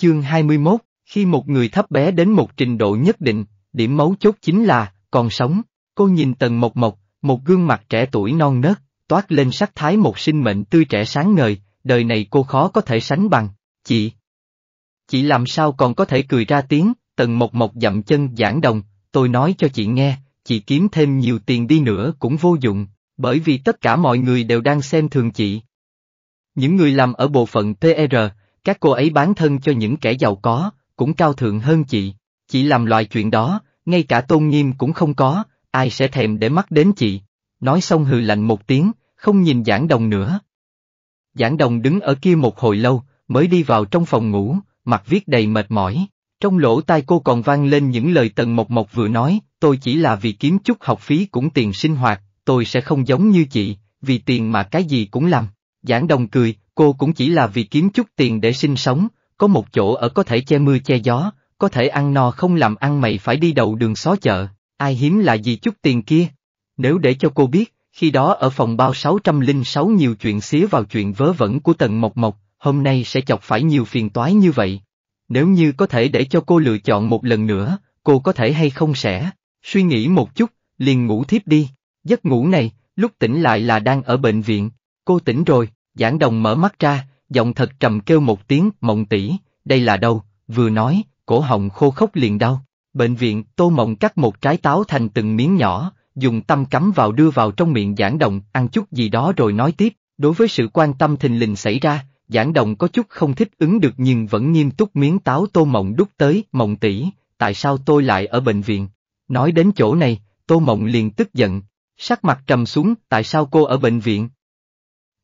Chương 21, khi một người thấp bé đến một trình độ nhất định, điểm mấu chốt chính là, còn sống, cô nhìn tần mộc mộc, một gương mặt trẻ tuổi non nớt, toát lên sắc thái một sinh mệnh tươi trẻ sáng ngời, đời này cô khó có thể sánh bằng, chị. Chị làm sao còn có thể cười ra tiếng, tần mộc mộc dậm chân giảng đồng, tôi nói cho chị nghe, chị kiếm thêm nhiều tiền đi nữa cũng vô dụng, bởi vì tất cả mọi người đều đang xem thường chị. Những người làm ở bộ phận PR, các cô ấy bán thân cho những kẻ giàu có, cũng cao thượng hơn chị. Chị làm loại chuyện đó, ngay cả tôn nghiêm cũng không có, ai sẽ thèm để mắt đến chị. Nói xong hừ lạnh một tiếng, không nhìn giảng đồng nữa. Giảng đồng đứng ở kia một hồi lâu, mới đi vào trong phòng ngủ, mặt viết đầy mệt mỏi. Trong lỗ tai cô còn vang lên những lời Tần Mộc Mộc vừa nói, tôi chỉ là vì kiếm chút học phí cũng tiền sinh hoạt, tôi sẽ không giống như chị, vì tiền mà cái gì cũng làm. Giảng đồng cười, Cô cũng chỉ là vì kiếm chút tiền để sinh sống, có một chỗ ở có thể che mưa che gió, có thể ăn no không làm ăn mày phải đi đầu đường xó chợ, ai hiếm là gì chút tiền kia. Nếu để cho cô biết, khi đó ở phòng bao 606 nhiều chuyện xía vào chuyện vớ vẩn của Tần Mộc Mộc, hôm nay sẽ chọc phải nhiều phiền toái như vậy. Nếu như có thể để cho cô lựa chọn một lần nữa, cô có thể hay không sẽ, suy nghĩ một chút, liền ngủ thiếp đi. Giấc ngủ này, lúc tỉnh lại là đang ở bệnh viện, cô tỉnh rồi, Giảng đồng mở mắt ra, giọng thật trầm kêu một tiếng, mộng tỷ, đây là đâu, vừa nói, cổ họng khô khốc liền đau. Bệnh viện, tô mộng cắt một trái táo thành từng miếng nhỏ, dùng tâm cắm vào đưa vào trong miệng giảng đồng, ăn chút gì đó rồi nói tiếp. Đối với sự quan tâm thình lình xảy ra, giảng đồng có chút không thích ứng được nhưng vẫn nghiêm túc miếng táo tô mộng đút tới, mộng tỷ, tại sao tôi lại ở bệnh viện? Nói đến chỗ này, tô mộng liền tức giận, sắc mặt trầm xuống, tại sao cô ở bệnh viện?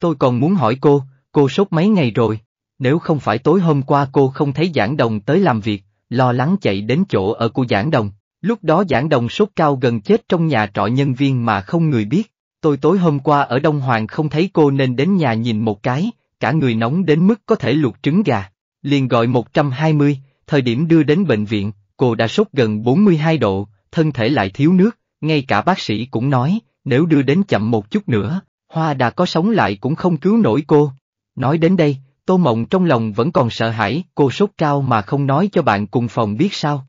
Tôi còn muốn hỏi cô, cô sốt mấy ngày rồi, nếu không phải tối hôm qua cô không thấy giảng đồng tới làm việc, lo lắng chạy đến chỗ ở của giảng đồng. Lúc đó giảng đồng sốt cao gần chết trong nhà trọ nhân viên mà không người biết. Tôi tối hôm qua ở Đông Hoàng không thấy cô nên đến nhà nhìn một cái, cả người nóng đến mức có thể luộc trứng gà. Liền gọi 120, thời điểm đưa đến bệnh viện, cô đã sốt gần 42 độ, thân thể lại thiếu nước, ngay cả bác sĩ cũng nói, nếu đưa đến chậm một chút nữa, Hoa đã có sống lại cũng không cứu nổi cô. Nói đến đây, Tô Mộng trong lòng vẫn còn sợ hãi, cô sốt cao mà không nói cho bạn cùng phòng biết sao.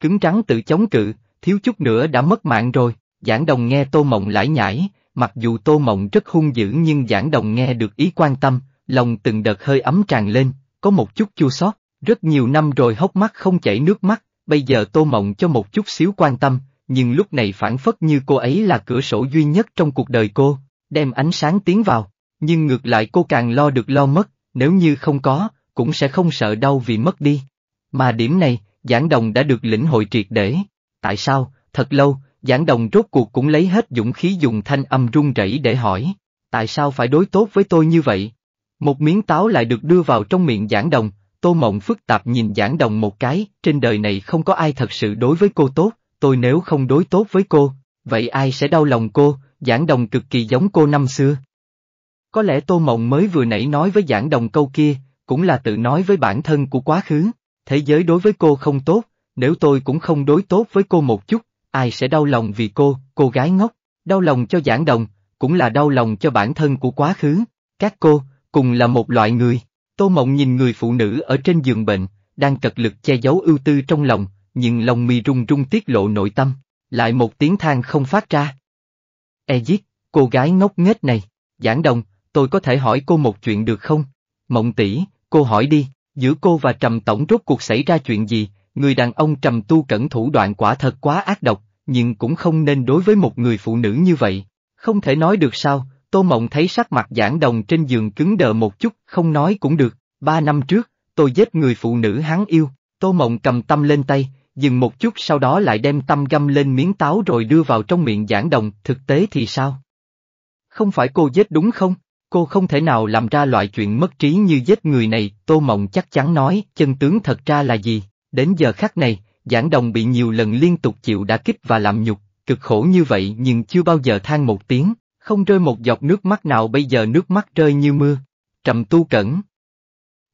Cứng trắng tự chống cự, thiếu chút nữa đã mất mạng rồi, Giảng Đồng nghe Tô Mộng lải nhải, mặc dù Tô Mộng rất hung dữ nhưng Giảng Đồng nghe được ý quan tâm, lòng từng đợt hơi ấm tràn lên, có một chút chua xót, rất nhiều năm rồi hốc mắt không chảy nước mắt, bây giờ Tô Mộng cho một chút xíu quan tâm, nhưng lúc này phản phất như cô ấy là cửa sổ duy nhất trong cuộc đời cô, đem ánh sáng tiến vào, nhưng ngược lại cô càng lo được lo mất, nếu như không có, cũng sẽ không sợ đau vì mất đi. Mà điểm này, giảng đồng đã được lĩnh hội triệt để. Tại sao, thật lâu, giảng đồng rốt cuộc cũng lấy hết dũng khí dùng thanh âm run rẩy để hỏi, tại sao phải đối tốt với tôi như vậy? Một miếng táo lại được đưa vào trong miệng giảng đồng, tô mộng phức tạp nhìn giảng đồng một cái, trên đời này không có ai thật sự đối với cô tốt, tôi nếu không đối tốt với cô, vậy ai sẽ đau lòng cô, Giảng đồng cực kỳ giống cô năm xưa. Có lẽ Tô Mộng mới vừa nãy nói với giảng đồng câu kia, cũng là tự nói với bản thân của quá khứ, thế giới đối với cô không tốt, nếu tôi cũng không đối tốt với cô một chút, ai sẽ đau lòng vì cô, cô gái ngốc, đau lòng cho giảng đồng, cũng là đau lòng cho bản thân của quá khứ, các cô, cùng là một loại người. Tô Mộng nhìn người phụ nữ ở trên giường bệnh, đang cật lực che giấu ưu tư trong lòng, nhưng lòng mi rung rung tiết lộ nội tâm, lại một tiếng than không phát ra. E giết, cô gái ngốc nghếch này, giảng đồng, tôi có thể hỏi cô một chuyện được không? Mộng tỷ, cô hỏi đi, giữa cô và Trầm Tổng rốt cuộc xảy ra chuyện gì, người đàn ông Trầm Tu cẩn thủ đoạn quả thật quá ác độc, nhưng cũng không nên đối với một người phụ nữ như vậy. Không thể nói được sao, Tô Mộng thấy sắc mặt giảng đồng trên giường cứng đờ một chút, không nói cũng được, ba năm trước, tôi giết người phụ nữ hắn yêu, Tô Mộng cầm tâm lên tay, dừng một chút sau đó lại đem tâm găm lên miếng táo rồi đưa vào trong miệng giảng đồng, thực tế thì sao? Không phải cô giết đúng không? Cô không thể nào làm ra loại chuyện mất trí như giết người này, Tô Mộng chắc chắn nói, chân tướng thật ra là gì, đến giờ khắc này, giảng đồng bị nhiều lần liên tục chịu đả kích và làm nhục, cực khổ như vậy nhưng chưa bao giờ than một tiếng, không rơi một giọt nước mắt nào bây giờ nước mắt rơi như mưa. Trầm tu cẩn.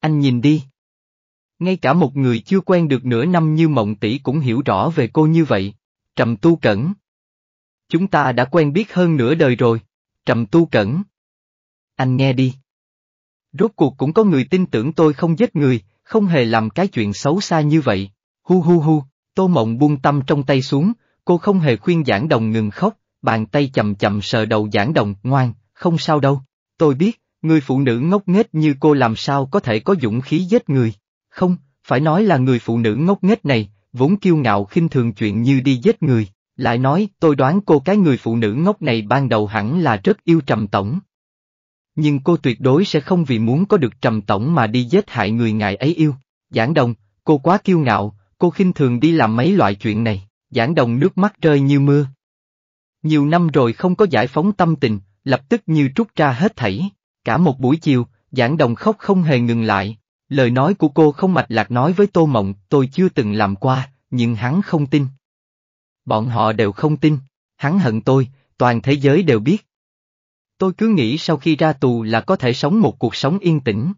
Anh nhìn đi, ngay cả một người chưa quen được nửa năm như mộng tỷ cũng hiểu rõ về cô như vậy. Trầm tu cẩn. Chúng ta đã quen biết hơn nửa đời rồi. Trầm tu cẩn. Anh nghe đi. Rốt cuộc cũng có người tin tưởng tôi không giết người, không hề làm cái chuyện xấu xa như vậy. Hu hu hu, tô mộng buông tâm trong tay xuống, cô không hề khuyên giảng đồng ngừng khóc, bàn tay chậm chậm sờ đầu giảng đồng, ngoan, không sao đâu. Tôi biết, người phụ nữ ngốc nghếch như cô làm sao có thể có dũng khí giết người. Không, phải nói là người phụ nữ ngốc nghếch này, vốn kiêu ngạo khinh thường chuyện như đi giết người. Lại nói, tôi đoán cô cái người phụ nữ ngốc này ban đầu hẳn là rất yêu Trầm Tổng. Nhưng cô tuyệt đối sẽ không vì muốn có được Trầm Tổng mà đi giết hại người ngài ấy yêu. Giảng đồng, cô quá kiêu ngạo, cô khinh thường đi làm mấy loại chuyện này, giảng đồng nước mắt rơi như mưa. Nhiều năm rồi không có giải phóng tâm tình, lập tức như trút ra hết thảy. Cả một buổi chiều, giảng đồng khóc không hề ngừng lại. Lời nói của cô không mạch lạc nói với Tô Mộng, tôi chưa từng làm qua, nhưng hắn không tin. Bọn họ đều không tin, hắn hận tôi, toàn thế giới đều biết. Tôi cứ nghĩ sau khi ra tù là có thể sống một cuộc sống yên tĩnh.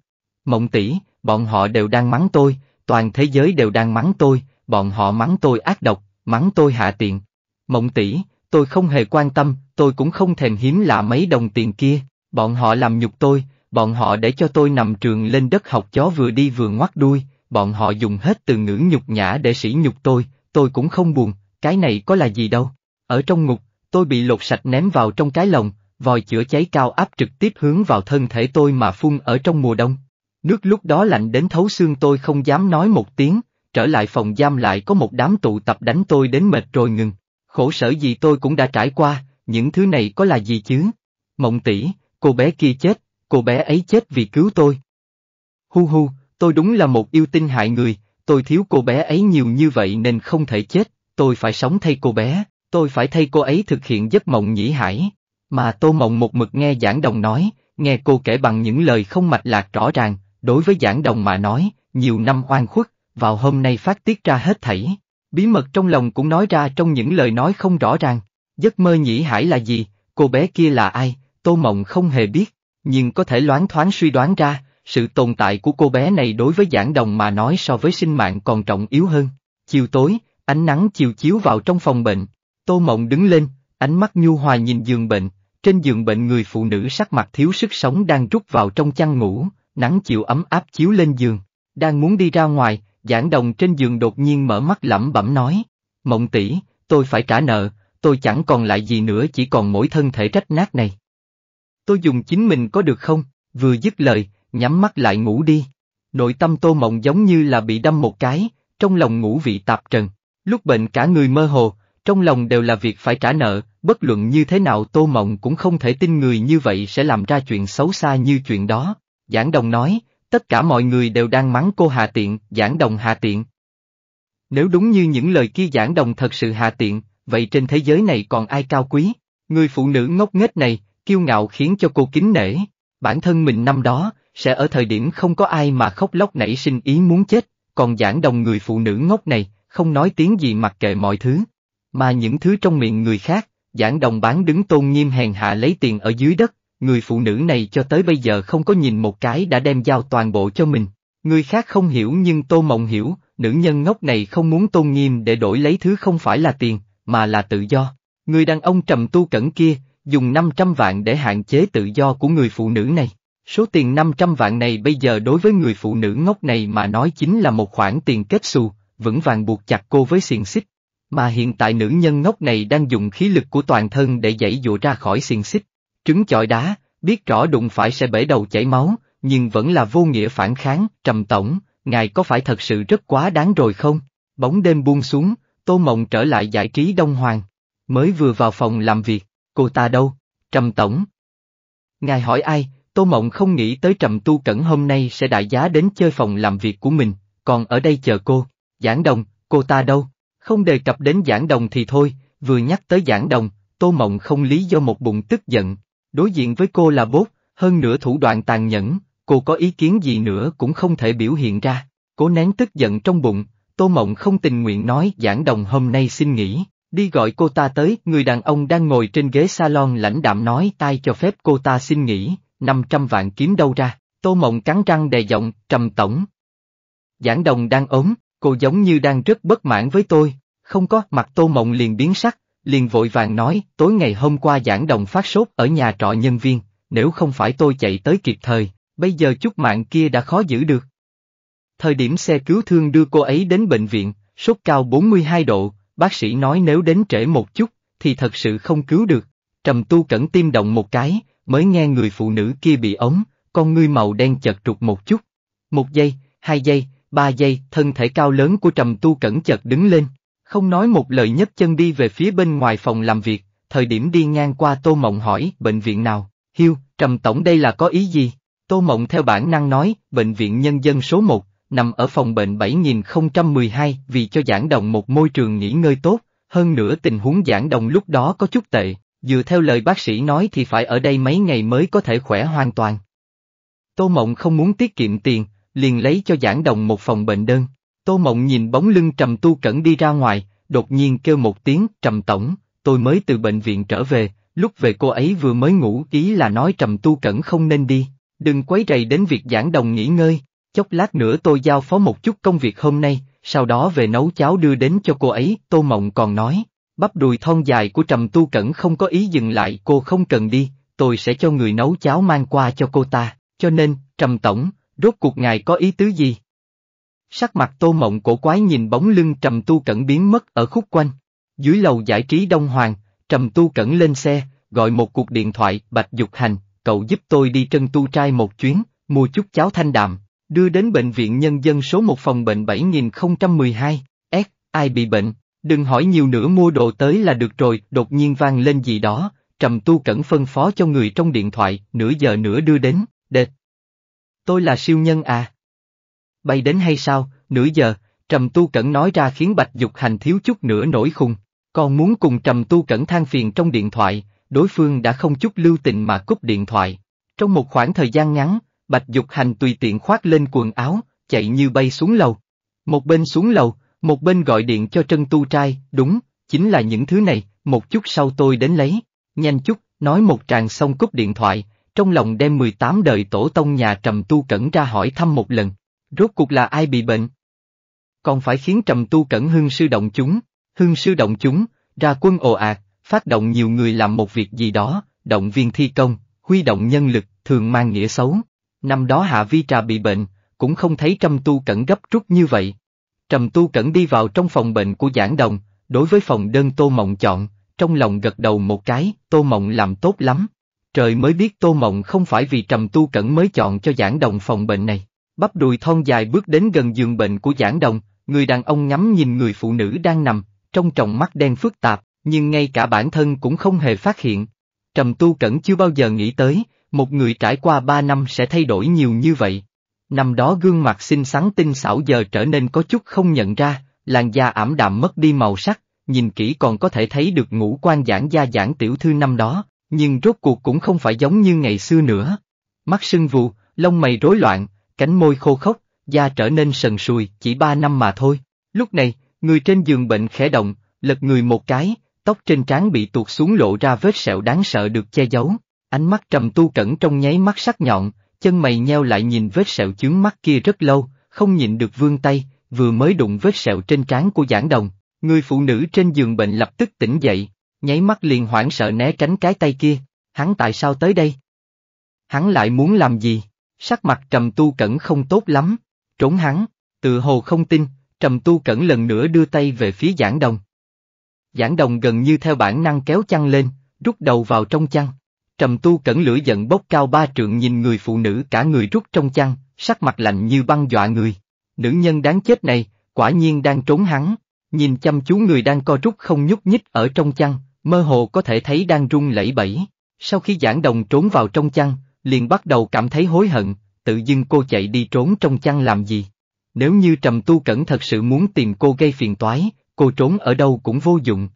Mộng tỷ, bọn họ đều đang mắng tôi, toàn thế giới đều đang mắng tôi, bọn họ mắng tôi ác độc, mắng tôi hạ tiện. Mộng tỷ, tôi không hề quan tâm, tôi cũng không thèm hiếm lạ mấy đồng tiền kia, bọn họ làm nhục tôi, Bọn họ để cho tôi nằm trường lên đất học chó vừa đi vừa ngoắt đuôi, bọn họ dùng hết từ ngữ nhục nhã để sỉ nhục tôi, tôi cũng không buồn, cái này có là gì đâu. Ở trong ngục, tôi bị lột sạch ném vào trong cái lồng, vòi chữa cháy cao áp trực tiếp hướng vào thân thể tôi mà phun ở trong mùa đông. Nước lúc đó lạnh đến thấu xương tôi không dám nói một tiếng, trở lại phòng giam lại có một đám tụ tập đánh tôi đến mệt rồi ngừng. Khổ sở gì tôi cũng đã trải qua, những thứ này có là gì chứ? Mộng tỷ, cô bé kia chết, cô bé ấy chết vì cứu tôi. Hu hu, tôi đúng là một yêu tinh hại người, tôi thiếu cô bé ấy nhiều như vậy nên không thể chết, tôi phải sống thay cô bé, tôi phải thay cô ấy thực hiện giấc mộng nhĩ hải. Mà Tô Mộng một mực nghe giảng đồng nói, nghe cô kể bằng những lời không mạch lạc rõ ràng, đối với giảng đồng mà nói, nhiều năm oan khuất, vào hôm nay phát tiết ra hết thảy. Bí mật trong lòng cũng nói ra trong những lời nói không rõ ràng. Giấc mơ nhĩ hải là gì, cô bé kia là ai, Tô Mộng không hề biết, nhưng có thể loáng thoáng suy đoán ra, sự tồn tại của cô bé này đối với giảng đồng mà nói so với sinh mạng còn trọng yếu hơn. Chiều tối, ánh nắng chiều chiếu vào trong phòng bệnh, Tô Mộng đứng lên, ánh mắt nhu hòa nhìn giường bệnh, trên giường bệnh người phụ nữ sắc mặt thiếu sức sống đang rút vào trong chăn ngủ, nắng chiều ấm áp chiếu lên giường, đang muốn đi ra ngoài, giảng đồng trên giường đột nhiên mở mắt lẩm bẩm nói, Mộng tỷ, tôi phải trả nợ, tôi chẳng còn lại gì nữa chỉ còn mỗi thân thể rách nát này tôi dùng chính mình có được không, vừa dứt lời, nhắm mắt lại ngủ đi. Nội tâm tô mộng giống như là bị đâm một cái, trong lòng ngủ vị tạp trần, lúc bệnh cả người mơ hồ, trong lòng đều là việc phải trả nợ, bất luận như thế nào tô mộng cũng không thể tin người như vậy sẽ làm ra chuyện xấu xa như chuyện đó. Giảng đồng nói, tất cả mọi người đều đang mắng cô hạ tiện, giảng đồng hạ tiện. Nếu đúng như những lời kia giảng đồng thật sự hạ tiện, vậy trên thế giới này còn ai cao quý? Người phụ nữ ngốc nghếch này, kiêu ngạo khiến cho cô kính nể. Bản thân mình năm đó, sẽ ở thời điểm không có ai mà khóc lóc nảy sinh ý muốn chết, còn giảng đồng người phụ nữ ngốc này, không nói tiếng gì mặc kệ mọi thứ. Mà những thứ trong miệng người khác, giảng đồng bán đứng tôn nghiêm hèn hạ lấy tiền ở dưới đất, người phụ nữ này cho tới bây giờ không có nhìn một cái đã đem giao toàn bộ cho mình. Người khác không hiểu nhưng Tô Mộng hiểu, nữ nhân ngốc này không muốn tôn nghiêm để đổi lấy thứ không phải là tiền, mà là tự do. Người đàn ông trầm tu cẩn kia, dùng 500 vạn để hạn chế tự do của người phụ nữ này. Số tiền 500 vạn này bây giờ đối với người phụ nữ ngốc này mà nói chính là một khoản tiền kết xù, vững vàng buộc chặt cô với xiềng xích. Mà hiện tại nữ nhân ngốc này đang dùng khí lực của toàn thân để dãy dụa ra khỏi xiềng xích. Trứng chọi đá, biết rõ đụng phải sẽ bể đầu chảy máu, nhưng vẫn là vô nghĩa phản kháng, trầm tổng, ngài có phải thật sự rất quá đáng rồi không? Bóng đêm buông xuống, Tô Mộng trở lại giải trí Đông Hoàng. Mới vừa vào phòng làm việc, Cô ta đâu? Trầm Tổng. Ngài hỏi ai, Tô Mộng không nghĩ tới Trầm Tu Cẩn hôm nay sẽ đại giá đến chơi phòng làm việc của mình, còn ở đây chờ cô, giảng đồng, cô ta đâu? Không đề cập đến giảng đồng thì thôi, vừa nhắc tới giảng đồng, Tô Mộng không lý do một bụng tức giận, đối diện với cô là bốt, hơn nữa thủ đoạn tàn nhẫn, cô có ý kiến gì nữa cũng không thể biểu hiện ra, cố nén tức giận trong bụng, Tô Mộng không tình nguyện nói giảng đồng hôm nay xin nghỉ. Đi gọi cô ta tới, người đàn ông đang ngồi trên ghế salon lãnh đạm nói tay cho phép cô ta xin nghỉ, 500 vạn kiếm đâu ra, tô mộng cắn răng đè giọng, trầm tổng. Giảng đồng đang ốm, cô giống như đang rất bất mãn với tôi, không có, mặt tô mộng liền biến sắc, liền vội vàng nói, tối ngày hôm qua giảng đồng phát sốt ở nhà trọ nhân viên, nếu không phải tôi chạy tới kịp thời, bây giờ chút mạng kia đã khó giữ được. Thời điểm xe cứu thương đưa cô ấy đến bệnh viện, sốt cao 42 độ, bác sĩ nói nếu đến trễ một chút, thì thật sự không cứu được. Trầm tu cẩn tim động một cái, mới nghe người phụ nữ kia bị ống, con ngươi màu đen chật trục một chút. Một giây, hai giây, ba giây, thân thể cao lớn của trầm tu cẩn chật đứng lên, không nói một lời nhấc chân đi về phía bên ngoài phòng làm việc, thời điểm đi ngang qua Tô Mộng hỏi, bệnh viện nào, hiu, trầm tổng đây là có ý gì? Tô Mộng theo bản năng nói, bệnh viện nhân dân số 1 nằm ở phòng bệnh 7012 vì cho giảng đồng một môi trường nghỉ ngơi tốt, hơn nữa tình huống giảng đồng lúc đó có chút tệ, dựa theo lời bác sĩ nói thì phải ở đây mấy ngày mới có thể khỏe hoàn toàn. Tô Mộng không muốn tiết kiệm tiền, liền lấy cho giảng đồng một phòng bệnh đơn. Tô Mộng nhìn bóng lưng Trầm Tu Cẩn đi ra ngoài, đột nhiên kêu một tiếng Trầm Tổng, tôi mới từ bệnh viện trở về, lúc về cô ấy vừa mới ngủ ý là nói Trầm Tu Cẩn không nên đi, đừng quấy rầy đến việc giảng đồng nghỉ ngơi, chốc lát nữa tôi giao phó một chút công việc hôm nay, sau đó về nấu cháo đưa đến cho cô ấy, Tô Mộng còn nói. Bắp đùi thon dài của Trầm Tu Cẩn không có ý dừng lại, cô không cần đi, tôi sẽ cho người nấu cháo mang qua cho cô ta, cho nên, Trầm Tổng, rốt cuộc ngài có ý tứ gì? Sắc mặt Tô Mộng cổ quái nhìn bóng lưng Trầm Tu Cẩn biến mất ở khúc quanh. Dưới lầu giải trí Đông Hoàng, Trầm Tu Cẩn lên xe, gọi một cuộc điện thoại, Bạch Dục Hành, cậu giúp tôi đi trân tu trai một chuyến, mua chút cháo thanh đạm, Đưa đến Bệnh viện Nhân dân số 1 phòng bệnh 7012, S, ai bị bệnh, đừng hỏi nhiều nữa mua đồ tới là được rồi, đột nhiên vang lên gì đó, trầm tu cẩn phân phó cho người trong điện thoại, nửa giờ nữa đưa đến, đệt. Tôi là siêu nhân à? Bay đến hay sao, nửa giờ, trầm tu cẩn nói ra khiến bạch dục hành thiếu chút nữa nổi khùng, còn muốn cùng trầm tu cẩn than phiền trong điện thoại, đối phương đã không chút lưu tình mà cúp điện thoại. Trong một khoảng thời gian ngắn, Bạch Dục Hành tùy tiện khoác lên quần áo, chạy như bay xuống lầu. Một bên xuống lầu, một bên gọi điện cho Trân Tu Trai, đúng, chính là những thứ này, một chút sau tôi đến lấy. Nhanh chút, nói một tràng xong cúp điện thoại, trong lòng đem 18 đời tổ tông nhà Trầm Tu Cẩn ra hỏi thăm một lần. Rốt cuộc là ai bị bệnh? Còn phải khiến Trầm Tu Cẩn hưng sư động chúng, hưng sư động chúng, ra quân ồ ạt, phát động nhiều người làm một việc gì đó, động viên thi công, huy động nhân lực, thường mang nghĩa xấu. Năm đó Hạ Vi Trà bị bệnh, cũng không thấy Trầm Tu Cẩn gấp rút như vậy. Trầm Tu Cẩn đi vào trong phòng bệnh của Giảng Đồng, đối với phòng đơn Tô Mộng chọn, trong lòng gật đầu một cái, Tô Mộng làm tốt lắm. Trời mới biết Tô Mộng không phải vì Trầm Tu Cẩn mới chọn cho Giảng Đồng phòng bệnh này. Bắp đùi thon dài bước đến gần giường bệnh của Giảng Đồng, người đàn ông ngắm nhìn người phụ nữ đang nằm, trong tròng mắt đen phức tạp, nhưng ngay cả bản thân cũng không hề phát hiện. Trầm Tu Cẩn chưa bao giờ nghĩ tới, một người trải qua ba năm sẽ thay đổi nhiều như vậy. Năm đó gương mặt xinh xắn tinh xảo giờ trở nên có chút không nhận ra, làn da ảm đạm mất đi màu sắc, nhìn kỹ còn có thể thấy được ngũ quan giãn, da giãn tiểu thư năm đó, nhưng rốt cuộc cũng không phải giống như ngày xưa nữa. Mắt sưng vù, lông mày rối loạn, cánh môi khô khốc, da trở nên sần sùi, chỉ ba năm mà thôi. Lúc này, người trên giường bệnh khẽ động, lật người một cái, tóc trên trán bị tuột xuống lộ ra vết sẹo đáng sợ được che giấu. Ánh mắt trầm tu cẩn trong nháy mắt sắc nhọn, chân mày nheo lại nhìn vết sẹo chướng mắt kia rất lâu, không nhịn được vương tay, vừa mới đụng vết sẹo trên trán của giảng đồng. Người phụ nữ trên giường bệnh lập tức tỉnh dậy, nháy mắt liền hoảng sợ né tránh cái tay kia, hắn tại sao tới đây? Hắn lại muốn làm gì? Sắc mặt trầm tu cẩn không tốt lắm, trốn hắn, tự hồ không tin, trầm tu cẩn lần nữa đưa tay về phía giảng đồng. Giảng đồng gần như theo bản năng kéo chăn lên, rút đầu vào trong chăn, trầm tu cẩn lửa giận bốc cao ba trượng nhìn người phụ nữ cả người rút trong chăn, sắc mặt lạnh như băng dọa người. Nữ nhân đáng chết này, quả nhiên đang trốn hắn, nhìn chăm chú người đang co rút không nhúc nhích ở trong chăn, mơ hồ có thể thấy đang run lẩy bẩy. Sau khi giảng đồng trốn vào trong chăn, liền bắt đầu cảm thấy hối hận, tự dưng cô chạy đi trốn trong chăn làm gì. Nếu như trầm tu cẩn thật sự muốn tìm cô gây phiền toái, cô trốn ở đâu cũng vô dụng.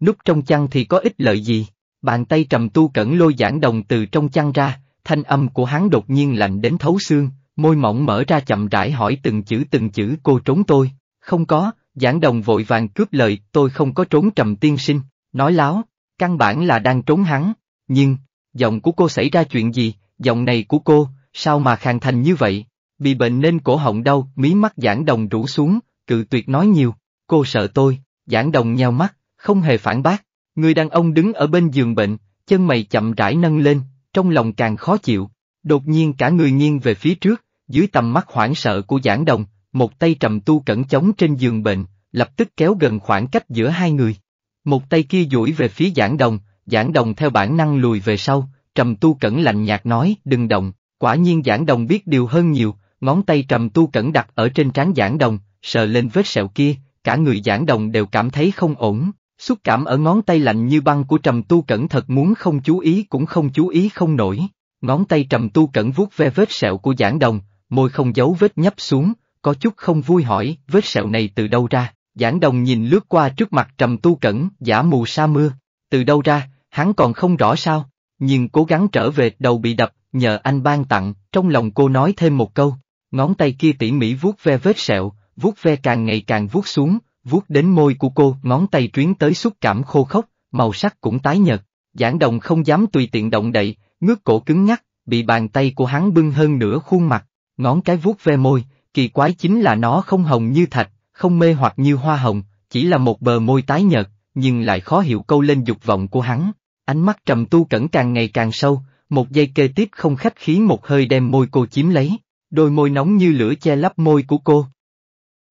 Nút trong chăn thì có ích lợi gì? Bàn tay trầm tu cẩn lôi giảng đồng từ trong chăn ra, thanh âm của hắn đột nhiên lạnh đến thấu xương, môi mỏng mở ra chậm rãi hỏi từng chữ từng chữ cô trốn tôi, không có, giảng đồng vội vàng cướp lời, tôi không có trốn trầm tiên sinh, nói láo, căn bản là đang trốn hắn, nhưng, giọng của cô xảy ra chuyện gì, giọng này của cô, sao mà khàn thành như vậy, bị bệnh nên cổ họng đau, mí mắt giảng đồng rũ xuống, cự tuyệt nói nhiều, cô sợ tôi, giảng đồng nheo mắt, không hề phản bác, Người đàn ông đứng ở bên giường bệnh, chân mày chậm rãi nâng lên, trong lòng càng khó chịu. Đột nhiên cả người nghiêng về phía trước, dưới tầm mắt hoảng sợ của giảng đồng, một tay trầm tu cẩn chống trên giường bệnh, lập tức kéo gần khoảng cách giữa hai người. Một tay kia duỗi về phía giảng đồng, giảng đồng theo bản năng lùi về sau, trầm tu cẩn lạnh nhạt nói đừng động, quả nhiên giảng đồng biết điều hơn nhiều, ngón tay trầm tu cẩn đặt ở trên trán giảng đồng, sờ lên vết sẹo kia, cả người giảng đồng đều cảm thấy không ổn. Xúc cảm ở ngón tay lạnh như băng của trầm tu cẩn thật muốn không chú ý cũng không chú ý không nổi, ngón tay trầm tu cẩn vuốt ve vết sẹo của giảng đồng, môi không giấu vết nhấp xuống, có chút không vui hỏi, vết sẹo này từ đâu ra, giảng đồng nhìn lướt qua trước mặt trầm tu cẩn, giả mù sa mưa, từ đâu ra, hắn còn không rõ sao, nhưng cố gắng trở về đầu bị đập, nhờ anh ban tặng, trong lòng cô nói thêm một câu, ngón tay kia tỉ mỉ vuốt ve vết sẹo, vuốt ve càng ngày càng vuốt xuống, vuốt đến môi của cô, ngón tay truyến tới xúc cảm khô khốc, màu sắc cũng tái nhợt, giảng đồng không dám tùy tiện động đậy, ngước cổ cứng ngắc, bị bàn tay của hắn bưng hơn nửa khuôn mặt, ngón cái vuốt ve môi, kỳ quái chính là nó không hồng như thạch, không mê hoặc như hoa hồng, chỉ là một bờ môi tái nhợt, nhưng lại khó hiểu câu lên dục vọng của hắn. Ánh mắt trầm tu cẩn càng ngày càng sâu, một giây kế tiếp không khách khí một hơi đem môi cô chiếm lấy, đôi môi nóng như lửa che lấp môi của cô,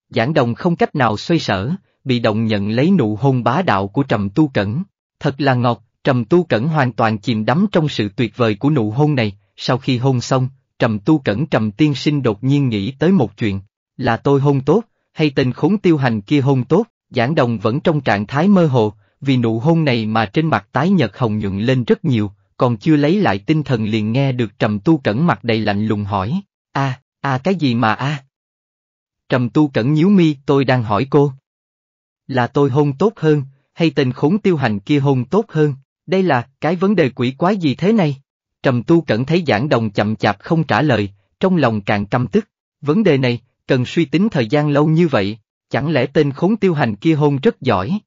Giảng đồng không cách nào xoay sở, bị động nhận lấy nụ hôn bá đạo của trầm tu cẩn. Thật là ngọt, trầm tu cẩn hoàn toàn chìm đắm trong sự tuyệt vời của nụ hôn này, sau khi hôn xong, trầm tu cẩn trầm tiên sinh đột nhiên nghĩ tới một chuyện, là tôi hôn tốt, hay tên khốn tiêu hành kia hôn tốt, giảng đồng vẫn trong trạng thái mơ hồ, vì nụ hôn này mà trên mặt tái nhật hồng nhuận lên rất nhiều, còn chưa lấy lại tinh thần liền nghe được trầm tu cẩn mặt đầy lạnh lùng hỏi, a a cái gì mà a Trầm tu cẩn nhíu mi, tôi đang hỏi cô. Là tôi hôn tốt hơn, hay tên khốn tiêu hành kia hôn tốt hơn, đây là, cái vấn đề quỷ quái gì thế này? Trầm tu cẩn thấy giảng đồng chậm chạp không trả lời, trong lòng càng căm tức, vấn đề này, cần suy tính thời gian lâu như vậy, chẳng lẽ tên khốn tiêu hành kia hôn rất giỏi?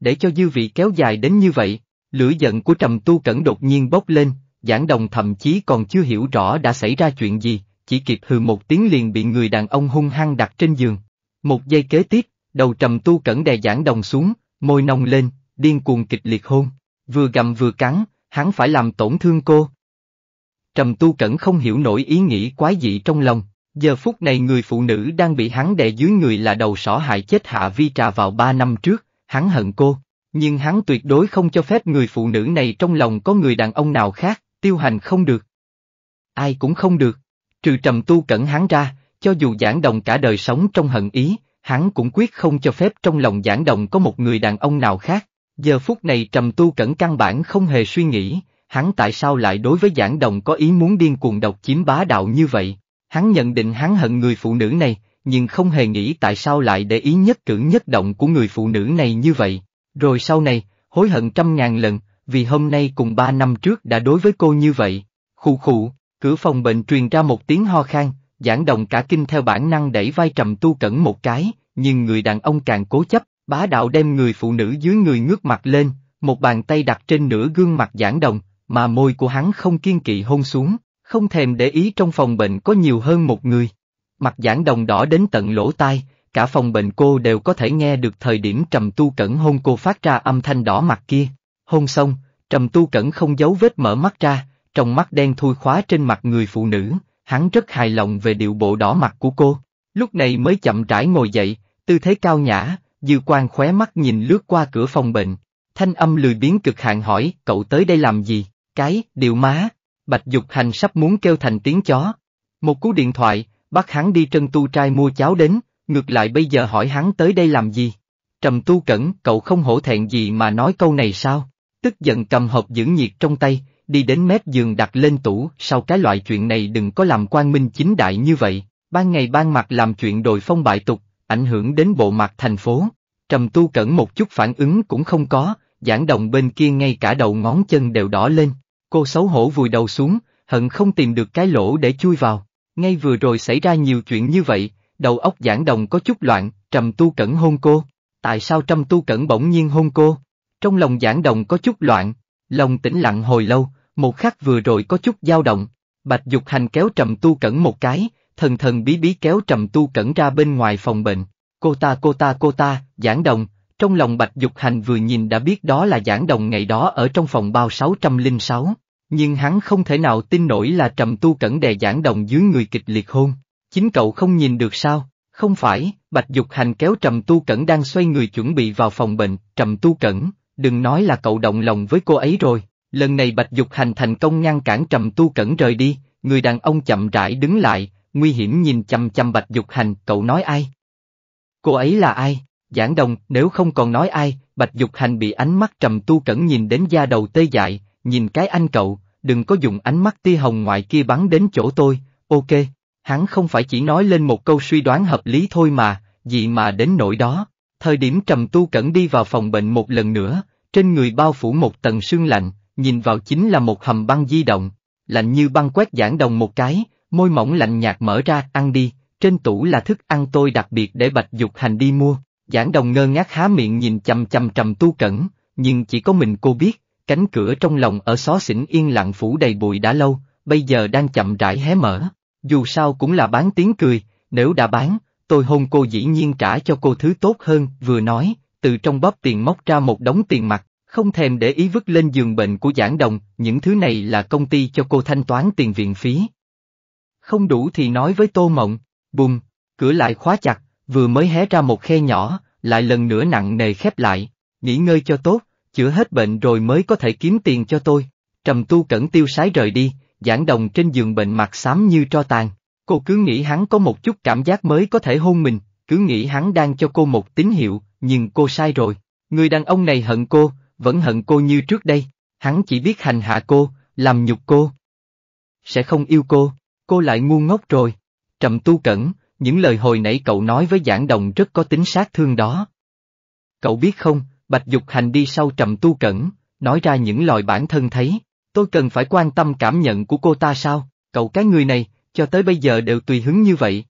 Để cho dư vị kéo dài đến như vậy, lửa giận của trầm tu cẩn đột nhiên bốc lên, giảng đồng thậm chí còn chưa hiểu rõ đã xảy ra chuyện gì, chỉ kịp hừ một tiếng liền bị người đàn ông hung hăng đặt trên giường. Một giây kế tiếp, đầu trầm tu cẩn đè giảng đồng xuống, môi nồng lên, điên cuồng kịch liệt hôn, vừa gầm vừa cắn, hắn phải làm tổn thương cô. Trầm tu cẩn không hiểu nổi ý nghĩ quái dị trong lòng, giờ phút này người phụ nữ đang bị hắn đè dưới người là đầu sỏ hại chết hạ vi trà vào ba năm trước, hắn hận cô, nhưng hắn tuyệt đối không cho phép người phụ nữ này trong lòng có người đàn ông nào khác, tiêu hành không được. Ai cũng không được. Trừ trầm tu cẩn hắn ra, cho dù giảng đồng cả đời sống trong hận ý, hắn cũng quyết không cho phép trong lòng giảng đồng có một người đàn ông nào khác. Giờ phút này trầm tu cẩn căn bản không hề suy nghĩ, hắn tại sao lại đối với giảng đồng có ý muốn điên cuồng độc chiếm bá đạo như vậy. Hắn nhận định hắn hận người phụ nữ này, nhưng không hề nghĩ tại sao lại để ý nhất cử nhất động của người phụ nữ này như vậy. Rồi sau này, hối hận trăm ngàn lần, vì hôm nay cùng ba năm trước đã đối với cô như vậy. Khụ khụ, Cửa phòng bệnh truyền ra một tiếng ho khan, giảng đồng cả kinh theo bản năng đẩy vai trầm tu cẩn một cái, nhưng người đàn ông càng cố chấp, bá đạo đem người phụ nữ dưới người ngước mặt lên, một bàn tay đặt trên nửa gương mặt giảng đồng, mà môi của hắn không kiên kỵ hôn xuống, không thèm để ý trong phòng bệnh có nhiều hơn một người. Mặt giảng đồng đỏ đến tận lỗ tai, cả phòng bệnh cô đều có thể nghe được thời điểm trầm tu cẩn hôn cô phát ra âm thanh đỏ mặt kia. Hôn xong, trầm tu cẩn không giấu vết mở mắt ra, trong mắt đen thui khóa trên mặt người phụ nữ, hắn rất hài lòng về điệu bộ đỏ mặt của cô. Lúc này mới chậm rãi ngồi dậy, tư thế cao nhã, dư quan khóe mắt nhìn lướt qua cửa phòng bệnh. Thanh âm lười biến cực hạn hỏi, cậu tới đây làm gì? Cái, điệu má. Bạch Dục Hành sắp muốn kêu thành tiếng chó. Một cú điện thoại, bắt hắn đi trân tu trai mua cháo đến, ngược lại bây giờ hỏi hắn tới đây làm gì. Trầm tu cẩn, cậu không hổ thẹn gì mà nói câu này sao? Tức giận cầm hộp dưỡng nhiệt trong tay, đi đến mép giường đặt lên tủ, sau cái loại chuyện này đừng có làm quan minh chính đại như vậy, ban ngày ban mặt làm chuyện đồi phong bại tục, ảnh hưởng đến bộ mặt thành phố. Trầm tu cẩn một chút phản ứng cũng không có, giảng đồng bên kia ngay cả đầu ngón chân đều đỏ lên, cô xấu hổ vùi đầu xuống, hận không tìm được cái lỗ để chui vào. Ngay vừa rồi xảy ra nhiều chuyện như vậy, đầu óc giảng đồng có chút loạn, trầm tu cẩn hôn cô. Tại sao trầm tu cẩn bỗng nhiên hôn cô? Trong lòng giảng đồng có chút loạn, lòng tĩnh lặng hồi lâu, một khắc vừa rồi có chút dao động, Bạch Dục Hành kéo Trầm Tu Cẩn một cái, thần thần bí bí kéo Trầm Tu Cẩn ra bên ngoài phòng bệnh. Cô ta cô ta cô ta, giảng đồng, trong lòng Bạch Dục Hành vừa nhìn đã biết đó là giảng đồng ngày đó ở trong phòng bao 606, nhưng hắn không thể nào tin nổi là Trầm Tu Cẩn đè giảng đồng dưới người kịch liệt hôn. Chính cậu không nhìn được sao? Không phải, Bạch Dục Hành kéo Trầm Tu Cẩn đang xoay người chuẩn bị vào phòng bệnh, Trầm Tu Cẩn, đừng nói là cậu động lòng với cô ấy rồi. Lần này Bạch Dục Hành thành công ngăn cản Trầm Tu Cẩn rời đi, người đàn ông chậm rãi đứng lại, nguy hiểm nhìn chầm chầm Bạch Dục Hành, cậu nói ai? Cô ấy là ai? Giảng đồng, nếu không còn nói ai, Bạch Dục Hành bị ánh mắt Trầm Tu Cẩn nhìn đến da đầu tê dại, nhìn cái anh cậu, đừng có dùng ánh mắt tia hồng ngoại kia bắn đến chỗ tôi, ok, hắn không phải chỉ nói lên một câu suy đoán hợp lý thôi mà, gì mà đến nỗi đó. Thời điểm Trầm Tu Cẩn đi vào phòng bệnh một lần nữa, trên người bao phủ một tầng sương lạnh, nhìn vào chính là một hầm băng di động, lạnh như băng quét giảng đồng một cái, môi mỏng lạnh nhạt mở ra, ăn đi, trên tủ là thức ăn tôi đặc biệt để bạch dục hành đi mua, giảng đồng ngơ ngác há miệng nhìn chầm chầm trầm tu cẩn, nhưng chỉ có mình cô biết, cánh cửa trong lòng ở xó xỉnh yên lặng phủ đầy bụi đã lâu, bây giờ đang chậm rãi hé mở, dù sao cũng là bán tiếng cười, nếu đã bán, tôi hôn cô dĩ nhiên trả cho cô thứ tốt hơn, vừa nói, từ trong bóp tiền móc ra một đống tiền mặt, không thèm để ý vứt lên giường bệnh của giảng đồng, những thứ này là công ty cho cô thanh toán tiền viện phí. Không đủ thì nói với Tô Mộng, bùm, cửa lại khóa chặt, vừa mới hé ra một khe nhỏ, lại lần nữa nặng nề khép lại, nghỉ ngơi cho tốt, chữa hết bệnh rồi mới có thể kiếm tiền cho tôi. Trầm tu cẩn tiêu sái rời đi, giảng đồng trên giường bệnh mặt xám như tro tàn. Cô cứ nghĩ hắn có một chút cảm giác mới có thể hôn mình, cứ nghĩ hắn đang cho cô một tín hiệu, nhưng cô sai rồi. Người đàn ông này hận cô, vẫn hận cô như trước đây, hắn chỉ biết hành hạ cô, làm nhục cô. Sẽ không yêu cô, cô lại ngu ngốc rồi. Trầm tu cẩn, những lời hồi nãy cậu nói với giảng đồng rất có tính sát thương đó. Cậu biết không, Bạch Dục Hành đi sau trầm tu cẩn, nói ra những lời bản thân thấy, tôi cần phải quan tâm cảm nhận của cô ta sao, cậu cái người này, cho tới bây giờ đều tùy hứng như vậy.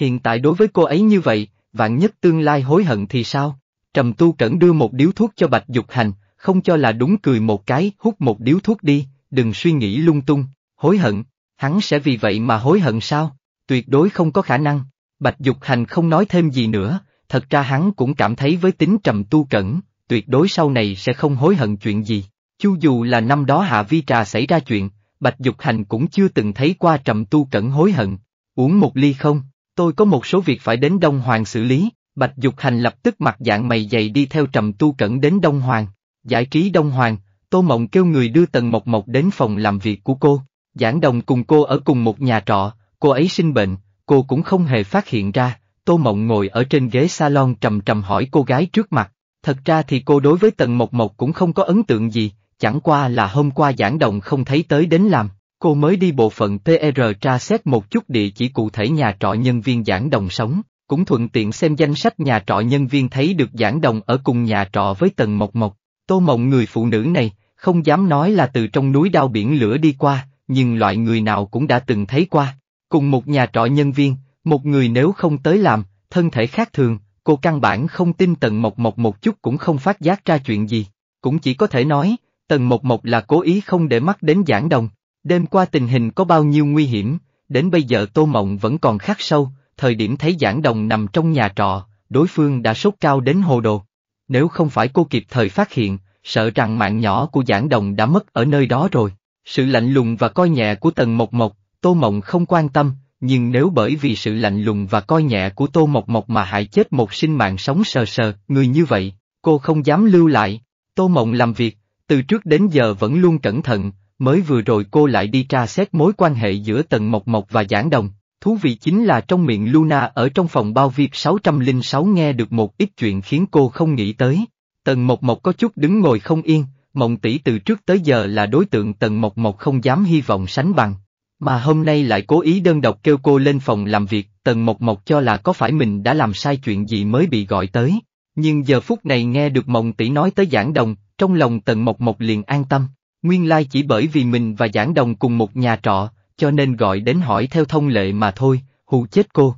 Hiện tại đối với cô ấy như vậy, vạn nhất tương lai hối hận thì sao? Trầm tu cẩn đưa một điếu thuốc cho Bạch Dục Hành, không cho là đúng cười một cái, hút một điếu thuốc đi, đừng suy nghĩ lung tung, hối hận, hắn sẽ vì vậy mà hối hận sao, tuyệt đối không có khả năng. Bạch Dục Hành không nói thêm gì nữa, thật ra hắn cũng cảm thấy với tính trầm tu cẩn, tuyệt đối sau này sẽ không hối hận chuyện gì. Chu dù là năm đó Hạ Vi Trà xảy ra chuyện, Bạch Dục Hành cũng chưa từng thấy qua trầm tu cẩn hối hận. Uống một ly không, tôi có một số việc phải đến Đông Hoàng xử lý, Bạch Dục Hành lập tức mặt dạng mày dày đi theo trầm tu cẩn đến Đông Hoàng, giải trí Đông Hoàng, Tô Mộng kêu người đưa Tần Mộc Mộc đến phòng làm việc của cô, giảng đồng cùng cô ở cùng một nhà trọ, cô ấy sinh bệnh, cô cũng không hề phát hiện ra, Tô Mộng ngồi ở trên ghế salon trầm trầm hỏi cô gái trước mặt, thật ra thì cô đối với Tần Mộc Mộc cũng không có ấn tượng gì, chẳng qua là hôm qua giảng đồng không thấy tới đến làm, cô mới đi bộ phận PR tra xét một chút địa chỉ cụ thể nhà trọ nhân viên giảng đồng sống, cũng thuận tiện xem danh sách nhà trọ nhân viên thấy được giảng đồng ở cùng nhà trọ với Tần Mộc Mộc. Tô Mộng người phụ nữ này, không dám nói là từ trong núi đao biển lửa đi qua, nhưng loại người nào cũng đã từng thấy qua. Cùng một nhà trọ nhân viên, một người nếu không tới làm, thân thể khác thường, cô căn bản không tin Tần Mộc Mộc một chút cũng không phát giác ra chuyện gì. Cũng chỉ có thể nói, Tần Mộc Mộc là cố ý không để mắt đến giảng đồng. Đêm qua tình hình có bao nhiêu nguy hiểm, đến bây giờ Tô Mộng vẫn còn khắc sâu, thời điểm thấy giảng đồng nằm trong nhà trọ, đối phương đã sốt cao đến hồ đồ. Nếu không phải cô kịp thời phát hiện, sợ rằng mạng nhỏ của giảng đồng đã mất ở nơi đó rồi. Sự lạnh lùng và coi nhẹ của Tần Mộc Mộc, Tô Mộng không quan tâm, nhưng nếu bởi vì sự lạnh lùng và coi nhẹ của Tô Mộc Mộc mà hại chết một sinh mạng sống sờ sờ, người như vậy, cô không dám lưu lại. Tô Mộng làm việc, từ trước đến giờ vẫn luôn cẩn thận, mới vừa rồi cô lại đi tra xét mối quan hệ giữa Tần Mộc Mộc và Giảng Đồng, Thú vị chính là trong miệng Luna ở trong phòng bao việc 606 nghe được một ít chuyện khiến cô không nghĩ tới. Tần Mộc Mộc có chút đứng ngồi không yên, Mộng tỷ từ trước tới giờ là đối tượng Tần Mộc Mộc không dám hy vọng sánh bằng. Mà hôm nay lại cố ý đơn độc kêu cô lên phòng làm việc, Tần Mộc Mộc cho là có phải mình đã làm sai chuyện gì mới bị gọi tới. Nhưng giờ phút này nghe được Mộng tỷ nói tới giảng đồng, trong lòng Tần Mộc Mộc liền an tâm. Nguyên lai chỉ bởi vì mình và giảng đồng cùng một nhà trọ, cho nên gọi đến hỏi theo thông lệ mà thôi, hù chết cô.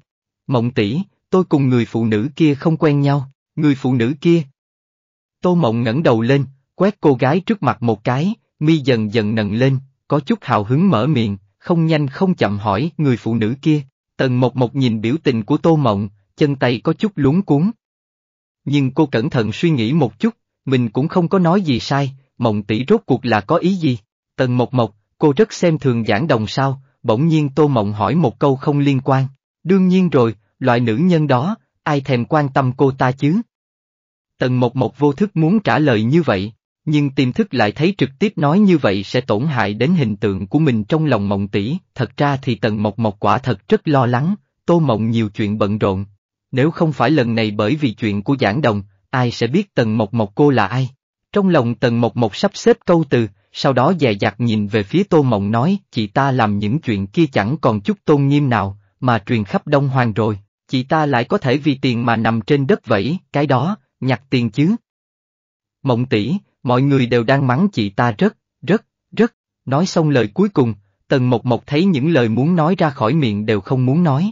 Mộng tỷ, tôi cùng người phụ nữ kia không quen nhau, người phụ nữ kia. Tô Mộng ngẩng đầu lên, quét cô gái trước mặt một cái, mi dần dần nâng lên, có chút hào hứng mở miệng, không nhanh không chậm hỏi người phụ nữ kia. Tần Mộc Mộc nhìn biểu tình của Tô Mộng, chân tay có chút luống cuốn. Nhưng cô cẩn thận suy nghĩ một chút, mình cũng không có nói gì sai, Mộng tỷ rốt cuộc là có ý gì? Tần Mộc Mộc, Cô rất xem thường giảng đồng sao, bỗng nhiên Tô Mộng hỏi một câu không liên quan. Đương nhiên rồi, loại nữ nhân đó, ai thèm quan tâm cô ta chứ? Tần Mộc Mộc vô thức muốn trả lời như vậy, nhưng tiềm thức lại thấy trực tiếp nói như vậy sẽ tổn hại đến hình tượng của mình trong lòng Mộng tỷ. Thật ra thì Tần Mộc Mộc quả thật rất lo lắng, Tô Mộng nhiều chuyện bận rộn. Nếu không phải lần này bởi vì chuyện của giảng đồng, ai sẽ biết Tần Mộc Mộc cô là ai? Trong lòng Tần Mộc Mộc sắp xếp câu từ, sau đó dè dặt nhìn về phía Tô Mộng nói, chị ta làm những chuyện kia chẳng còn chút tôn nghiêm nào, mà truyền khắp Đông Hoàng rồi, chị ta lại có thể vì tiền mà nằm trên đất vẫy, cái đó, nhặt tiền chứ. Mộng tỷ, mọi người đều đang mắng chị ta rất, rất, rất, nói xong lời cuối cùng, Tần Mộc Mộc thấy những lời muốn nói ra khỏi miệng đều không muốn nói.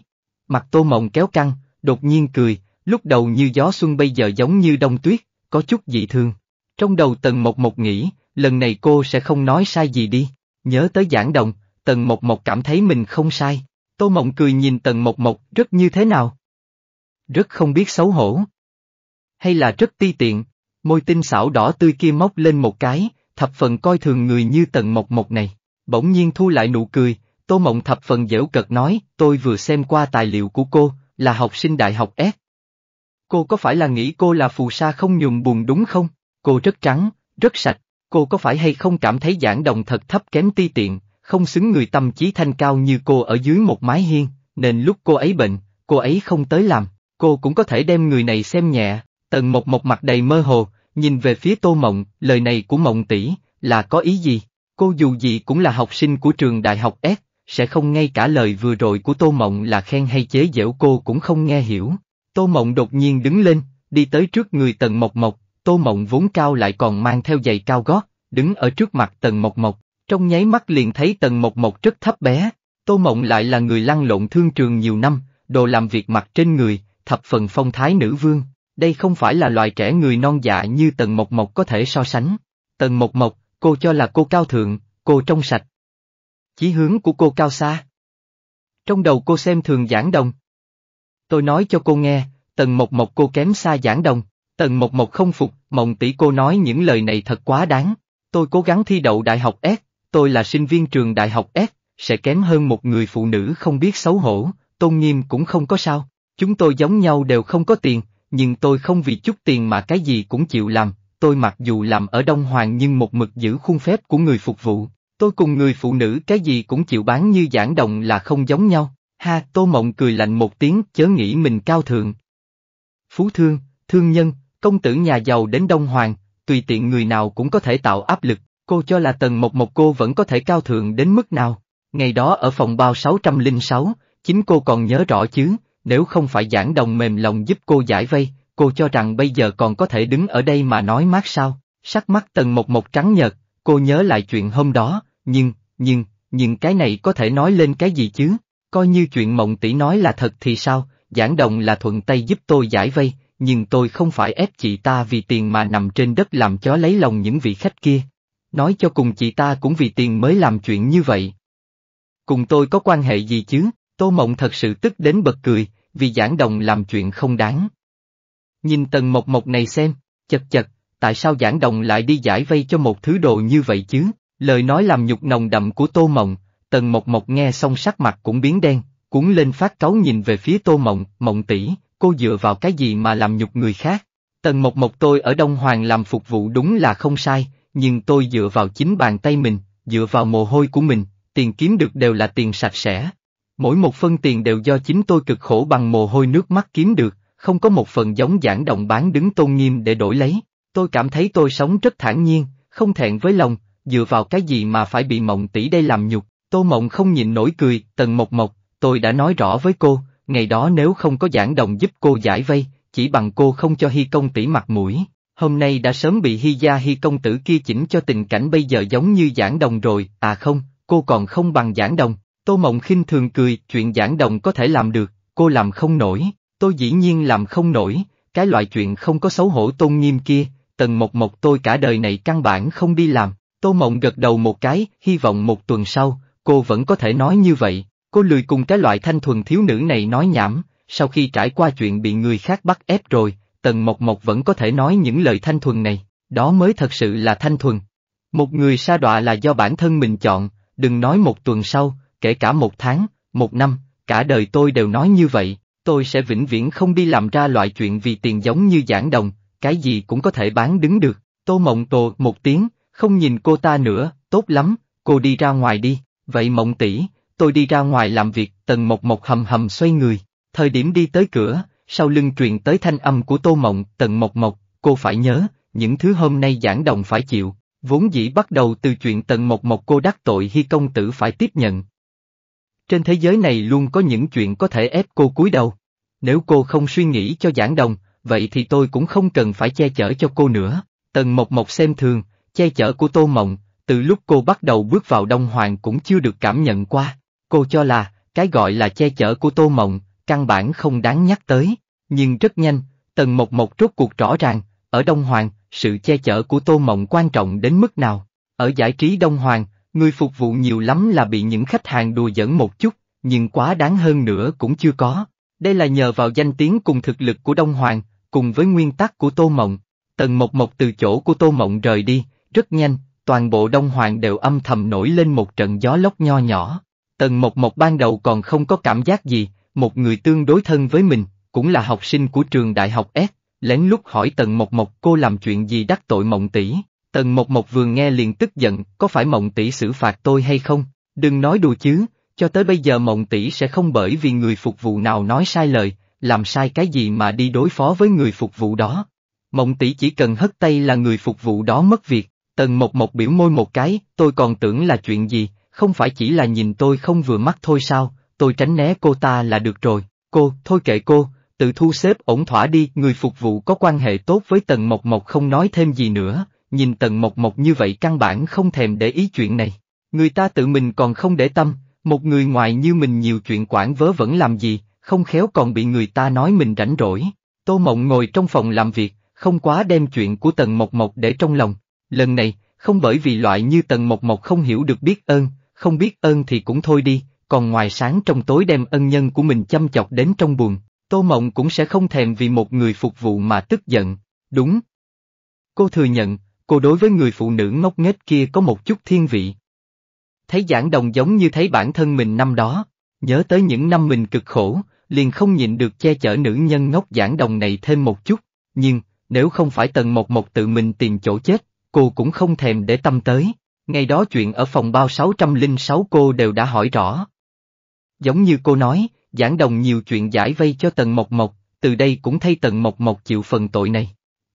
Mặt Tô Mộng kéo căng, đột nhiên cười, lúc đầu như gió xuân bây giờ giống như đông tuyết, có chút dị thương. Trong đầu Tần Mộc Mộc nghĩ, lần này cô sẽ không nói sai gì đi. Nhớ tới giảng đồng, Tần Mộc Mộc cảm thấy mình không sai. Tô Mộng cười nhìn Tần Mộc Mộc rất như thế nào? Rất không biết xấu hổ. Hay là rất ti tiện, môi tinh xảo đỏ tươi kia móc lên một cái, thập phần coi thường người như Tần Mộc Mộc này. Bỗng nhiên thu lại nụ cười, Tô Mộng thập phần dễu cợt nói, tôi vừa xem qua tài liệu của cô, là học sinh đại học S. Cô có phải là nghĩ cô là phù sa không nhùm buồn đúng không? Cô rất trắng, rất sạch, cô có phải hay không cảm thấy giảng đồng thật thấp kém ti tiện, không xứng người tâm trí thanh cao như cô ở dưới một mái hiên, nên lúc cô ấy bệnh, cô ấy không tới làm, cô cũng có thể đem người này xem nhẹ, tần mộc mộc mặt đầy mơ hồ, nhìn về phía tô mộng, lời này của mộng tỷ là có ý gì, cô dù gì cũng là học sinh của trường đại học S, sẽ không ngay cả lời vừa rồi của tô mộng là khen hay chế giễu cô cũng không nghe hiểu, tô mộng đột nhiên đứng lên, đi tới trước người tần mộc mộc, Tô Mộng vốn cao lại còn mang theo giày cao gót, đứng ở trước mặt Tần Mộc Mộc, trong nháy mắt liền thấy Tần Mộc Mộc rất thấp bé. Tô Mộng lại là người lăn lộn thương trường nhiều năm, đồ làm việc mặc trên người, thập phần phong thái nữ vương, đây không phải là loài trẻ người non dạ như Tần Mộc Mộc có thể so sánh. Tần Mộc Mộc, cô cho là cô cao thượng, cô trong sạch. Chí hướng của cô cao xa. Trong đầu cô xem thường giảng đồng. Tôi nói cho cô nghe, Tần Mộc Mộc cô kém xa giảng đồng. Tần Mộc Mộc không phục, Mộng tỷ cô nói những lời này thật quá đáng. Tôi cố gắng thi đậu đại học S, tôi là sinh viên trường đại học S, sẽ kém hơn một người phụ nữ không biết xấu hổ, tôn nghiêm cũng không có sao. Chúng tôi giống nhau đều không có tiền, nhưng tôi không vì chút tiền mà cái gì cũng chịu làm. Tôi mặc dù làm ở Đông Hoàng nhưng một mực giữ khuôn phép của người phục vụ. Tôi cùng người phụ nữ cái gì cũng chịu bán như giảng đồng là không giống nhau. Ha, Tô Mộng cười lạnh một tiếng chớ nghĩ mình cao thượng. Phú thương, thương nhân, công tử nhà giàu đến Đông Hoàng, tùy tiện người nào cũng có thể tạo áp lực, cô cho là tần mộc mộc cô vẫn có thể cao thượng đến mức nào. Ngày đó ở phòng bao 606, chính cô còn nhớ rõ chứ, nếu không phải giảng đồng mềm lòng giúp cô giải vây, cô cho rằng bây giờ còn có thể đứng ở đây mà nói mát sao, sắc mắt tần mộc mộc trắng nhợt, cô nhớ lại chuyện hôm đó, nhưng, nhưng, nhưng cái này có thể nói lên cái gì chứ, coi như chuyện mộng tỷ nói là thật thì sao, giảng đồng là thuận tay giúp tôi giải vây, nhưng tôi không phải ép chị ta vì tiền mà nằm trên đất làm chó lấy lòng những vị khách kia. Nói cho cùng chị ta cũng vì tiền mới làm chuyện như vậy. Cùng tôi có quan hệ gì chứ, Tô Mộng thật sự tức đến bật cười, vì giảng đồng làm chuyện không đáng. Nhìn tần mộc mộc này xem, chật chật, tại sao giảng đồng lại đi giải vây cho một thứ đồ như vậy chứ, lời nói làm nhục nồng đậm của Tô Mộng, tần mộc mộc nghe xong sắc mặt cũng biến đen, cuốn lên phát cáu nhìn về phía Tô Mộng, Mộng tỷ, cô dựa vào cái gì mà làm nhục người khác? Tần Mộc Mộc tôi ở Đông Hoàng làm phục vụ đúng là không sai, nhưng tôi dựa vào chính bàn tay mình, dựa vào mồ hôi của mình, tiền kiếm được đều là tiền sạch sẽ. Mỗi một phân tiền đều do chính tôi cực khổ bằng mồ hôi nước mắt kiếm được, không có một phần giống giảng động bán đứng tôn nghiêm để đổi lấy. Tôi cảm thấy tôi sống rất thản nhiên, không thẹn với lòng, dựa vào cái gì mà phải bị mộng tỷ đây làm nhục. Tô mộng không nhịn nổi cười, tần mộc mộc, tôi đã nói rõ với cô, ngày đó nếu không có giảng đồng giúp cô giải vây, chỉ bằng cô không cho Hy công tỷ mặt mũi, hôm nay đã sớm bị Hy gia Hy công tử kia chỉnh cho tình cảnh bây giờ giống như giảng đồng rồi, à không, cô còn không bằng giảng đồng. Tô Mộng khinh thường cười, chuyện giảng đồng có thể làm được, cô làm không nổi, tôi dĩ nhiên làm không nổi, cái loại chuyện không có xấu hổ tôn nghiêm kia, tần mộc mộc tôi cả đời này căn bản không đi làm, Tô Mộng gật đầu một cái, hy vọng một tuần sau, cô vẫn có thể nói như vậy. Cô lười cùng cái loại thanh thuần thiếu nữ này nói nhảm, sau khi trải qua chuyện bị người khác bắt ép rồi, Tần Mộc Mộc vẫn có thể nói những lời thanh thuần này, đó mới thật sự là thanh thuần. Một người sa đọa là do bản thân mình chọn, đừng nói một tuần sau, kể cả một tháng, một năm, cả đời tôi đều nói như vậy, tôi sẽ vĩnh viễn không đi làm ra loại chuyện vì tiền giống như giảng đồng, cái gì cũng có thể bán đứng được. Tô Mộng Tồ một tiếng, không nhìn cô ta nữa, tốt lắm, cô đi ra ngoài đi, vậy Mộng tỷ, tôi đi ra ngoài làm việc, tần mộc mộc hầm hầm xoay người, thời điểm đi tới cửa, sau lưng truyền tới thanh âm của tô mộng, tần mộc mộc, cô phải nhớ, những thứ hôm nay giảng đồng phải chịu, vốn dĩ bắt đầu từ chuyện tần mộc mộc cô đắc tội hy công tử phải tiếp nhận. Trên thế giới này luôn có những chuyện có thể ép cô cúi đầu. Nếu cô không suy nghĩ cho giảng đồng, vậy thì tôi cũng không cần phải che chở cho cô nữa. Tần Mộc Mộc xem thường, che chở của Tô Mộng, từ lúc cô bắt đầu bước vào Đông Hoàng cũng chưa được cảm nhận qua. Cô cho là, cái gọi là che chở của Tô Mộng, căn bản không đáng nhắc tới, nhưng rất nhanh, Tần Mộc Mộc rốt cuộc rõ ràng, ở Đông Hoàng, sự che chở của Tô Mộng quan trọng đến mức nào. Ở giải trí Đông Hoàng, người phục vụ nhiều lắm là bị những khách hàng đùa giỡn một chút, nhưng quá đáng hơn nữa cũng chưa có. Đây là nhờ vào danh tiếng cùng thực lực của Đông Hoàng, cùng với nguyên tắc của Tô Mộng. Tần Mộc Mộc từ chỗ của Tô Mộng rời đi, rất nhanh, toàn bộ Đông Hoàng đều âm thầm nổi lên một trận gió lốc nho nhỏ. Tần Mộc Mộc ban đầu còn không có cảm giác gì, một người tương đối thân với mình, cũng là học sinh của trường đại học S, lén lúc hỏi Tần Mộc Mộc cô làm chuyện gì đắc tội Mộng Tỷ. Tần Mộc Mộc vừa nghe liền tức giận, có phải Mộng Tỷ xử phạt tôi hay không? Đừng nói đùa chứ, cho tới bây giờ Mộng Tỷ sẽ không bởi vì người phục vụ nào nói sai lời, làm sai cái gì mà đi đối phó với người phục vụ đó. Mộng Tỷ chỉ cần hất tay là người phục vụ đó mất việc. Tần Mộc Mộc biểu môi một cái, tôi còn tưởng là chuyện gì, không phải chỉ là nhìn tôi không vừa mắt thôi sao, tôi tránh né cô ta là được rồi, cô, thôi kệ cô, tự thu xếp ổn thỏa đi, người phục vụ có quan hệ tốt với Tần Mộc Mộc không nói thêm gì nữa, nhìn Tần Mộc Mộc như vậy căn bản không thèm để ý chuyện này, người ta tự mình còn không để tâm, một người ngoài như mình nhiều chuyện quản vớ vẫn làm gì, không khéo còn bị người ta nói mình rảnh rỗi. Tô Mộng ngồi trong phòng làm việc, không quá đem chuyện của Tần Mộc Mộc để trong lòng, lần này, không bởi vì loại như Tần Mộc Mộc không hiểu được biết ơn, không biết ơn thì cũng thôi đi, còn ngoài sáng trong tối đem ân nhân của mình chăm chọc đến trong buồn, Tô Mộng cũng sẽ không thèm vì một người phục vụ mà tức giận, đúng. Cô thừa nhận, cô đối với người phụ nữ ngốc nghếch kia có một chút thiên vị. Thấy giảng đồng giống như thấy bản thân mình năm đó, nhớ tới những năm mình cực khổ, liền không nhịn được che chở nữ nhân ngốc giảng đồng này thêm một chút, nhưng, nếu không phải tần một một tự mình tìm chỗ chết, cô cũng không thèm để tâm tới. Ngày đó chuyện ở phòng bao 606 cô đều đã hỏi rõ. Giống như cô nói, giảng đồng nhiều chuyện giải vây cho Tần Mộc Mộc, từ đây cũng thay Tần Mộc Mộc chịu phần tội này.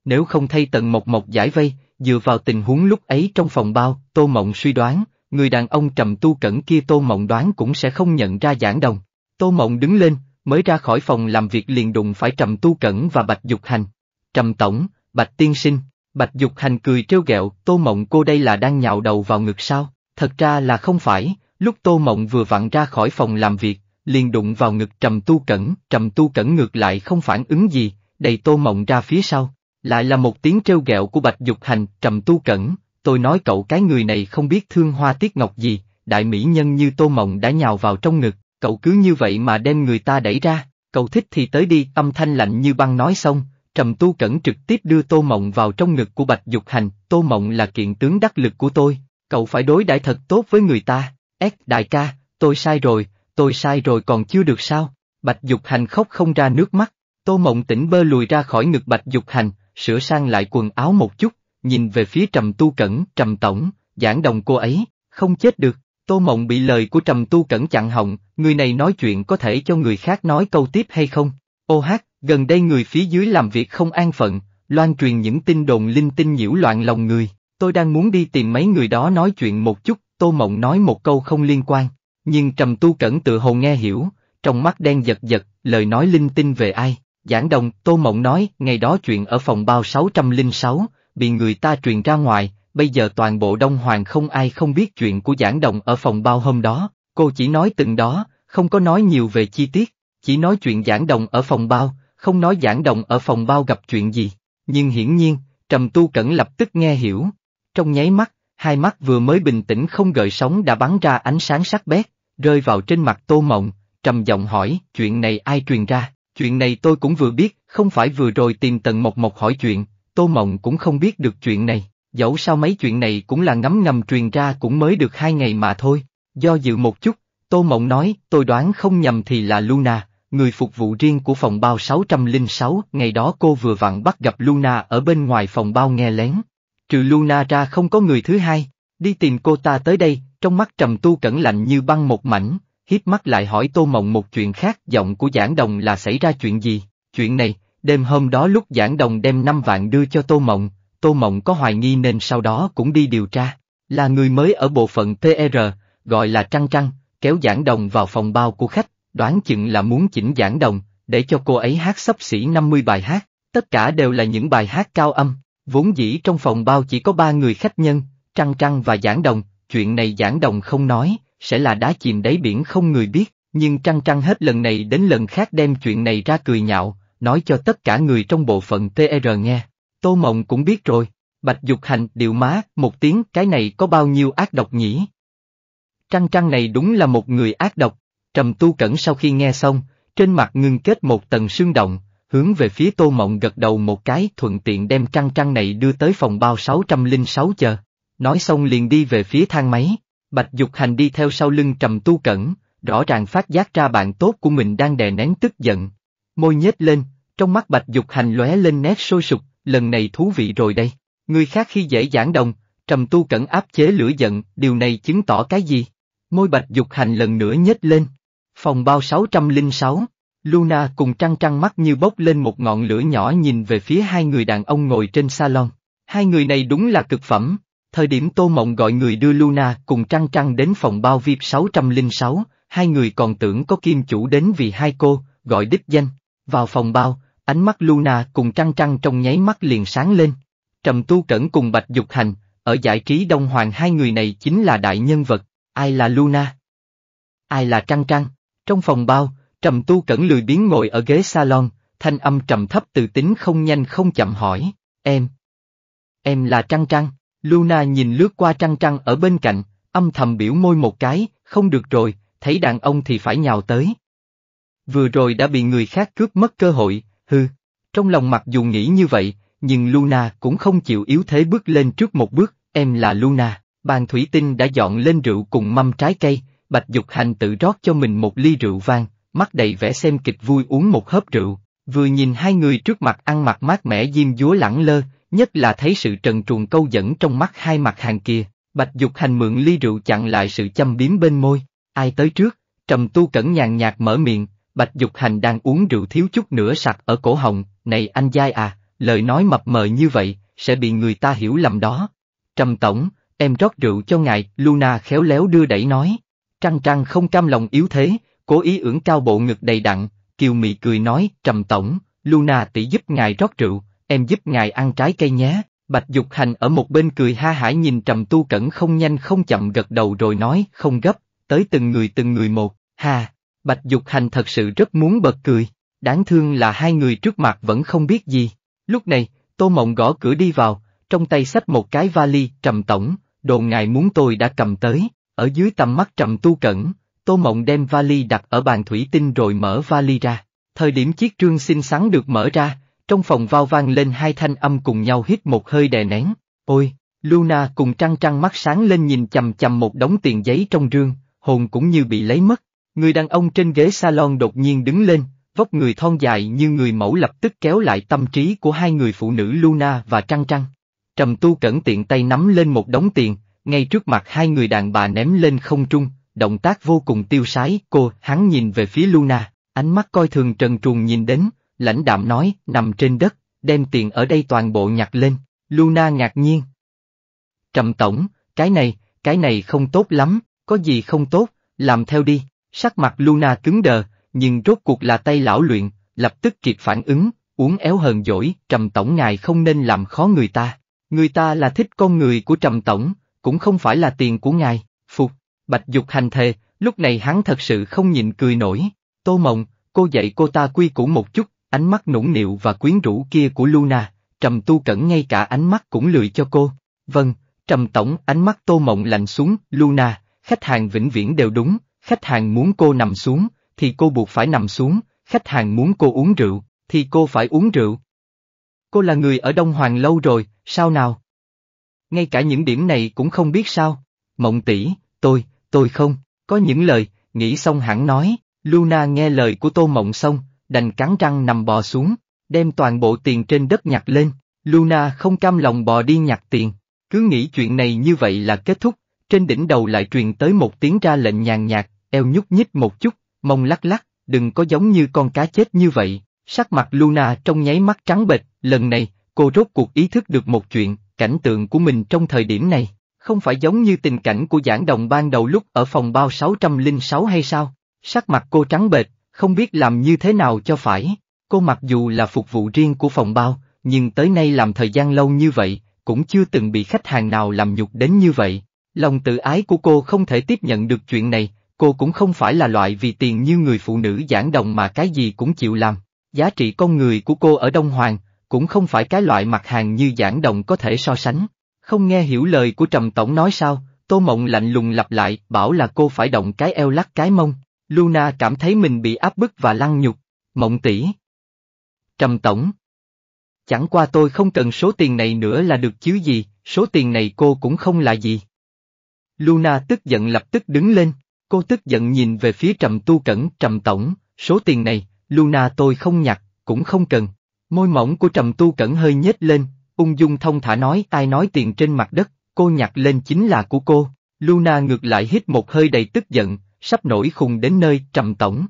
Nếu không thay Tần Mộc Mộc giải vây, dựa vào tình huống lúc ấy trong phòng bao, Tô Mộng suy đoán, người đàn ông trầm tu cẩn kia Tô Mộng đoán cũng sẽ không nhận ra giảng đồng. Tô Mộng đứng lên, mới ra khỏi phòng làm việc liền đụng phải trầm tu cẩn và Bạch Dục Hành. Trầm Tổng, Bạch Tiên Sinh, Bạch Dục Hành cười trêu ghẹo, Tô Mộng cô đây là đang nhạo đầu vào ngực sao, thật ra là không phải, lúc Tô Mộng vừa vặn ra khỏi phòng làm việc, liền đụng vào ngực Trầm Tu Cẩn, Trầm Tu Cẩn ngược lại không phản ứng gì, đẩy Tô Mộng ra phía sau, lại là một tiếng trêu ghẹo của Bạch Dục Hành, Trầm Tu Cẩn, tôi nói cậu cái người này không biết thương hoa tiết ngọc gì, đại mỹ nhân như Tô Mộng đã nhào vào trong ngực, cậu cứ như vậy mà đem người ta đẩy ra, cậu thích thì tới đi, âm thanh lạnh như băng nói xong, Trầm Tu Cẩn trực tiếp đưa Tô Mộng vào trong ngực của Bạch Dục Hành, Tô Mộng là kiện tướng đắc lực của tôi, cậu phải đối đãi thật tốt với người ta, ép đại ca, tôi sai rồi, tôi sai rồi còn chưa được sao, Bạch Dục Hành khóc không ra nước mắt, Tô Mộng tỉnh bơ lùi ra khỏi ngực Bạch Dục Hành, sửa sang lại quần áo một chút, nhìn về phía Trầm Tu Cẩn, Trầm Tổng, giảng đồng cô ấy, không chết được, Tô Mộng bị lời của Trầm Tu Cẩn chặn họng, người này nói chuyện có thể cho người khác nói câu tiếp hay không, ô hát, Gần đây người phía dưới làm việc không an phận, loan truyền những tin đồn linh tinh nhiễu loạn lòng người, tôi đang muốn đi tìm mấy người đó nói chuyện một chút, Tô Mộng nói một câu không liên quan, nhưng Trầm Tu Cẩn tự hồ nghe hiểu, trong mắt đen giật giật, lời nói linh tinh về ai, giảng đồng, Tô Mộng nói, ngày đó chuyện ở phòng bao 606, bị người ta truyền ra ngoài, bây giờ toàn bộ Đông Hoàng không ai không biết chuyện của giảng đồng ở phòng bao hôm đó, cô chỉ nói từng đó, không có nói nhiều về chi tiết, chỉ nói chuyện giảng đồng ở phòng bao, không nói giảng đồng ở phòng bao gặp chuyện gì, nhưng hiển nhiên, trầm tu cẩn lập tức nghe hiểu. Trong nháy mắt, hai mắt vừa mới bình tĩnh không gợi sóng đã bắn ra ánh sáng sắc bét, rơi vào trên mặt tô mộng, trầm giọng hỏi, chuyện này ai truyền ra, chuyện này tôi cũng vừa biết, không phải vừa rồi tìm tần một một hỏi chuyện, tô mộng cũng không biết được chuyện này, dẫu sao mấy chuyện này cũng là ngấm ngầm truyền ra cũng mới được hai ngày mà thôi, do dự một chút, tô mộng nói, tôi đoán không nhầm thì là Luna, người phục vụ riêng của phòng bao 606, ngày đó cô vừa vặn bắt gặp Luna ở bên ngoài phòng bao nghe lén. Trừ Luna ra không có người thứ hai, đi tìm cô ta tới đây, trong mắt trầm tu cẩn lạnh như băng một mảnh, hiếp mắt lại hỏi Tô Mộng một chuyện khác, giọng của Giảng Đồng là xảy ra chuyện gì, chuyện này, đêm hôm đó lúc Giảng Đồng đem 5 vạn đưa cho Tô Mộng, Tô Mộng có hoài nghi nên sau đó cũng đi điều tra, là người mới ở bộ phận PR, gọi là Trăng Trăng, kéo Giảng Đồng vào phòng bao của khách, đoán chừng là muốn chỉnh giảng đồng, để cho cô ấy hát sắp xỉ 50 bài hát, tất cả đều là những bài hát cao âm, vốn dĩ trong phòng bao chỉ có ba người khách nhân, Trăng Trăng và giảng đồng, chuyện này giảng đồng không nói, sẽ là đá chìm đáy biển không người biết, nhưng Trăng Trăng hết lần này đến lần khác đem chuyện này ra cười nhạo, nói cho tất cả người trong bộ phận TR nghe. Tô Mộng cũng biết rồi, Bạch Dục Hành điệu má, một tiếng cái này có bao nhiêu ác độc nhỉ? Trăng Trăng này đúng là một người ác độc, Trầm tu cẩn sau khi nghe xong, trên mặt ngưng kết một tầng sương động, hướng về phía tô mộng gật đầu một cái thuận tiện đem trăng trăng này đưa tới phòng bao 606 chờ. Nói xong liền đi về phía thang máy, bạch dục hành đi theo sau lưng trầm tu cẩn, rõ ràng phát giác ra bạn tốt của mình đang đè nén tức giận. Môi nhếch lên, trong mắt bạch dục hành lóe lên nét sôi sục, lần này thú vị rồi đây. Người khác khi dễ giảng đồng, trầm tu cẩn áp chế lửa giận, điều này chứng tỏ cái gì? Môi bạch dục hành lần nữa nhếch lên, Phòng bao 606, Luna cùng trăng trăng mắt như bốc lên một ngọn lửa nhỏ nhìn về phía hai người đàn ông ngồi trên salon. Hai người này đúng là cực phẩm. Thời điểm Tô Mộng gọi người đưa Luna cùng trăng trăng đến phòng bao VIP 606, hai người còn tưởng có kim chủ đến vì hai cô, gọi đích danh. Vào phòng bao, ánh mắt Luna cùng trăng trăng trong nháy mắt liền sáng lên. Trầm Tu Cẩn cùng Bạch Dục Hành, ở giải trí Đông Hoàng hai người này chính là đại nhân vật, ai là Luna? Ai là Trăng Trăng? Trong phòng bao, Trầm Tu Cẩn lười biếng ngồi ở ghế salon, thanh âm trầm thấp từ tính không nhanh không chậm hỏi, em. Em là Trăng Trăng, Luna nhìn lướt qua Trăng Trăng ở bên cạnh, âm thầm biểu môi một cái, không được rồi, thấy đàn ông thì phải nhào tới. Vừa rồi đã bị người khác cướp mất cơ hội, hư. Trong lòng mặc dù nghĩ như vậy, nhưng Luna cũng không chịu yếu thế bước lên trước một bước, em là Luna, bàn thủy tinh đã dọn lên rượu cùng mâm trái cây, Bạch Dục Hành tự rót cho mình một ly rượu vang, mắt đầy vẻ xem kịch vui uống một hớp rượu, vừa nhìn hai người trước mặt ăn mặc mát mẻ diêm dúa lẳng lơ, nhất là thấy sự trần truồng câu dẫn trong mắt hai mặt hàng kia, Bạch Dục Hành mượn ly rượu chặn lại sự châm biếm bên môi, ai tới trước, trầm tu cẩn nhàn nhạt mở miệng, Bạch Dục Hành đang uống rượu thiếu chút nữa sặc ở cổ họng, này anh giai à, lời nói mập mờ như vậy, sẽ bị người ta hiểu lầm đó. Trầm Tổng, em rót rượu cho ngài, Luna khéo léo đưa đẩy nói. Trăng trăng không cam lòng yếu thế, cố ý ưỡn cao bộ ngực đầy đặn, kiều mị cười nói, trầm tổng, Luna tỷ giúp ngài rót rượu, em giúp ngài ăn trái cây nhé. Bạch Dục Hành ở một bên cười ha hả nhìn Trầm Tu Cẩn không nhanh không chậm gật đầu rồi nói, không gấp, tới từng người từng người một, ha. Bạch Dục Hành thật sự rất muốn bật cười, đáng thương là hai người trước mặt vẫn không biết gì. Lúc này, Tô Mộng gõ cửa đi vào, trong tay xách một cái vali, Trầm Tổng, đồ ngài muốn tôi đã cầm tới, ở dưới tầm mắt trầm tu cẩn, Tô Mộng đem vali đặt ở bàn thủy tinh rồi mở vali ra. Thời điểm chiếc trương xinh xắn được mở ra, trong phòng vao vang lên hai thanh âm cùng nhau hít một hơi đè nén. Ôi, Luna cùng trăng trăng mắt sáng lên nhìn chầm chầm một đống tiền giấy trong rương, hồn cũng như bị lấy mất. Người đàn ông trên ghế salon đột nhiên đứng lên, vóc người thon dài như người mẫu lập tức kéo lại tâm trí của hai người phụ nữ Luna và Trăng Trăng. Trầm tu cẩn tiện tay nắm lên một đống tiền, ngay trước mặt hai người đàn bà ném lên không trung, động tác vô cùng tiêu sái, cô, hắn nhìn về phía Luna, ánh mắt coi thường trần truồng nhìn đến, lãnh đạm nói, nằm trên đất, đem tiền ở đây toàn bộ nhặt lên, Luna ngạc nhiên. Trầm tổng, cái này, cái này không tốt lắm, có gì không tốt, làm theo đi, sắc mặt Luna cứng đờ, nhưng rốt cuộc là tay lão luyện, lập tức kịp phản ứng, uống éo hờn dỗi, trầm tổng ngài không nên làm khó người ta, người ta là thích con người của trầm tổng, cũng không phải là tiền của ngài, phục, bạch dục hành thề, lúc này hắn thật sự không nhịn cười nổi, tô mộng, cô dạy cô ta quy củ một chút, ánh mắt nũng nịu và quyến rũ kia của Luna, trầm tu cẩn ngay cả ánh mắt cũng lười cho cô, vâng, trầm tổng ánh mắt tô mộng lạnh xuống, Luna, khách hàng vĩnh viễn đều đúng, khách hàng muốn cô nằm xuống, thì cô buộc phải nằm xuống, khách hàng muốn cô uống rượu, thì cô phải uống rượu. Cô là người ở Đông Hoàng lâu rồi, sao nào? ngay cả những điểm này cũng không biết sao. Mộng tỷ, tôi, tôi không, có những lời, nghĩ xong hẳn nói, Luna nghe lời của tô mộng xong, đành cắn răng nằm bò xuống, đem toàn bộ tiền trên đất nhặt lên, Luna không cam lòng bò đi nhặt tiền, cứ nghĩ chuyện này như vậy là kết thúc, trên đỉnh đầu lại truyền tới một tiếng ra lệnh nhàn nhạt, eo nhúc nhích một chút, mông lắc lắc, đừng có giống như con cá chết như vậy, sắc mặt Luna trong nháy mắt trắng bệch, lần này, cô rốt cuộc ý thức được một chuyện, cảnh tượng của mình trong thời điểm này, không phải giống như tình cảnh của giảng đồng ban đầu lúc ở phòng bao 606 hay sao? Sắc mặt cô trắng bệch, không biết làm như thế nào cho phải. Cô mặc dù là phục vụ riêng của phòng bao, nhưng tới nay làm thời gian lâu như vậy, cũng chưa từng bị khách hàng nào làm nhục đến như vậy. Lòng tự ái của cô không thể tiếp nhận được chuyện này, cô cũng không phải là loại vì tiền như người phụ nữ giảng đồng mà cái gì cũng chịu làm. Giá trị con người của cô ở Đông Hoàng, cũng không phải cái loại mặt hàng như giảng đồng có thể so sánh. Không nghe hiểu lời của Trầm Tổng nói sao, Tô Mộng lạnh lùng lặp lại, bảo là cô phải động cái eo lắc cái mông. Luna cảm thấy mình bị áp bức và lăng nhục. Mộng tỷ. Trầm Tổng. Chẳng qua tôi không cần số tiền này nữa là được chứ gì, số tiền này cô cũng không là gì. Luna tức giận lập tức đứng lên, cô tức giận nhìn về phía Trầm Tu Cẩn, Trầm Tổng, số tiền này, Luna tôi không nhặt, cũng không cần. Môi mỏng của trầm tu cẩn hơi nhếch lên, ung dung thông thả nói ai nói tiền trên mặt đất, cô nhặt lên chính là của cô. Luna ngược lại hít một hơi đầy tức giận, sắp nổi khùng đến nơi trầm tổng.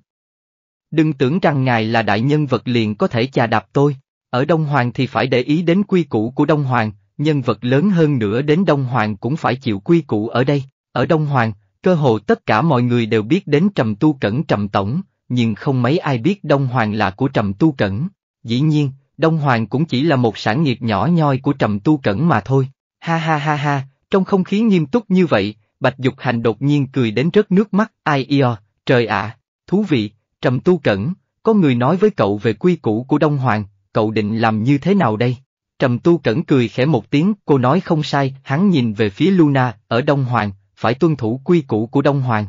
Đừng tưởng rằng ngài là đại nhân vật liền có thể chà đạp tôi, ở Đông Hoàng thì phải để ý đến quy củ của Đông Hoàng, nhân vật lớn hơn nữa đến Đông Hoàng cũng phải chịu quy củ ở đây, ở Đông Hoàng, cơ hồ tất cả mọi người đều biết đến trầm tu cẩn trầm tổng, nhưng không mấy ai biết Đông Hoàng là của trầm tu cẩn. Dĩ nhiên, Đông Hoàng cũng chỉ là một sản nghiệp nhỏ nhoi của trầm tu cẩn mà thôi. Ha ha ha ha, trong không khí nghiêm túc như vậy, Bạch Dục Hành đột nhiên cười đến rớt nước mắt, ai io, trời ạ, thú vị, trầm tu cẩn, có người nói với cậu về quy củ của Đông Hoàng, cậu định làm như thế nào đây? Trầm tu cẩn cười khẽ một tiếng, cô nói không sai, hắn nhìn về phía Luna, ở Đông Hoàng, phải tuân thủ quy củ của Đông Hoàng.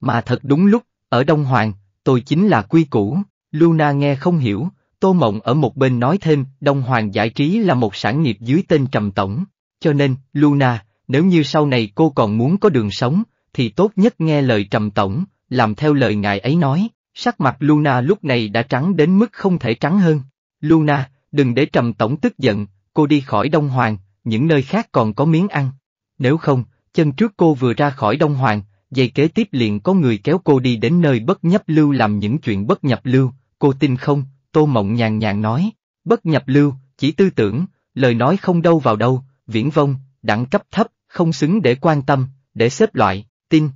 Mà thật đúng lúc, ở Đông Hoàng, tôi chính là quy củ, Luna nghe không hiểu, Tô Mộng ở một bên nói thêm, Đông Hoàng Giải Trí là một sản nghiệp dưới tên Trầm Tổng, cho nên, Luna, nếu như sau này cô còn muốn có đường sống, thì tốt nhất nghe lời Trầm Tổng, làm theo lời ngài ấy nói, sắc mặt Luna lúc này đã trắng đến mức không thể trắng hơn. Luna, đừng để Trầm Tổng tức giận, cô đi khỏi Đông Hoàng, những nơi khác còn có miếng ăn. Nếu không, chân trước cô vừa ra khỏi Đông Hoàng, dây kế tiếp liền có người kéo cô đi đến nơi bất nhấp lưu làm những chuyện bất nhập lưu, cô tin không, Tô Mộng nhàn nhàn nói, bất nhập lưu, chỉ tư tưởng, lời nói không đâu vào đâu, viễn vông, đẳng cấp thấp, không xứng để quan tâm, để xếp loại, tin.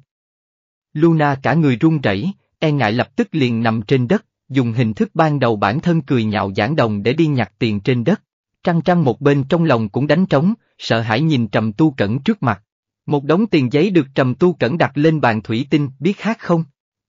Luna cả người run rẩy, e ngại lập tức liền nằm trên đất, dùng hình thức ban đầu bản thân cười nhạo giảng đồng để đi nhặt tiền trên đất. Trăng trăng một bên trong lòng cũng đánh trống, sợ hãi nhìn trầm tu cẩn trước mặt. Một đống tiền giấy được trầm tu cẩn đặt lên bàn thủy tinh, biết hát không?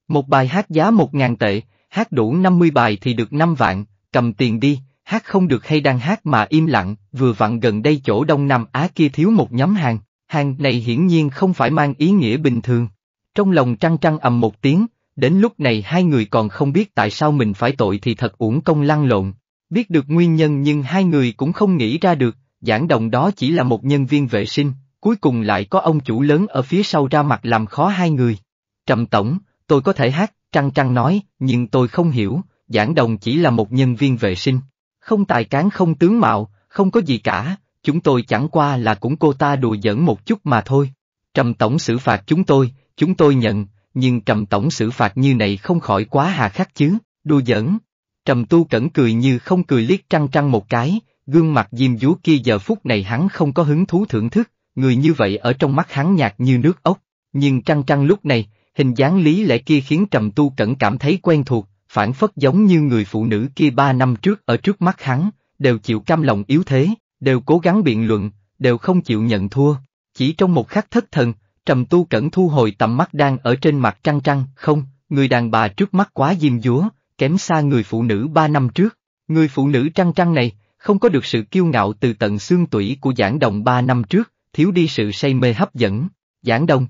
Một bài hát giá một ngàn tệ, hát đủ 50 bài thì được 5 vạn, cầm tiền đi, hát không được hay đang hát mà im lặng, vừa vặn gần đây chỗ Đông Nam Á kia thiếu một nhóm hàng, hàng này hiển nhiên không phải mang ý nghĩa bình thường. Trong lòng trăng trăng ầm một tiếng, đến lúc này hai người còn không biết tại sao mình phải tội thì thật uổng công lăn lộn. Biết được nguyên nhân nhưng hai người cũng không nghĩ ra được, giảng đồng đó chỉ là một nhân viên vệ sinh, cuối cùng lại có ông chủ lớn ở phía sau ra mặt làm khó hai người. Trầm Tổng, tôi có thể hát, Trăng Trăng nói, nhưng tôi không hiểu, giảng đồng chỉ là một nhân viên vệ sinh, không tài cán không tướng mạo, không có gì cả, chúng tôi chẳng qua là cũng cô ta đùa giỡn một chút mà thôi. Trầm tổng xử phạt chúng tôi, chúng tôi nhận, nhưng trầm tổng xử phạt như này không khỏi quá hà khắc chứ, đùa giỡn. Trầm tu cẩn cười như không cười liếc trăng trăng một cái, gương mặt diêm dúa kia giờ phút này hắn không có hứng thú thưởng thức, người như vậy ở trong mắt hắn nhạt như nước ốc. Nhưng trăng trăng lúc này, Hình dáng lý lẽ kia khiến trầm tu cẩn cảm thấy quen thuộc, phản phất giống như người phụ nữ kia ba năm trước ở trước mắt hắn, đều chịu cam lòng yếu thế, đều cố gắng biện luận, đều không chịu nhận thua. Chỉ trong một khắc thất thần, trầm tu cẩn thu hồi tầm mắt đang ở trên mặt trăng trăng, không, người đàn bà trước mắt quá diêm dúa, kém xa người phụ nữ ba năm trước. Người phụ nữ trăng trăng này, không có được sự kiêu ngạo từ tận xương tủy của giảng đồng ba năm trước, thiếu đi sự say mê hấp dẫn. Giảng đồng,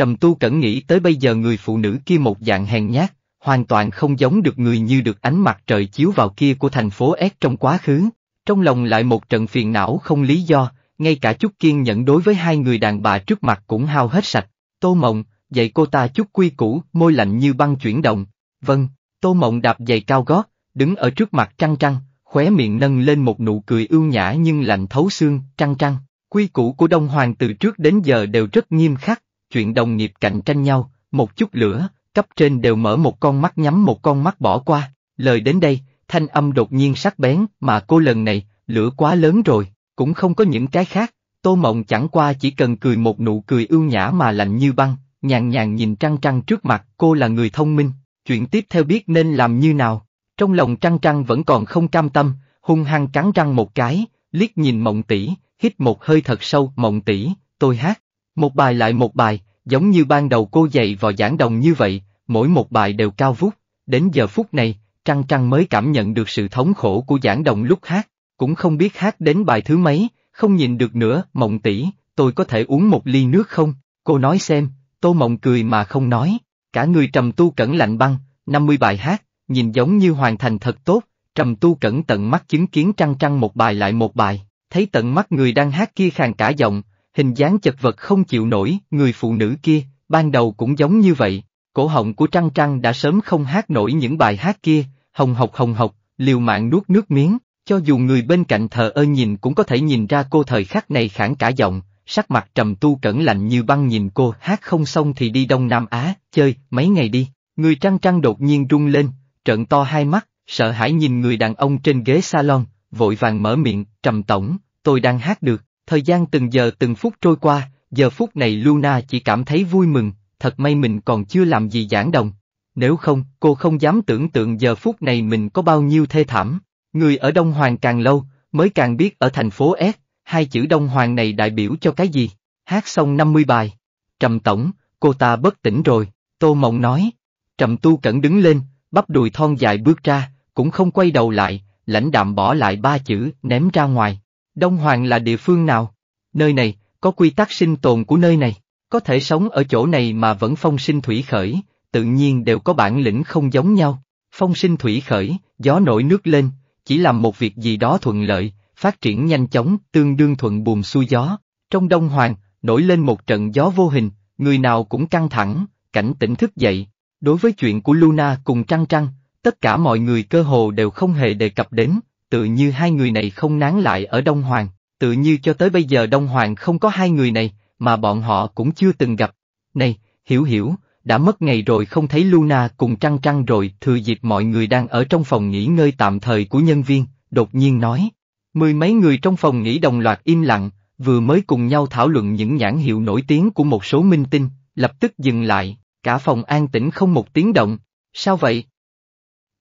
Trầm tu cẩn nghĩ tới bây giờ người phụ nữ kia một dạng hèn nhát, hoàn toàn không giống được người như được ánh mặt trời chiếu vào kia của thành phố S trong quá khứ. Trong lòng lại một trận phiền não không lý do, ngay cả chút kiên nhẫn đối với hai người đàn bà trước mặt cũng hao hết sạch. Tô Mộng, dạy cô ta chút quy củ, môi lạnh như băng chuyển động. Vâng, Tô Mộng đạp giày cao gót, đứng ở trước mặt trăng trăng, khóe miệng nâng lên một nụ cười ưu nhã nhưng lạnh thấu xương, trăng trăng. Quy củ của Đông Hoàng từ trước đến giờ đều rất nghiêm khắc, chuyện đồng nghiệp cạnh tranh nhau, một chút lửa, cấp trên đều mở một con mắt nhắm một con mắt bỏ qua, lời đến đây, thanh âm đột nhiên sắc bén mà cô lần này, lửa quá lớn rồi, cũng không có những cái khác, tô mộng chẳng qua chỉ cần cười một nụ cười ưu nhã mà lạnh như băng, nhàn nhàn nhìn trăng trăng trước mặt cô là người thông minh, chuyện tiếp theo biết nên làm như nào, trong lòng trăng trăng vẫn còn không cam tâm, hung hăng cắn răng một cái, liếc nhìn mộng tỷ, hít một hơi thật sâu mộng tỷ, tôi hát, một bài lại một bài, giống như ban đầu cô dạy vào giảng đồng như vậy, mỗi một bài đều cao vút, đến giờ phút này, Trăng Trăng mới cảm nhận được sự thống khổ của giảng đồng lúc hát, cũng không biết hát đến bài thứ mấy, không nhìn được nữa, mộng tỷ, tôi có thể uống một ly nước không, cô nói xem, tô mộng cười mà không nói, cả người trầm tu cẩn lạnh băng, 50 bài hát, nhìn giống như hoàn thành thật tốt, trầm tu cẩn tận mắt chứng kiến Trăng Trăng một bài lại một bài, thấy tận mắt người đang hát kia khàn cả giọng, hình dáng chật vật không chịu nổi, người phụ nữ kia, ban đầu cũng giống như vậy, cổ họng của Trăng Trăng đã sớm không hát nổi những bài hát kia, hồng học hồng học, liều mạng nuốt nước miếng, cho dù người bên cạnh thờ ơ nhìn cũng có thể nhìn ra cô thời khắc này khản cả giọng, sắc mặt trầm tu cẩn lạnh như băng nhìn cô hát không xong thì đi Đông Nam Á, chơi, mấy ngày đi, người Trăng Trăng đột nhiên rung lên, trợn to hai mắt, sợ hãi nhìn người đàn ông trên ghế salon, vội vàng mở miệng, trầm tổng, tôi đang hát được. Thời gian từng giờ từng phút trôi qua, giờ phút này Luna chỉ cảm thấy vui mừng, thật may mình còn chưa làm gì giảng đồng. Nếu không, cô không dám tưởng tượng giờ phút này mình có bao nhiêu thê thảm. Người ở Đông Hoàng càng lâu, mới càng biết ở thành phố S, hai chữ Đông Hoàng này đại biểu cho cái gì. Hát xong năm mươi bài. Trầm Tổng, cô ta bất tỉnh rồi, Tô Mộng nói. Trầm Tu Cẩn đứng lên, bắp đùi thon dài bước ra, cũng không quay đầu lại, lãnh đạm bỏ lại ba chữ, ném ra ngoài. Đông Hoàng là địa phương nào? Nơi này, có quy tắc sinh tồn của nơi này, có thể sống ở chỗ này mà vẫn phong sinh thủy khởi, tự nhiên đều có bản lĩnh không giống nhau. Phong sinh thủy khởi, gió nổi nước lên, chỉ làm một việc gì đó thuận lợi, phát triển nhanh chóng, tương đương thuận buồm xuôi gió. Trong Đông Hoàng, nổi lên một trận gió vô hình, người nào cũng căng thẳng, cảnh tỉnh thức dậy. Đối với chuyện của Luna cùng Trăng Trăng, tất cả mọi người cơ hồ đều không hề đề cập đến, tự như hai người này không nán lại ở Đông Hoàng, tự như cho tới bây giờ Đông Hoàng không có hai người này, mà bọn họ cũng chưa từng gặp. Này, hiểu hiểu, đã mất ngày rồi không thấy Luna cùng Trăng Trăng rồi, thừa dịp mọi người đang ở trong phòng nghỉ ngơi tạm thời của nhân viên, đột nhiên nói. Mười mấy người trong phòng nghỉ đồng loạt im lặng, vừa mới cùng nhau thảo luận những nhãn hiệu nổi tiếng của một số minh tinh, lập tức dừng lại, cả phòng an tĩnh không một tiếng động. Sao vậy?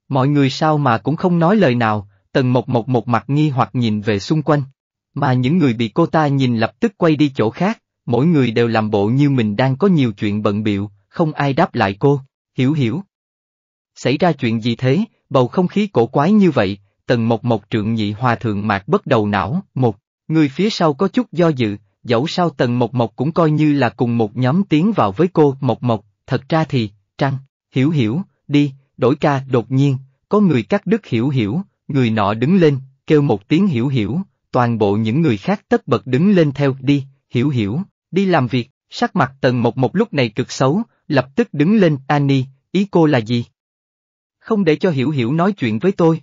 Mọi người sao mà cũng không nói lời nào, Tần Mộc Mộc một mặt nghi hoặc nhìn về xung quanh. Mà những người bị cô ta nhìn lập tức quay đi chỗ khác, mỗi người đều làm bộ như mình đang có nhiều chuyện bận biệu, không ai đáp lại cô, hiểu hiểu. Xảy ra chuyện gì thế, bầu không khí cổ quái như vậy, tần mộc mộc trượng nhị hòa thượng mạc bất đầu não, một, người phía sau có chút do dự, dẫu sao tần mộc mộc cũng coi như là cùng một nhóm tiến vào với cô, mộc mộc, thật ra thì, trăng, hiểu hiểu, đi, đổi ca đột nhiên, có người cắt đứt hiểu hiểu, Người nọ đứng lên, kêu một tiếng hiểu hiểu, toàn bộ những người khác tất bật đứng lên theo đi, hiểu hiểu, đi làm việc, sắc mặt tần một một lúc này cực xấu, lập tức đứng lên, Annie, ý cô là gì? Không để cho hiểu hiểu nói chuyện với tôi.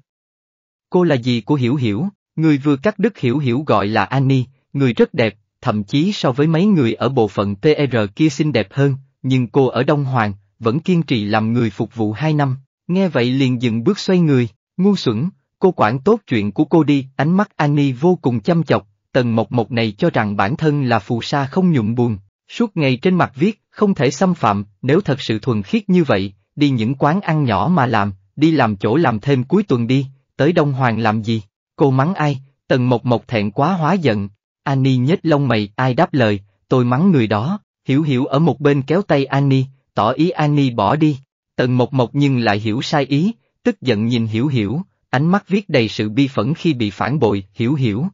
Cô là gì của hiểu hiểu, người vừa cắt đứt hiểu hiểu gọi là Annie, người rất đẹp, thậm chí so với mấy người ở bộ phận TR kia xinh đẹp hơn, nhưng cô ở Đông Hoàng, vẫn kiên trì làm người phục vụ hai năm, nghe vậy liền dừng bước xoay người, ngu xuẩn, Cô quản tốt chuyện của cô đi, ánh mắt Annie vô cùng chăm chọc, tần mộc mộc này cho rằng bản thân là phù sa không nhuộm buồn, suốt ngày trên mặt viết, không thể xâm phạm, nếu thật sự thuần khiết như vậy, đi những quán ăn nhỏ mà làm, đi làm chỗ làm thêm cuối tuần đi, tới Đông Hoàng làm gì, cô mắng ai, tần mộc mộc thẹn quá hóa giận, Annie nhếch lông mày, ai đáp lời, tôi mắng người đó, hiểu hiểu ở một bên kéo tay Annie, tỏ ý Annie bỏ đi, tần mộc mộc nhưng lại hiểu sai ý, tức giận nhìn hiểu hiểu, ánh mắt viết đầy sự bi phẫn khi bị phản bội, hiểu hiểu.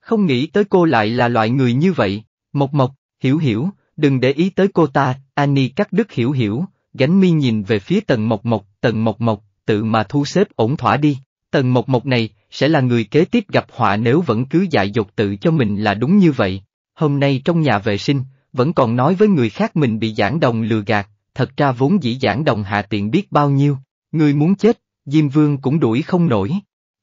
Không nghĩ tới cô lại là loại người như vậy, mộc mộc, hiểu hiểu, đừng để ý tới cô ta, Annie cắt đứt hiểu hiểu, gánh mi nhìn về phía tần mộc mộc, tần mộc mộc, tự mà thu xếp ổn thỏa đi, tần mộc mộc này, sẽ là người kế tiếp gặp họa nếu vẫn cứ dại dột tự cho mình là đúng như vậy. Hôm nay trong nhà vệ sinh, vẫn còn nói với người khác mình bị giảng đồng lừa gạt, thật ra vốn dĩ giảng đồng hạ tiện biết bao nhiêu, người muốn chết, Diêm Vương cũng đuổi không nổi.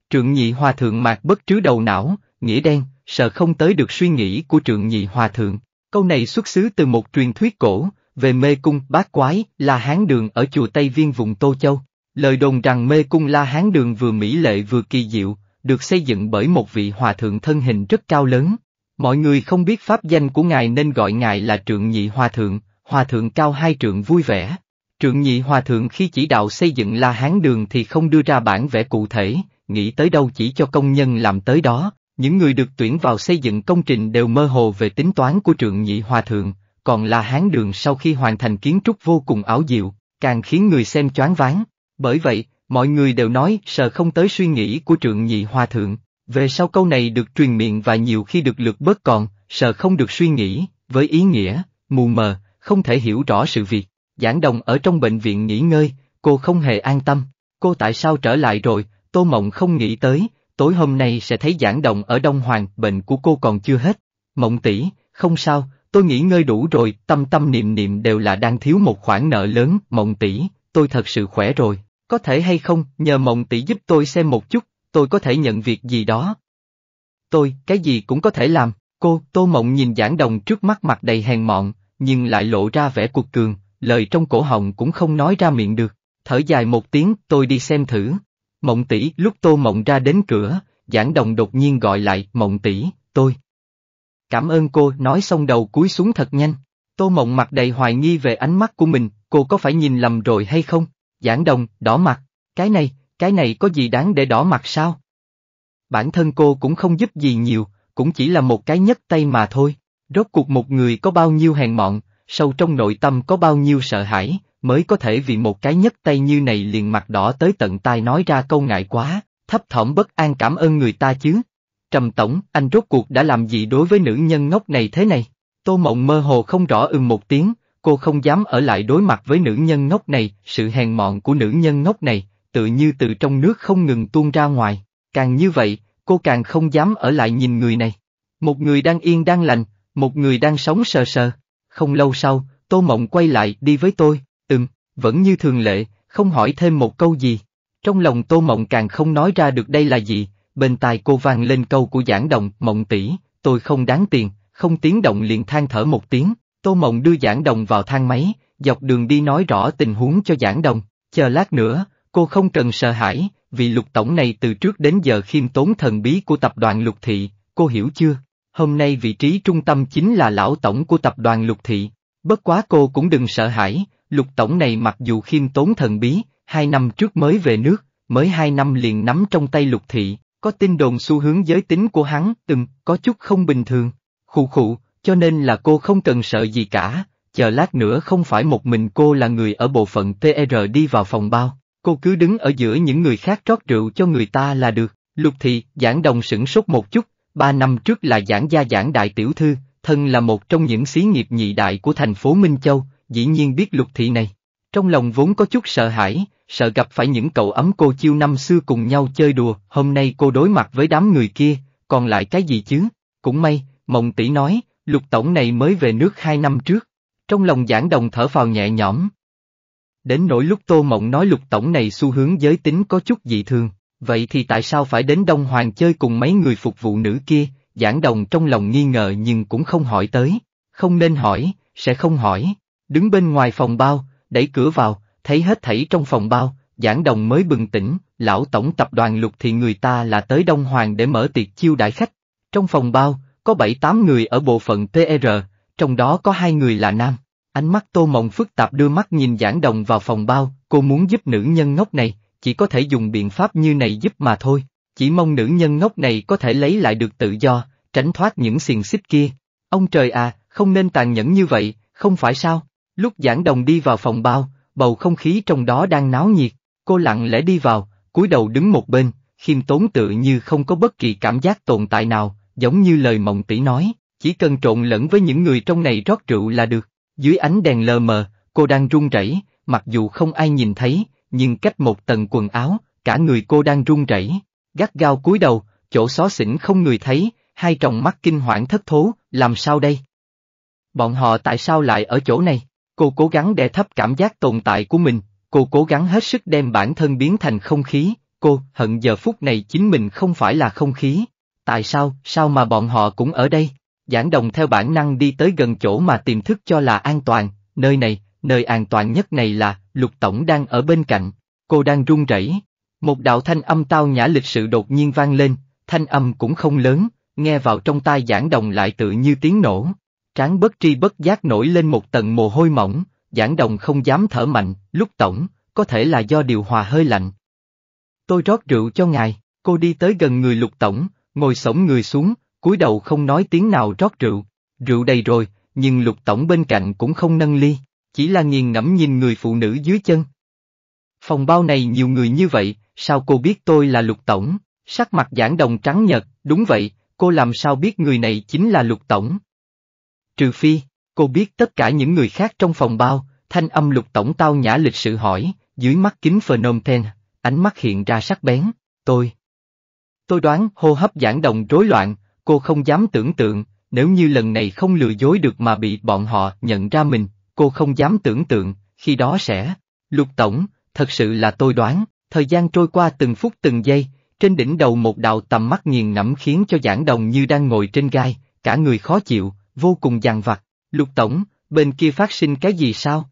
Trượng nhị hòa thượng mạc bất trứ đầu não, nghĩa đen, sợ không tới được suy nghĩ của trượng nhị hòa thượng. Câu này xuất xứ từ một truyền thuyết cổ, về mê cung bát quái là hán đường ở chùa Tây Viên vùng Tô Châu. Lời đồn rằng mê cung la hán đường vừa mỹ lệ vừa kỳ diệu, được xây dựng bởi một vị hòa thượng thân hình rất cao lớn. Mọi người không biết pháp danh của ngài nên gọi ngài là trượng nhị hòa thượng, hòa thượng cao hai trượng vui vẻ. Trượng nhị hòa thượng khi chỉ đạo xây dựng La Hán Đường thì không đưa ra bản vẽ cụ thể, nghĩ tới đâu chỉ cho công nhân làm tới đó, những người được tuyển vào xây dựng công trình đều mơ hồ về tính toán của trượng nhị hòa thượng, còn La Hán Đường sau khi hoàn thành kiến trúc vô cùng ảo diệu, càng khiến người xem choáng váng. Bởi vậy, mọi người đều nói sợ không tới suy nghĩ của trượng nhị hòa thượng, về sau câu này được truyền miệng và nhiều khi được lượt bớt còn, sợ không được suy nghĩ, với ý nghĩa, mù mờ, không thể hiểu rõ sự việc. Giảng đồng ở trong bệnh viện nghỉ ngơi, cô không hề an tâm. Cô tại sao trở lại rồi, Tô Mộng không nghĩ tới, tối hôm nay sẽ thấy giảng đồng ở Đông Hoàng, bệnh của cô còn chưa hết. Mộng tỷ, không sao, tôi nghỉ ngơi đủ rồi, tâm tâm niệm niệm đều là đang thiếu một khoản nợ lớn, Mộng tỷ, tôi thật sự khỏe rồi, có thể hay không, nhờ Mộng tỷ giúp tôi xem một chút, tôi có thể nhận việc gì đó. Tôi, cái gì cũng có thể làm, cô, Tô Mộng nhìn giảng đồng trước mắt mặt đầy hèn mọn, nhưng lại lộ ra vẻ cuộc cường, lời trong cổ họng cũng không nói ra miệng được, thở dài một tiếng, tôi đi xem thử. Mộng tỷ, lúc Tô Mộng ra đến cửa, Giảng Đồng đột nhiên gọi lại, Mộng tỷ, tôi. Cảm ơn cô, nói xong đầu cúi xuống thật nhanh. Tô Mộng mặt đầy hoài nghi về ánh mắt của mình, cô có phải nhìn lầm rồi hay không? Giảng Đồng, đỏ mặt, cái này, cái này có gì đáng để đỏ mặt sao? Bản thân cô cũng không giúp gì nhiều, cũng chỉ là một cái nhấc tay mà thôi. Rốt cuộc một người có bao nhiêu hèn mọn, sâu trong nội tâm có bao nhiêu sợ hãi, mới có thể vì một cái nhất tay như này liền mặt đỏ tới tận tai nói ra câu ngại quá, thấp thỏm bất an cảm ơn người ta chứ. Trầm Tổng, anh rốt cuộc đã làm gì đối với nữ nhân ngốc này thế này? Tô Mộng mơ hồ không rõ ừm một tiếng, cô không dám ở lại đối mặt với nữ nhân ngốc này, sự hèn mọn của nữ nhân ngốc này, tự như từ trong nước không ngừng tuôn ra ngoài, càng như vậy, cô càng không dám ở lại nhìn người này. Một người đang yên đang lành, một người đang sống sờ sờ, không lâu sau, Tô Mộng quay lại đi với tôi, từng, vẫn như thường lệ, không hỏi thêm một câu gì. Trong lòng Tô Mộng càng không nói ra được đây là gì, bên tai cô vang lên câu của giảng đồng, Mộng tỷ, tôi không đáng tiền, không tiếng động liền than thở một tiếng, Tô Mộng đưa giảng đồng vào thang máy, dọc đường đi nói rõ tình huống cho giảng đồng, chờ lát nữa, cô không cần sợ hãi, vì lục tổng này từ trước đến giờ khiêm tốn thần bí của tập đoàn lục thị, cô hiểu chưa? hôm nay vị trí trung tâm chính là lão tổng của tập đoàn Lục Thị. Bất quá cô cũng đừng sợ hãi, Lục Tổng này mặc dù khiêm tốn thần bí, hai năm trước mới về nước, mới hai năm liền nắm trong tay Lục Thị, có tin đồn xu hướng giới tính của hắn từng có chút không bình thường, khụ khụ, cho nên là cô không cần sợ gì cả, chờ lát nữa không phải một mình cô là người ở bộ phận PR đi vào phòng bao, cô cứ đứng ở giữa những người khác rót rượu cho người ta là được. Lục thị, giảng đồng sửng sốt một chút, ba năm trước là giảng gia giảng đại tiểu thư, thân là một trong những xí nghiệp nhị đại của thành phố Minh Châu, dĩ nhiên biết lục thị này. Trong lòng vốn có chút sợ hãi, sợ gặp phải những cậu ấm cô chiêu năm xưa cùng nhau chơi đùa, hôm nay cô đối mặt với đám người kia, còn lại cái gì chứ? Cũng may, Mộng tỷ nói, lục tổng này mới về nước hai năm trước. Trong lòng giảng đồng thở phào nhẹ nhõm. Đến nỗi lúc Tô Mộng nói lục tổng này xu hướng giới tính có chút dị thường, Vậy thì tại sao phải đến Đông Hoàng chơi cùng mấy người phục vụ nữ kia, giảng đồng trong lòng nghi ngờ nhưng cũng không hỏi tới, không nên hỏi, sẽ không hỏi. Đứng bên ngoài phòng bao, đẩy cửa vào, thấy hết thảy trong phòng bao, giảng đồng mới bừng tỉnh, lão tổng tập đoàn lục thì người ta là tới Đông Hoàng để mở tiệc chiêu đại khách. Trong phòng bao, có 7-8 người ở bộ phận PR, trong đó có hai người là nam. Ánh mắt tô mộng phức tạp đưa mắt nhìn giảng đồng vào phòng bao, cô muốn giúp nữ nhân ngốc này, chỉ có thể dùng biện pháp như này giúp mà thôi, chỉ mong nữ nhân ngốc này có thể lấy lại được tự do, tránh thoát những xiềng xích kia. Ông trời à, không nên tàn nhẫn như vậy, không phải sao? Lúc giảng đồng đi vào phòng bao, bầu không khí trong đó đang náo nhiệt, cô lặng lẽ đi vào, cúi đầu đứng một bên, khiêm tốn tự như không có bất kỳ cảm giác tồn tại nào, giống như lời mộng tỷ nói, chỉ cần trộn lẫn với những người trong này rót rượu là được. Dưới ánh đèn lờ mờ, cô đang run rẩy, mặc dù không ai nhìn thấy, nhưng cách một tầng quần áo, cả người cô đang run rẩy, gắt gao cúi đầu, chỗ xó xỉnh không người thấy, hai tròng mắt kinh hoảng thất thố, làm sao đây? Bọn họ tại sao lại ở chỗ này? Cô cố gắng đè thấp cảm giác tồn tại của mình, cô cố gắng hết sức đem bản thân biến thành không khí, cô hận giờ phút này chính mình không phải là không khí. Tại sao, sao mà bọn họ cũng ở đây? Giảng đồng theo bản năng đi tới gần chỗ mà tiềm thức cho là an toàn, nơi này, nơi an toàn nhất này là, lục tổng đang ở bên cạnh, cô đang run rẩy. Một đạo thanh âm tao nhã lịch sự đột nhiên vang lên, thanh âm cũng không lớn, nghe vào trong tai giảng đồng lại tự như tiếng nổ. Tráng bất tri bất giác nổi lên một tầng mồ hôi mỏng, giảng đồng không dám thở mạnh, lúc tổng, có thể là do điều hòa hơi lạnh. Tôi rót rượu cho ngài, cô đi tới gần người lục tổng, ngồi sổng người xuống, cúi đầu không nói tiếng nào rót rượu. Rượu đầy rồi, nhưng lục tổng bên cạnh cũng không nâng ly chỉ là nghiền ngẫm nhìn người phụ nữ dưới chân. Phòng bao này nhiều người như vậy, sao cô biết tôi là lục tổng? Sắc mặt giảng đồng trắng nhật, đúng vậy, cô làm sao biết người này chính là lục tổng? Trừ phi, cô biết tất cả những người khác trong phòng bao, thanh âm lục tổng tao nhã lịch sự hỏi, dưới mắt kính Phnom Penh, ánh mắt hiện ra sắc bén, tôi. Tôi đoán hô hấp giảng đồng rối loạn, cô không dám tưởng tượng, nếu như lần này không lừa dối được mà bị bọn họ nhận ra mình, cô không dám tưởng tượng, khi đó sẽ. Lục Tổng, thật sự là tôi đoán, thời gian trôi qua từng phút từng giây, trên đỉnh đầu một đạo tầm mắt nghiền ngẫm khiến cho giảng đồng như đang ngồi trên gai, cả người khó chịu, vô cùng dằn vặt. Lục Tổng, bên kia phát sinh cái gì sao?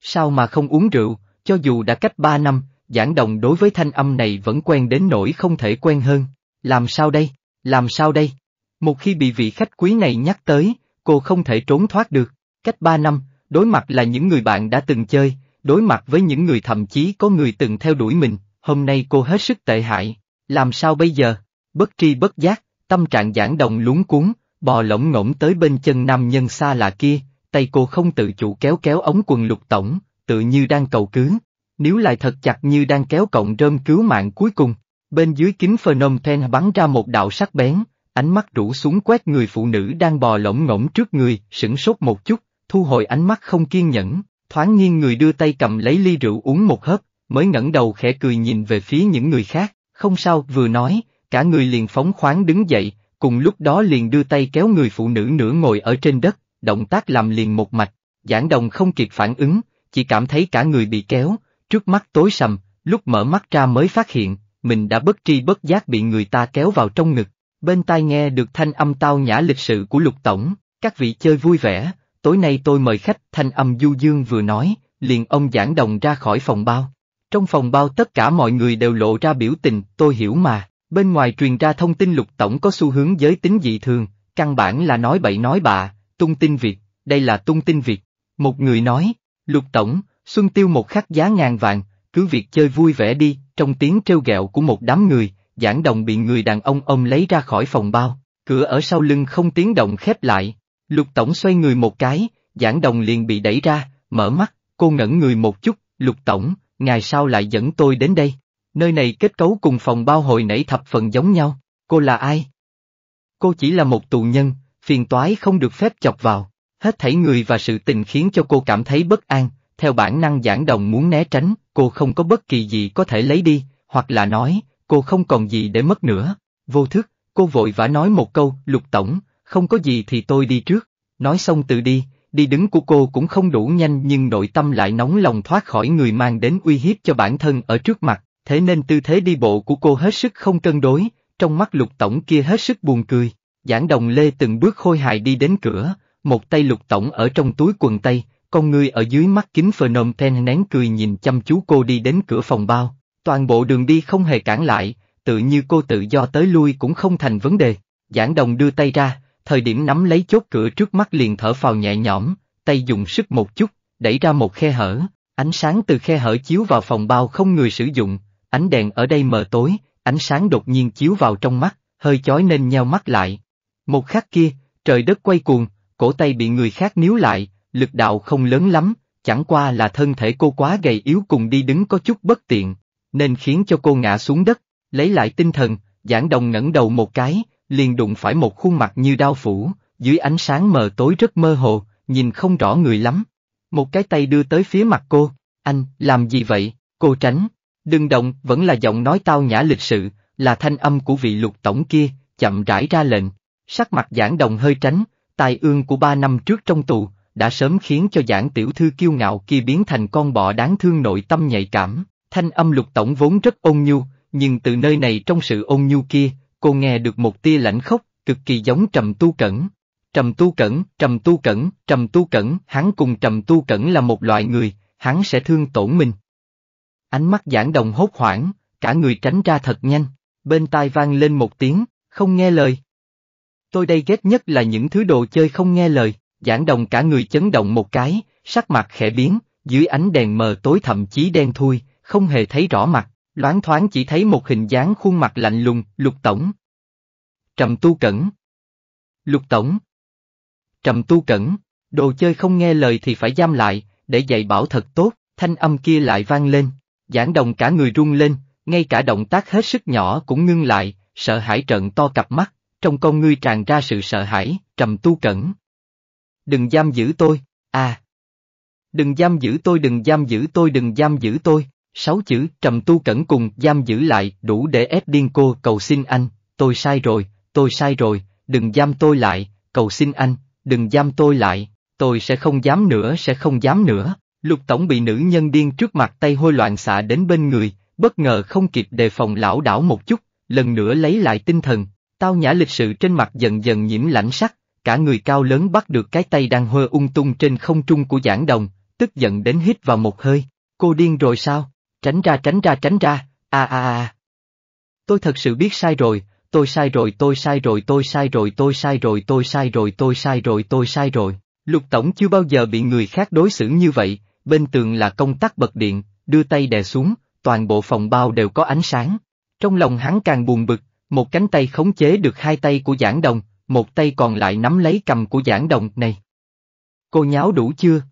Sao mà không uống rượu, cho dù đã cách ba năm, giảng đồng đối với thanh âm này vẫn quen đến nỗi không thể quen hơn. Làm sao đây? Làm sao đây? Một khi bị vị khách quý này nhắc tới, cô không thể trốn thoát được. Cách 3 năm, đối mặt là những người bạn đã từng chơi, đối mặt với những người thậm chí có người từng theo đuổi mình, hôm nay cô hết sức tệ hại, làm sao bây giờ? Bất tri bất giác, tâm trạng giảng đồng lúng cuốn, bò lỏng ngỗng tới bên chân nam nhân xa lạ kia, tay cô không tự chủ kéo kéo ống quần lục tổng, tự như đang cầu cứu, nếu lại thật chặt như đang kéo cọng rơm cứu mạng cuối cùng. Bên dưới kính Phnom Pen bắn ra một đạo sắc bén, ánh mắt rủ xuống quét người phụ nữ đang bò lỏng ngỗng trước người, sửng sốt một chút, thu hồi ánh mắt không kiên nhẫn, thoáng nghiêng người đưa tay cầm lấy ly rượu uống một hớp, mới ngẩng đầu khẽ cười nhìn về phía những người khác, không sao, vừa nói, cả người liền phóng khoáng đứng dậy, cùng lúc đó liền đưa tay kéo người phụ nữ nửa ngồi ở trên đất, động tác làm liền một mạch, giảng đồng không kịp phản ứng, chỉ cảm thấy cả người bị kéo, trước mắt tối sầm, lúc mở mắt ra mới phát hiện, mình đã bất tri bất giác bị người ta kéo vào trong ngực, bên tai nghe được thanh âm tao nhã lịch sự của lục tổng, các vị chơi vui vẻ, tối nay tôi mời khách, thanh âm du dương vừa nói, liền ông giảng đồng ra khỏi phòng bao. Trong phòng bao tất cả mọi người đều lộ ra biểu tình, tôi hiểu mà, bên ngoài truyền ra thông tin lục tổng có xu hướng giới tính dị thường, căn bản là nói bậy nói bạ, tung tin việc. đây là tung tin việc. Một người nói, lục tổng, xuân tiêu một khắc giá ngàn vàng, cứ việc chơi vui vẻ đi, trong tiếng trêu ghẹo của một đám người, giảng đồng bị người đàn ông ông lấy ra khỏi phòng bao, cửa ở sau lưng không tiếng động khép lại. Lục Tổng xoay người một cái, giảng đồng liền bị đẩy ra, mở mắt, cô ngẩn người một chút, Lục Tổng, ngày sau lại dẫn tôi đến đây? Nơi này kết cấu cùng phòng bao hồi nãy thập phần giống nhau, cô là ai? Cô chỉ là một tù nhân, phiền toái không được phép chọc vào, hết thảy người và sự tình khiến cho cô cảm thấy bất an, theo bản năng giảng đồng muốn né tránh, cô không có bất kỳ gì có thể lấy đi, hoặc là nói, cô không còn gì để mất nữa. Vô thức, cô vội vã nói một câu, Lục Tổng, không có gì thì tôi đi trước, nói xong tự đi, đi đứng của cô cũng không đủ nhanh nhưng nội tâm lại nóng lòng thoát khỏi người mang đến uy hiếp cho bản thân ở trước mặt, thế nên tư thế đi bộ của cô hết sức không cân đối, trong mắt lục tổng kia hết sức buồn cười. Giảng đồng lê từng bước khôi hài đi đến cửa, một tay lục tổng ở trong túi quần tây, con người ở dưới mắt kính Phnom Pen nén cười nhìn chăm chú cô đi đến cửa phòng bao, toàn bộ đường đi không hề cản lại, tự như cô tự do tới lui cũng không thành vấn đề. Giảng đồng đưa tay ra, thời điểm nắm lấy chốt cửa trước mắt liền thở phào nhẹ nhõm, tay dùng sức một chút, đẩy ra một khe hở, ánh sáng từ khe hở chiếu vào phòng bao không người sử dụng, ánh đèn ở đây mờ tối, ánh sáng đột nhiên chiếu vào trong mắt, hơi chói nên nheo mắt lại. Một khắc kia, trời đất quay cuồng, cổ tay bị người khác níu lại, lực đạo không lớn lắm, chẳng qua là thân thể cô quá gầy yếu cùng đi đứng có chút bất tiện, nên khiến cho cô ngã xuống đất, lấy lại tinh thần, giảng đồng ngẩng đầu một cái, liền đụng phải một khuôn mặt như đao phủ, dưới ánh sáng mờ tối rất mơ hồ, nhìn không rõ người lắm. Một cái tay đưa tới phía mặt cô, anh, làm gì vậy, cô tránh. Đừng động, vẫn là giọng nói tao nhã lịch sự, là thanh âm của vị lục tổng kia, chậm rãi ra lệnh. Sắc mặt giảng đồng hơi tránh, tài ương của ba năm trước trong tù, đã sớm khiến cho giảng tiểu thư kiêu ngạo kia biến thành con bọ đáng thương nội tâm nhạy cảm. Thanh âm lục tổng vốn rất ôn nhu, nhưng từ nơi này trong sự ôn nhu kia, cô nghe được một tia lãnh khốc, cực kỳ giống Trầm Tu Cẩn. Trầm Tu Cẩn, Trầm Tu Cẩn, Trầm Tu Cẩn, hắn cùng Trầm Tu Cẩn là một loại người, hắn sẽ thương tổn mình. Ánh mắt giảng đồng hốt hoảng, cả người tránh ra thật nhanh, bên tai vang lên một tiếng, không nghe lời. Tôi đây ghét nhất là những thứ đồ chơi không nghe lời, giảng đồng cả người chấn động một cái, sắc mặt khẽ biến, dưới ánh đèn mờ tối thậm chí đen thui, không hề thấy rõ mặt. Loáng thoáng chỉ thấy một hình dáng khuôn mặt lạnh lùng, lục tổng. Trầm tu cẩn. Lục tổng. Trầm tu cẩn, đồ chơi không nghe lời thì phải giam lại, để dạy bảo thật tốt, thanh âm kia lại vang lên, giảng đồng cả người rung lên, ngay cả động tác hết sức nhỏ cũng ngưng lại, sợ hãi trận to cặp mắt, trong con ngươi tràn ra sự sợ hãi, trầm tu cẩn. Đừng giam giữ tôi, à. Đừng giam giữ tôi đừng giam giữ tôi đừng giam giữ tôi. Sáu chữ trầm tu cẩn cùng giam giữ lại đủ để ép điên cô cầu xin anh, tôi sai rồi, tôi sai rồi, đừng giam tôi lại, cầu xin anh, đừng giam tôi lại, tôi sẽ không dám nữa sẽ không dám nữa. Lục Tổng bị nữ nhân điên trước mặt tay hôi loạn xạ đến bên người, bất ngờ không kịp đề phòng lão đảo một chút, lần nữa lấy lại tinh thần, tao nhã lịch sự trên mặt dần dần nhiễm lãnh sắc, cả người cao lớn bắt được cái tay đang hơ ung tung trên không trung của giảng đồng, tức giận đến hít vào một hơi, cô điên rồi sao? Tránh ra tránh ra tránh ra, a a a. Tôi thật sự biết sai rồi, tôi sai rồi tôi sai rồi tôi sai rồi tôi sai rồi tôi sai rồi tôi sai rồi tôi sai rồi. Lục Tổng chưa bao giờ bị người khác đối xử như vậy, bên tường là công tắc bật điện, đưa tay đè xuống, toàn bộ phòng bao đều có ánh sáng. Trong lòng hắn càng buồn bực, một cánh tay khống chế được hai tay của giảng đồng, một tay còn lại nắm lấy cầm của giảng đồng này. Cô nháo đủ chưa?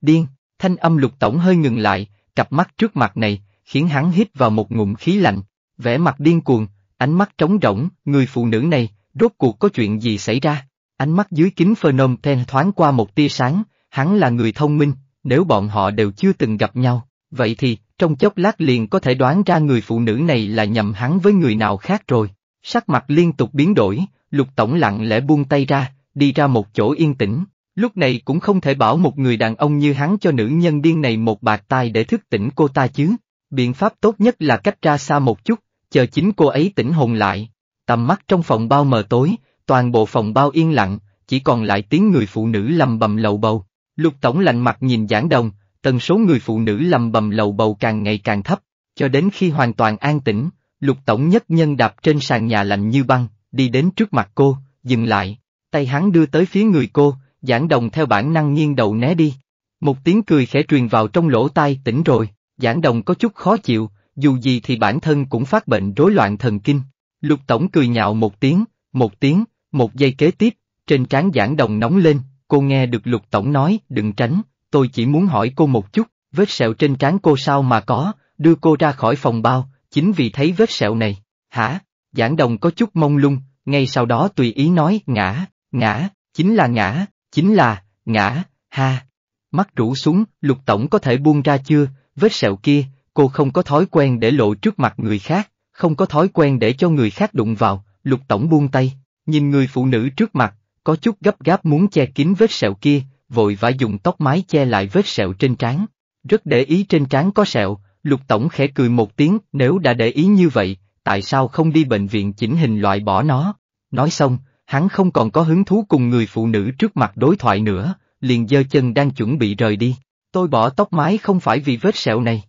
Điên, thanh âm lục tổng hơi ngừng lại, cặp mắt trước mặt này, khiến hắn hít vào một ngụm khí lạnh, vẻ mặt điên cuồng, ánh mắt trống rỗng, người phụ nữ này, rốt cuộc có chuyện gì xảy ra? Ánh mắt dưới kính Phenom Ten thoáng qua một tia sáng, hắn là người thông minh, nếu bọn họ đều chưa từng gặp nhau, vậy thì, trong chốc lát liền có thể đoán ra người phụ nữ này là nhầm hắn với người nào khác rồi. Sắc mặt liên tục biến đổi, lục tổng lặng lẽ buông tay ra, đi ra một chỗ yên tĩnh, Lúc này cũng không thể bảo một người đàn ông như hắn cho nữ nhân điên này một bạc tai để thức tỉnh cô ta chứ. Biện pháp tốt nhất là cách ra xa một chút, chờ chính cô ấy tỉnh hồn lại. Tầm mắt trong phòng bao mờ tối, toàn bộ phòng bao yên lặng, chỉ còn lại tiếng người phụ nữ lầm bầm lầu bầu. Lục tổng lạnh mặt nhìn giảng đồng, tần số người phụ nữ lầm bầm lầu bầu càng ngày càng thấp, cho đến khi hoàn toàn an tĩnh, lục tổng nhất nhân đạp trên sàn nhà lạnh như băng, đi đến trước mặt cô, dừng lại, tay hắn đưa tới phía người cô, Giảng đồng theo bản năng nghiêng đầu né đi. Một tiếng cười khẽ truyền vào trong lỗ tai tỉnh rồi, giảng đồng có chút khó chịu, dù gì thì bản thân cũng phát bệnh rối loạn thần kinh. Lục Tổng cười nhạo một tiếng, một tiếng, một giây kế tiếp, trên trán giảng đồng nóng lên, cô nghe được Lục Tổng nói, đừng tránh, tôi chỉ muốn hỏi cô một chút, vết sẹo trên trán cô sao mà có, đưa cô ra khỏi phòng bao, chính vì thấy vết sẹo này, hả? Giảng đồng có chút mông lung, ngay sau đó tùy ý nói, ngã, ngã, chính là ngã, chính là, ngã, ha. Mắt rũ xuống, lục tổng có thể buông ra chưa, vết sẹo kia, cô không có thói quen để lộ trước mặt người khác, không có thói quen để cho người khác đụng vào, lục tổng buông tay, nhìn người phụ nữ trước mặt, có chút gấp gáp muốn che kín vết sẹo kia, vội vã dùng tóc mái che lại vết sẹo trên trán. Rất để ý trên trán có sẹo, lục tổng khẽ cười một tiếng, nếu đã để ý như vậy, tại sao không đi bệnh viện chỉnh hình loại bỏ nó? Nói xong, hắn không còn có hứng thú cùng người phụ nữ trước mặt đối thoại nữa, liền giơ chân đang chuẩn bị rời đi, tôi bỏ tóc mái không phải vì vết sẹo này.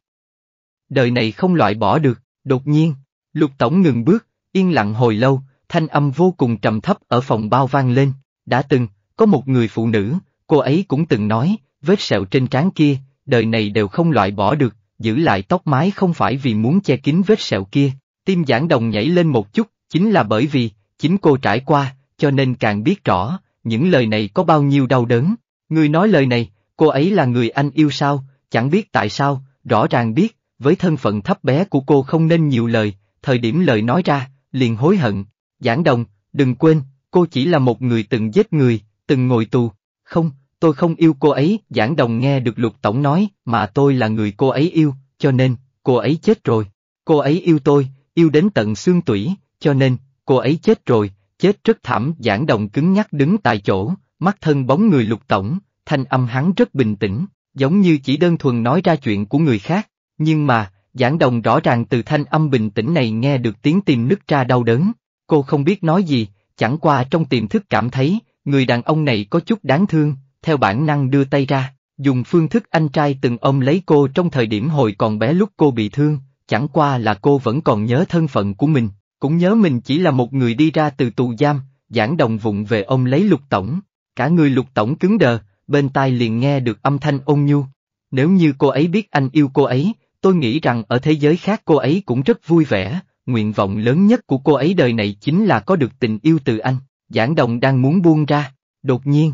Đời này không loại bỏ được, đột nhiên, lục tổng ngừng bước, yên lặng hồi lâu, thanh âm vô cùng trầm thấp ở phòng bao vang lên, đã từng, có một người phụ nữ, cô ấy cũng từng nói, vết sẹo trên trán kia, đời này đều không loại bỏ được, giữ lại tóc mái không phải vì muốn che kín vết sẹo kia, tim giảng đồng nhảy lên một chút, chính là bởi vì, chính cô trải qua, cho nên càng biết rõ, những lời này có bao nhiêu đau đớn. Người nói lời này, cô ấy là người anh yêu sao, chẳng biết tại sao, rõ ràng biết, với thân phận thấp bé của cô không nên nhiều lời, thời điểm lời nói ra, liền hối hận. Giảng đồng, đừng quên, cô chỉ là một người từng giết người, từng ngồi tù. Không, tôi không yêu cô ấy, giảng đồng nghe được lục tổng nói, mà tôi là người cô ấy yêu, cho nên, cô ấy chết rồi. Cô ấy yêu tôi, yêu đến tận xương tủy, cho nên, cô ấy chết rồi, chết rất thảm giảng đồng cứng nhắc đứng tại chỗ, mắt thân bóng người lục tổng, thanh âm hắn rất bình tĩnh, giống như chỉ đơn thuần nói ra chuyện của người khác, nhưng mà, giảng đồng rõ ràng từ thanh âm bình tĩnh này nghe được tiếng tìm nứt ra đau đớn, cô không biết nói gì, chẳng qua trong tiềm thức cảm thấy, người đàn ông này có chút đáng thương, theo bản năng đưa tay ra, dùng phương thức anh trai từng ôm lấy cô trong thời điểm hồi còn bé lúc cô bị thương, chẳng qua là cô vẫn còn nhớ thân phận của mình, cũng nhớ mình chỉ là một người đi ra từ tù giam, giảng đồng vụng về ông lấy lục tổng, cả người lục tổng cứng đờ, bên tai liền nghe được âm thanh ôn nhu. Nếu như cô ấy biết anh yêu cô ấy, tôi nghĩ rằng ở thế giới khác cô ấy cũng rất vui vẻ, nguyện vọng lớn nhất của cô ấy đời này chính là có được tình yêu từ anh, giảng đồng đang muốn buông ra, đột nhiên.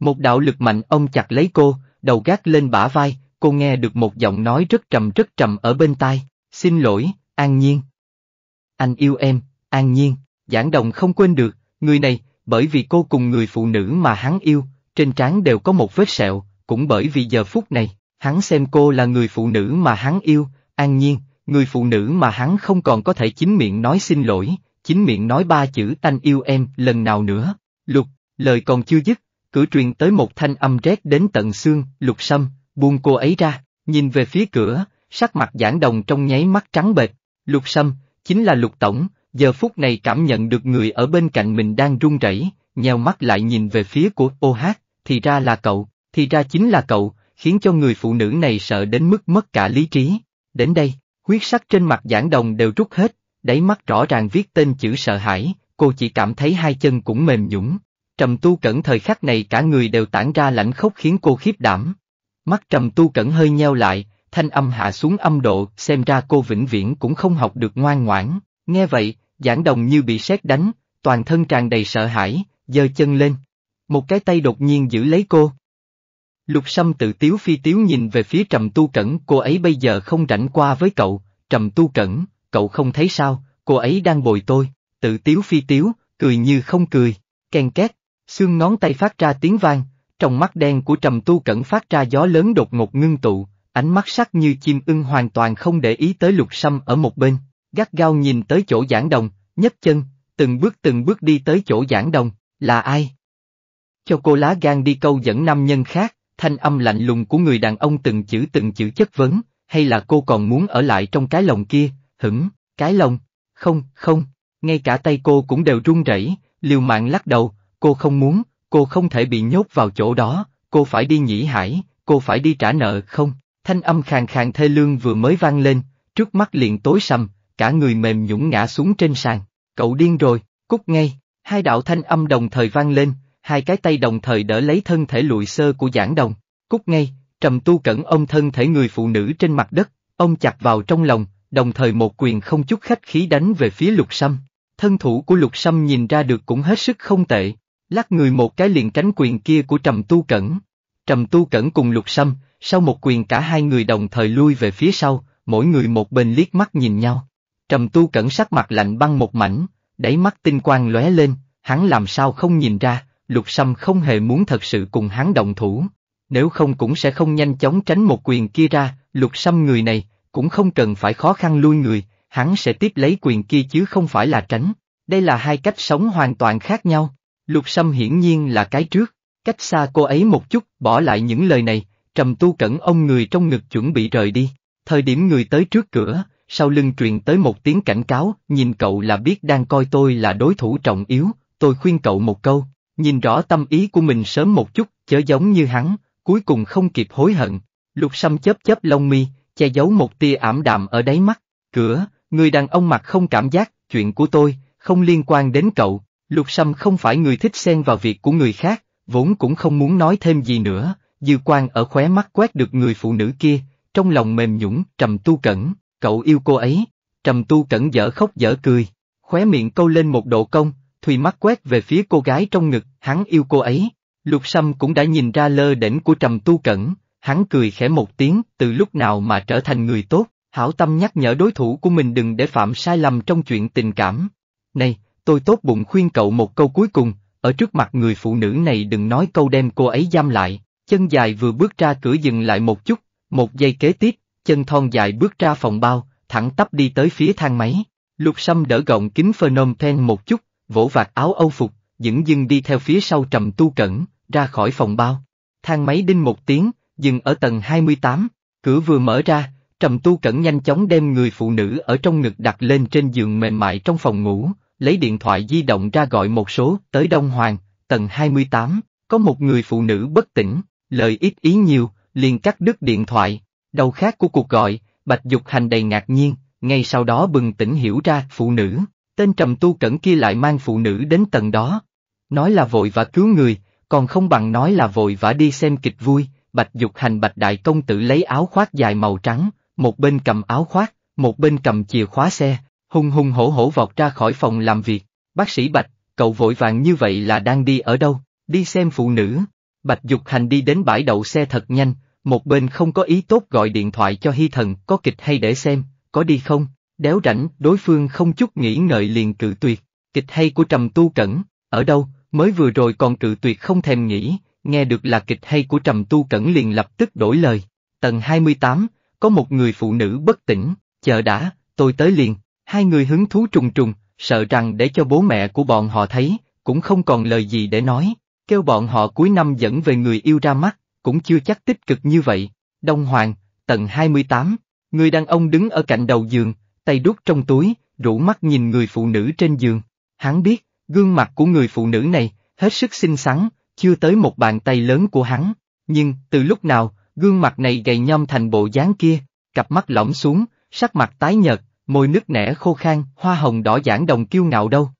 Một đạo lực mạnh ông chặt lấy cô, đầu gác lên bả vai, cô nghe được một giọng nói rất trầm rất trầm ở bên tai, xin lỗi, an nhiên. Anh yêu em, an nhiên, giảng đồng không quên được, người này, bởi vì cô cùng người phụ nữ mà hắn yêu, trên trán đều có một vết sẹo, cũng bởi vì giờ phút này, hắn xem cô là người phụ nữ mà hắn yêu, an nhiên, người phụ nữ mà hắn không còn có thể chính miệng nói xin lỗi, chính miệng nói ba chữ anh yêu em lần nào nữa. Lục, lời còn chưa dứt, cửa truyền tới một thanh âm rét đến tận xương, lục sâm, buông cô ấy ra, nhìn về phía cửa, sắc mặt giảng đồng trong nháy mắt trắng bệch, lục sâm, chính là Lục Tổng, giờ phút này cảm nhận được người ở bên cạnh mình đang run rẩy, nheo mắt lại nhìn về phía của ô hát, thì ra là cậu, thì ra chính là cậu, khiến cho người phụ nữ này sợ đến mức mất cả lý trí. Đến đây, huyết sắc trên mặt giảng đồng đều rút hết, đáy mắt rõ ràng viết tên chữ sợ hãi, cô chỉ cảm thấy hai chân cũng mềm nhũn Trầm tu cẩn thời khắc này cả người đều tản ra lạnh khốc khiến cô khiếp đảm. Mắt trầm tu cẩn hơi nheo lại, thanh âm hạ xuống âm độ, xem ra cô vĩnh viễn cũng không học được ngoan ngoãn, nghe vậy, giảng đồng như bị sét đánh, toàn thân tràn đầy sợ hãi, giơ chân lên. Một cái tay đột nhiên giữ lấy cô. Lục Sâm tự tiếu phi tiếu nhìn về phía Trầm Tu Cẩn, cô ấy bây giờ không rảnh qua với cậu, Trầm Tu Cẩn, cậu không thấy sao, cô ấy đang bồi tôi, tự tiếu phi tiếu, cười như không cười, ken két, xương ngón tay phát ra tiếng vang, trong mắt đen của Trầm Tu Cẩn phát ra gió lớn đột ngột ngưng tụ, ánh mắt sắc như chim ưng hoàn toàn không để ý tới lục sâm ở một bên, gắt gao nhìn tới chỗ giảng đồng, nhấc chân, từng bước từng bước đi tới chỗ giảng đồng, là ai? Cho cô lá gan đi câu dẫn nam nhân khác, thanh âm lạnh lùng của người đàn ông từng chữ từng chữ chất vấn, hay là cô còn muốn ở lại trong cái lồng kia, hửng, cái lồng, không, không, ngay cả tay cô cũng đều run rẩy, liều mạng lắc đầu, cô không muốn, cô không thể bị nhốt vào chỗ đó, cô phải đi nhĩ hải, cô phải đi trả nợ, không, Thanh âm khàn khàn thê lương vừa mới vang lên, trước mắt liền tối sầm, cả người mềm nhũng ngã xuống trên sàn. Cậu điên rồi, cút ngay, hai đạo thanh âm đồng thời vang lên, hai cái tay đồng thời đỡ lấy thân thể lụi sơ của giảng đồng. Cút ngay, trầm tu cẩn ông thân thể người phụ nữ trên mặt đất, ông chặt vào trong lòng, đồng thời một quyền không chút khách khí đánh về phía lục sâm. Thân thủ của lục sâm nhìn ra được cũng hết sức không tệ, lắc người một cái liền tránh quyền kia của trầm tu cẩn. Trầm tu cẩn cùng lục sâm, sau một quyền cả hai người đồng thời lui về phía sau, mỗi người một bên liếc mắt nhìn nhau. Trầm tu cẩn sắc mặt lạnh băng một mảnh, đáy mắt tinh quang lóe lên, hắn làm sao không nhìn ra, lục sâm không hề muốn thật sự cùng hắn động thủ. Nếu không cũng sẽ không nhanh chóng tránh một quyền kia ra, lục sâm người này, cũng không cần phải khó khăn lui người, hắn sẽ tiếp lấy quyền kia chứ không phải là tránh. Đây là hai cách sống hoàn toàn khác nhau. Lục sâm hiển nhiên là cái trước, cách xa cô ấy một chút, bỏ lại những lời này, Trầm tu cẩn ông người trong ngực chuẩn bị rời đi, thời điểm người tới trước cửa, sau lưng truyền tới một tiếng cảnh cáo, nhìn cậu là biết đang coi tôi là đối thủ trọng yếu, tôi khuyên cậu một câu, nhìn rõ tâm ý của mình sớm một chút, chớ giống như hắn, cuối cùng không kịp hối hận. Lục Sâm chớp chớp lông mi, che giấu một tia ảm đạm ở đáy mắt, cửa, người đàn ông mặt không cảm giác, chuyện của tôi, không liên quan đến cậu, Lục Sâm không phải người thích xen vào việc của người khác, vốn cũng không muốn nói thêm gì nữa, Dư quan ở khóe mắt quét được người phụ nữ kia, trong lòng mềm nhũng, trầm tu cẩn, cậu yêu cô ấy. Trầm tu cẩn dở khóc dở cười, khóe miệng câu lên một độ cong, thùy mắt quét về phía cô gái trong ngực, hắn yêu cô ấy. Lục Sâm cũng đã nhìn ra lơ đỉnh của trầm tu cẩn, hắn cười khẽ một tiếng, từ lúc nào mà trở thành người tốt, hảo tâm nhắc nhở đối thủ của mình đừng để phạm sai lầm trong chuyện tình cảm. Này, tôi tốt bụng khuyên cậu một câu cuối cùng, ở trước mặt người phụ nữ này đừng nói câu đem cô ấy giam lại, chân dài vừa bước ra cửa dừng lại một chút, một giây kế tiếp, chân thon dài bước ra phòng bao, thẳng tắp đi tới phía thang máy. Lục Sâm đỡ gọng kính Phnom Penh một chút, vỗ vạt áo âu phục, dững dưng đi theo phía sau trầm tu cẩn, ra khỏi phòng bao. Thang máy đinh một tiếng, dừng ở tầng 28, cửa vừa mở ra, trầm tu cẩn nhanh chóng đem người phụ nữ ở trong ngực đặt lên trên giường mềm mại trong phòng ngủ, lấy điện thoại di động ra gọi một số, tới Đông Hoàng, tầng 28, có một người phụ nữ bất tỉnh, lời ít ý nhiều, liền cắt đứt điện thoại. Đầu khác của cuộc gọi, Bạch Dục Hành đầy ngạc nhiên, ngay sau đó bừng tỉnh hiểu ra phụ nữ, tên trầm tu cẩn kia lại mang phụ nữ đến tầng đó. Nói là vội và cứu người, còn không bằng nói là vội vã đi xem kịch vui, Bạch Dục Hành Bạch Đại Công Tử lấy áo khoác dài màu trắng, một bên cầm áo khoác, một bên cầm chìa khóa xe, hung hung hổ hổ vọt ra khỏi phòng làm việc. Bác sĩ Bạch, cậu vội vàng như vậy là đang đi ở đâu? Đi xem phụ nữ, Bạch Dục Hành đi đến bãi đậu xe thật nhanh, một bên không có ý tốt gọi điện thoại cho Hy Thần có kịch hay để xem, có đi không, đéo rảnh, đối phương không chút nghĩ ngợi liền cự tuyệt, kịch hay của Trầm Tu Cẩn, ở đâu, mới vừa rồi còn cự tuyệt không thèm nghĩ, nghe được là kịch hay của Trầm Tu Cẩn liền lập tức đổi lời, tầng 28, có một người phụ nữ bất tỉnh, chờ đã, tôi tới liền, hai người hứng thú trùng trùng, sợ rằng để cho bố mẹ của bọn họ thấy, cũng không còn lời gì để nói, kêu bọn họ cuối năm dẫn về người yêu ra mắt, cũng chưa chắc tích cực như vậy. Đông Hoàng, tầng 28, người đàn ông đứng ở cạnh đầu giường, tay đút trong túi, rũ mắt nhìn người phụ nữ trên giường. Hắn biết, gương mặt của người phụ nữ này, hết sức xinh xắn, chưa tới một bàn tay lớn của hắn. Nhưng, từ lúc nào, gương mặt này gầy nhom thành bộ dáng kia, cặp mắt lõm xuống, sắc mặt tái nhợt, môi nước nẻ khô khan, hoa hồng đỏ giảng đồng kiêu ngạo đâu.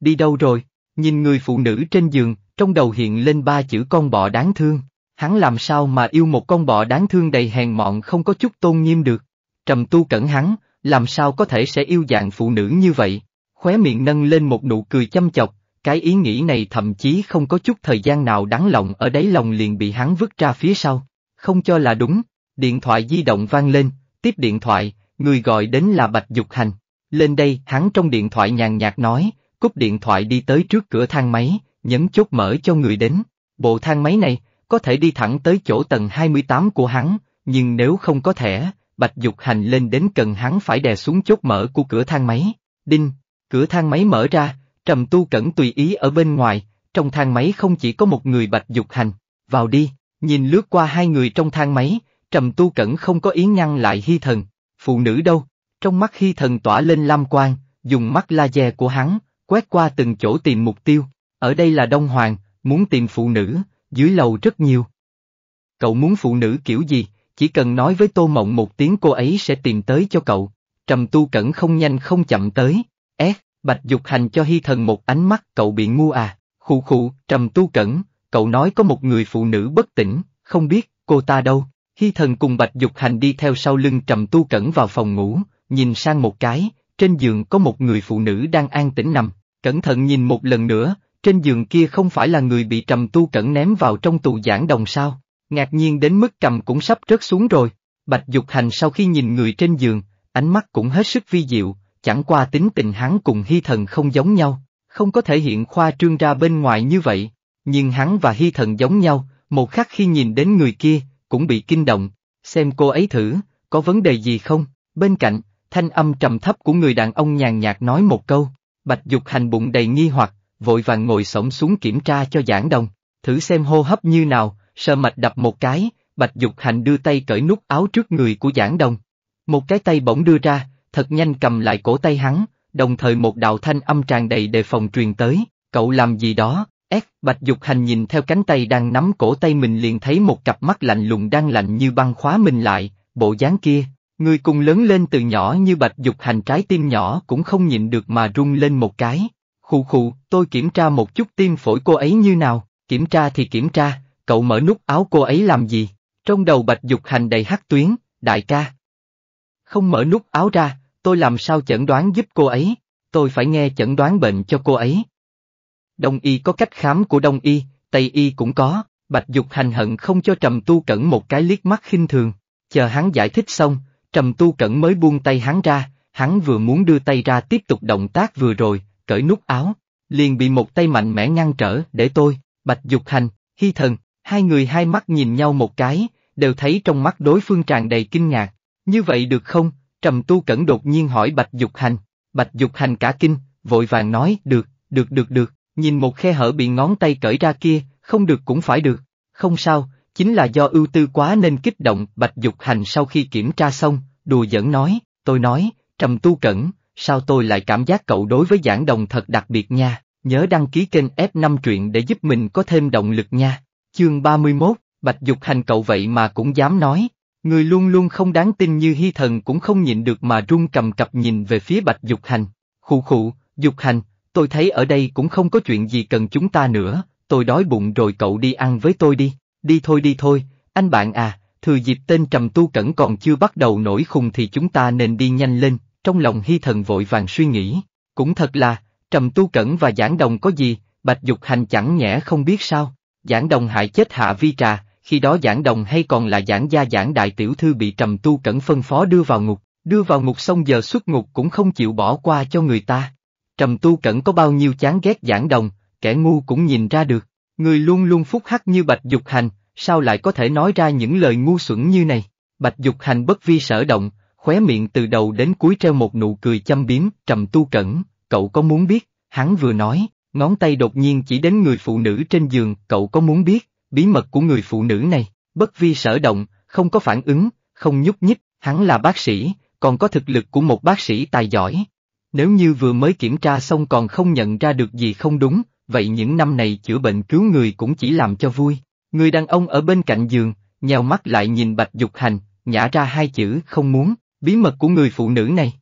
Đi đâu rồi? Nhìn người phụ nữ trên giường, trong đầu hiện lên ba chữ con bọ đáng thương. Hắn làm sao mà yêu một con bọ đáng thương đầy hèn mọn không có chút tôn nghiêm được. Trầm tu cẩn hắn, làm sao có thể sẽ yêu dạng phụ nữ như vậy. Khóe miệng nâng lên một nụ cười chăm chọc, cái ý nghĩ này thậm chí không có chút thời gian nào đáng lòng ở đáy lòng liền bị hắn vứt ra phía sau. Không cho là đúng, điện thoại di động vang lên, tiếp điện thoại, người gọi đến là Bạch Dục Hành. Lên đây, hắn trong điện thoại nhàn nhạt nói, cúp điện thoại đi tới trước cửa thang máy, nhấn chốt mở cho người đến. Bộ thang máy này, có thể đi thẳng tới chỗ tầng 28 của hắn, nhưng nếu không có thể, Bạch Dục Hành lên đến cần hắn phải đè xuống chốt mở của cửa thang máy. Đinh, cửa thang máy mở ra, Trầm Tu Cẩn tùy ý ở bên ngoài, trong thang máy không chỉ có một người Bạch Dục Hành, vào đi, nhìn lướt qua hai người trong thang máy, Trầm Tu Cẩn không có ý ngăn lại Hy Thần, phụ nữ đâu, trong mắt Hy Thần tỏa lên lam quang, dùng mắt laser của hắn, quét qua từng chỗ tìm mục tiêu, ở đây là Đông Hoàng, muốn tìm phụ nữ, dưới lầu rất nhiều. Cậu muốn phụ nữ kiểu gì, chỉ cần nói với Tô Mộng một tiếng cô ấy sẽ tìm tới cho cậu. Trầm tu cẩn không nhanh không chậm tới. Ép, Bạch Dục Hành cho Hy Thần một ánh mắt cậu bị ngu à. Khụ khụ, trầm tu cẩn, cậu nói có một người phụ nữ bất tỉnh, không biết, cô ta đâu. Hy Thần cùng Bạch Dục Hành đi theo sau lưng trầm tu cẩn vào phòng ngủ, nhìn sang một cái, trên giường có một người phụ nữ đang an tĩnh nằm. Cẩn thận nhìn một lần nữa, trên giường kia không phải là người bị trầm tu cẩn ném vào trong tù giảng đồng sao, ngạc nhiên đến mức trầm cũng sắp rớt xuống rồi. Bạch Dục Hành sau khi nhìn người trên giường, ánh mắt cũng hết sức vi diệu, chẳng qua tính tình hắn cùng Hy Thần không giống nhau, không có thể hiện khoa trương ra bên ngoài như vậy, nhưng hắn và Hy Thần giống nhau, một khắc khi nhìn đến người kia, cũng bị kinh động, xem cô ấy thử, có vấn đề gì không, bên cạnh, thanh âm trầm thấp của người đàn ông nhàn nhạt nói một câu, Bạch Dục Hành bụng đầy nghi hoặc, vội vàng ngồi xổm xuống kiểm tra cho giảng đồng, thử xem hô hấp như nào, sơ mạch đập một cái, bạch dục hành đưa tay cởi nút áo trước người của giảng đồng. Một cái tay bỗng đưa ra, thật nhanh cầm lại cổ tay hắn, đồng thời một đạo thanh âm tràn đầy đề phòng truyền tới, cậu làm gì đó, ép, bạch dục hành nhìn theo cánh tay đang nắm cổ tay mình liền thấy một cặp mắt lạnh lùng đang lạnh như băng khóa mình lại, bộ dáng kia, người cùng lớn lên từ nhỏ như bạch dục hành trái tim nhỏ cũng không nhịn được mà rung lên một cái. Khụ khụ, tôi kiểm tra một chút tim phổi cô ấy như nào, kiểm tra thì kiểm tra, cậu mở nút áo cô ấy làm gì? Trong đầu Bạch Dục Hành đầy hắc tuyến, đại ca. Không mở nút áo ra, tôi làm sao chẩn đoán giúp cô ấy, tôi phải nghe chẩn đoán bệnh cho cô ấy. Đông y có cách khám của Đông y, Tây y cũng có, Bạch Dục Hành hận không cho Trầm Tu Cẩn một cái liếc mắt khinh thường, chờ hắn giải thích xong, Trầm Tu Cẩn mới buông tay hắn ra, hắn vừa muốn đưa tay ra tiếp tục động tác vừa rồi, cởi nút áo, liền bị một tay mạnh mẽ ngăn trở để tôi, Bạch Dục Hành, Hy Thần, hai người hai mắt nhìn nhau một cái, đều thấy trong mắt đối phương tràn đầy kinh ngạc. Như vậy được không? Trầm Tu Cẩn đột nhiên hỏi Bạch Dục Hành. Bạch Dục Hành cả kinh, vội vàng nói, được, được được được, nhìn một khe hở bị ngón tay cởi ra kia, không được cũng phải được. Không sao, chính là do ưu tư quá nên kích động. Bạch Dục Hành sau khi kiểm tra xong, đùa giỡn nói, tôi nói, Trầm Tu Cẩn, Sao tôi lại cảm giác cậu đối với giảng đồng thật đặc biệt nha, nhớ đăng ký kênh F5 truyện để giúp mình có thêm động lực nha. Chương 31, Bạch Dục Hành cậu vậy mà cũng dám nói, người luôn luôn không đáng tin như Hy Thần cũng không nhịn được mà run cầm cập nhìn về phía Bạch Dục Hành. Khụ khụ, Dục Hành, tôi thấy ở đây cũng không có chuyện gì cần chúng ta nữa, tôi đói bụng rồi cậu đi ăn với tôi đi, đi thôi đi thôi, anh bạn à, thừa dịp tên trầm tu cẩn còn chưa bắt đầu nổi khùng thì chúng ta nên đi nhanh lên, trong lòng hy thần vội vàng suy nghĩ, cũng thật là, trầm tu cẩn và giảng đồng có gì, bạch dục hành chẳng nhẽ không biết sao, giảng đồng hại chết hạ vi trà, khi đó giảng đồng hay còn là giảng gia giảng đại tiểu thư bị trầm tu cẩn phân phó đưa vào ngục, đưa vào ngục xong giờ xuất ngục cũng không chịu bỏ qua cho người ta. Trầm tu cẩn có bao nhiêu chán ghét giảng đồng, kẻ ngu cũng nhìn ra được, người luôn luôn phúc hắc như bạch dục hành, sao lại có thể nói ra những lời ngu xuẩn như này. Bạch Dục Hành bất vi sở động, khóe miệng từ đầu đến cuối treo một nụ cười châm biếm, trầm tu cẩn, cậu có muốn biết, hắn vừa nói, ngón tay đột nhiên chỉ đến người phụ nữ trên giường, cậu có muốn biết, bí mật của người phụ nữ này, bất vi sở động, không có phản ứng, không nhúc nhích, hắn là bác sĩ, còn có thực lực của một bác sĩ tài giỏi. Nếu như vừa mới kiểm tra xong còn không nhận ra được gì không đúng, vậy những năm này chữa bệnh cứu người cũng chỉ làm cho vui. Người đàn ông ở bên cạnh giường, nhào mắt lại nhìn Bạch Dục Hành, nhả ra hai chữ không muốn, Bí mật của người phụ nữ này.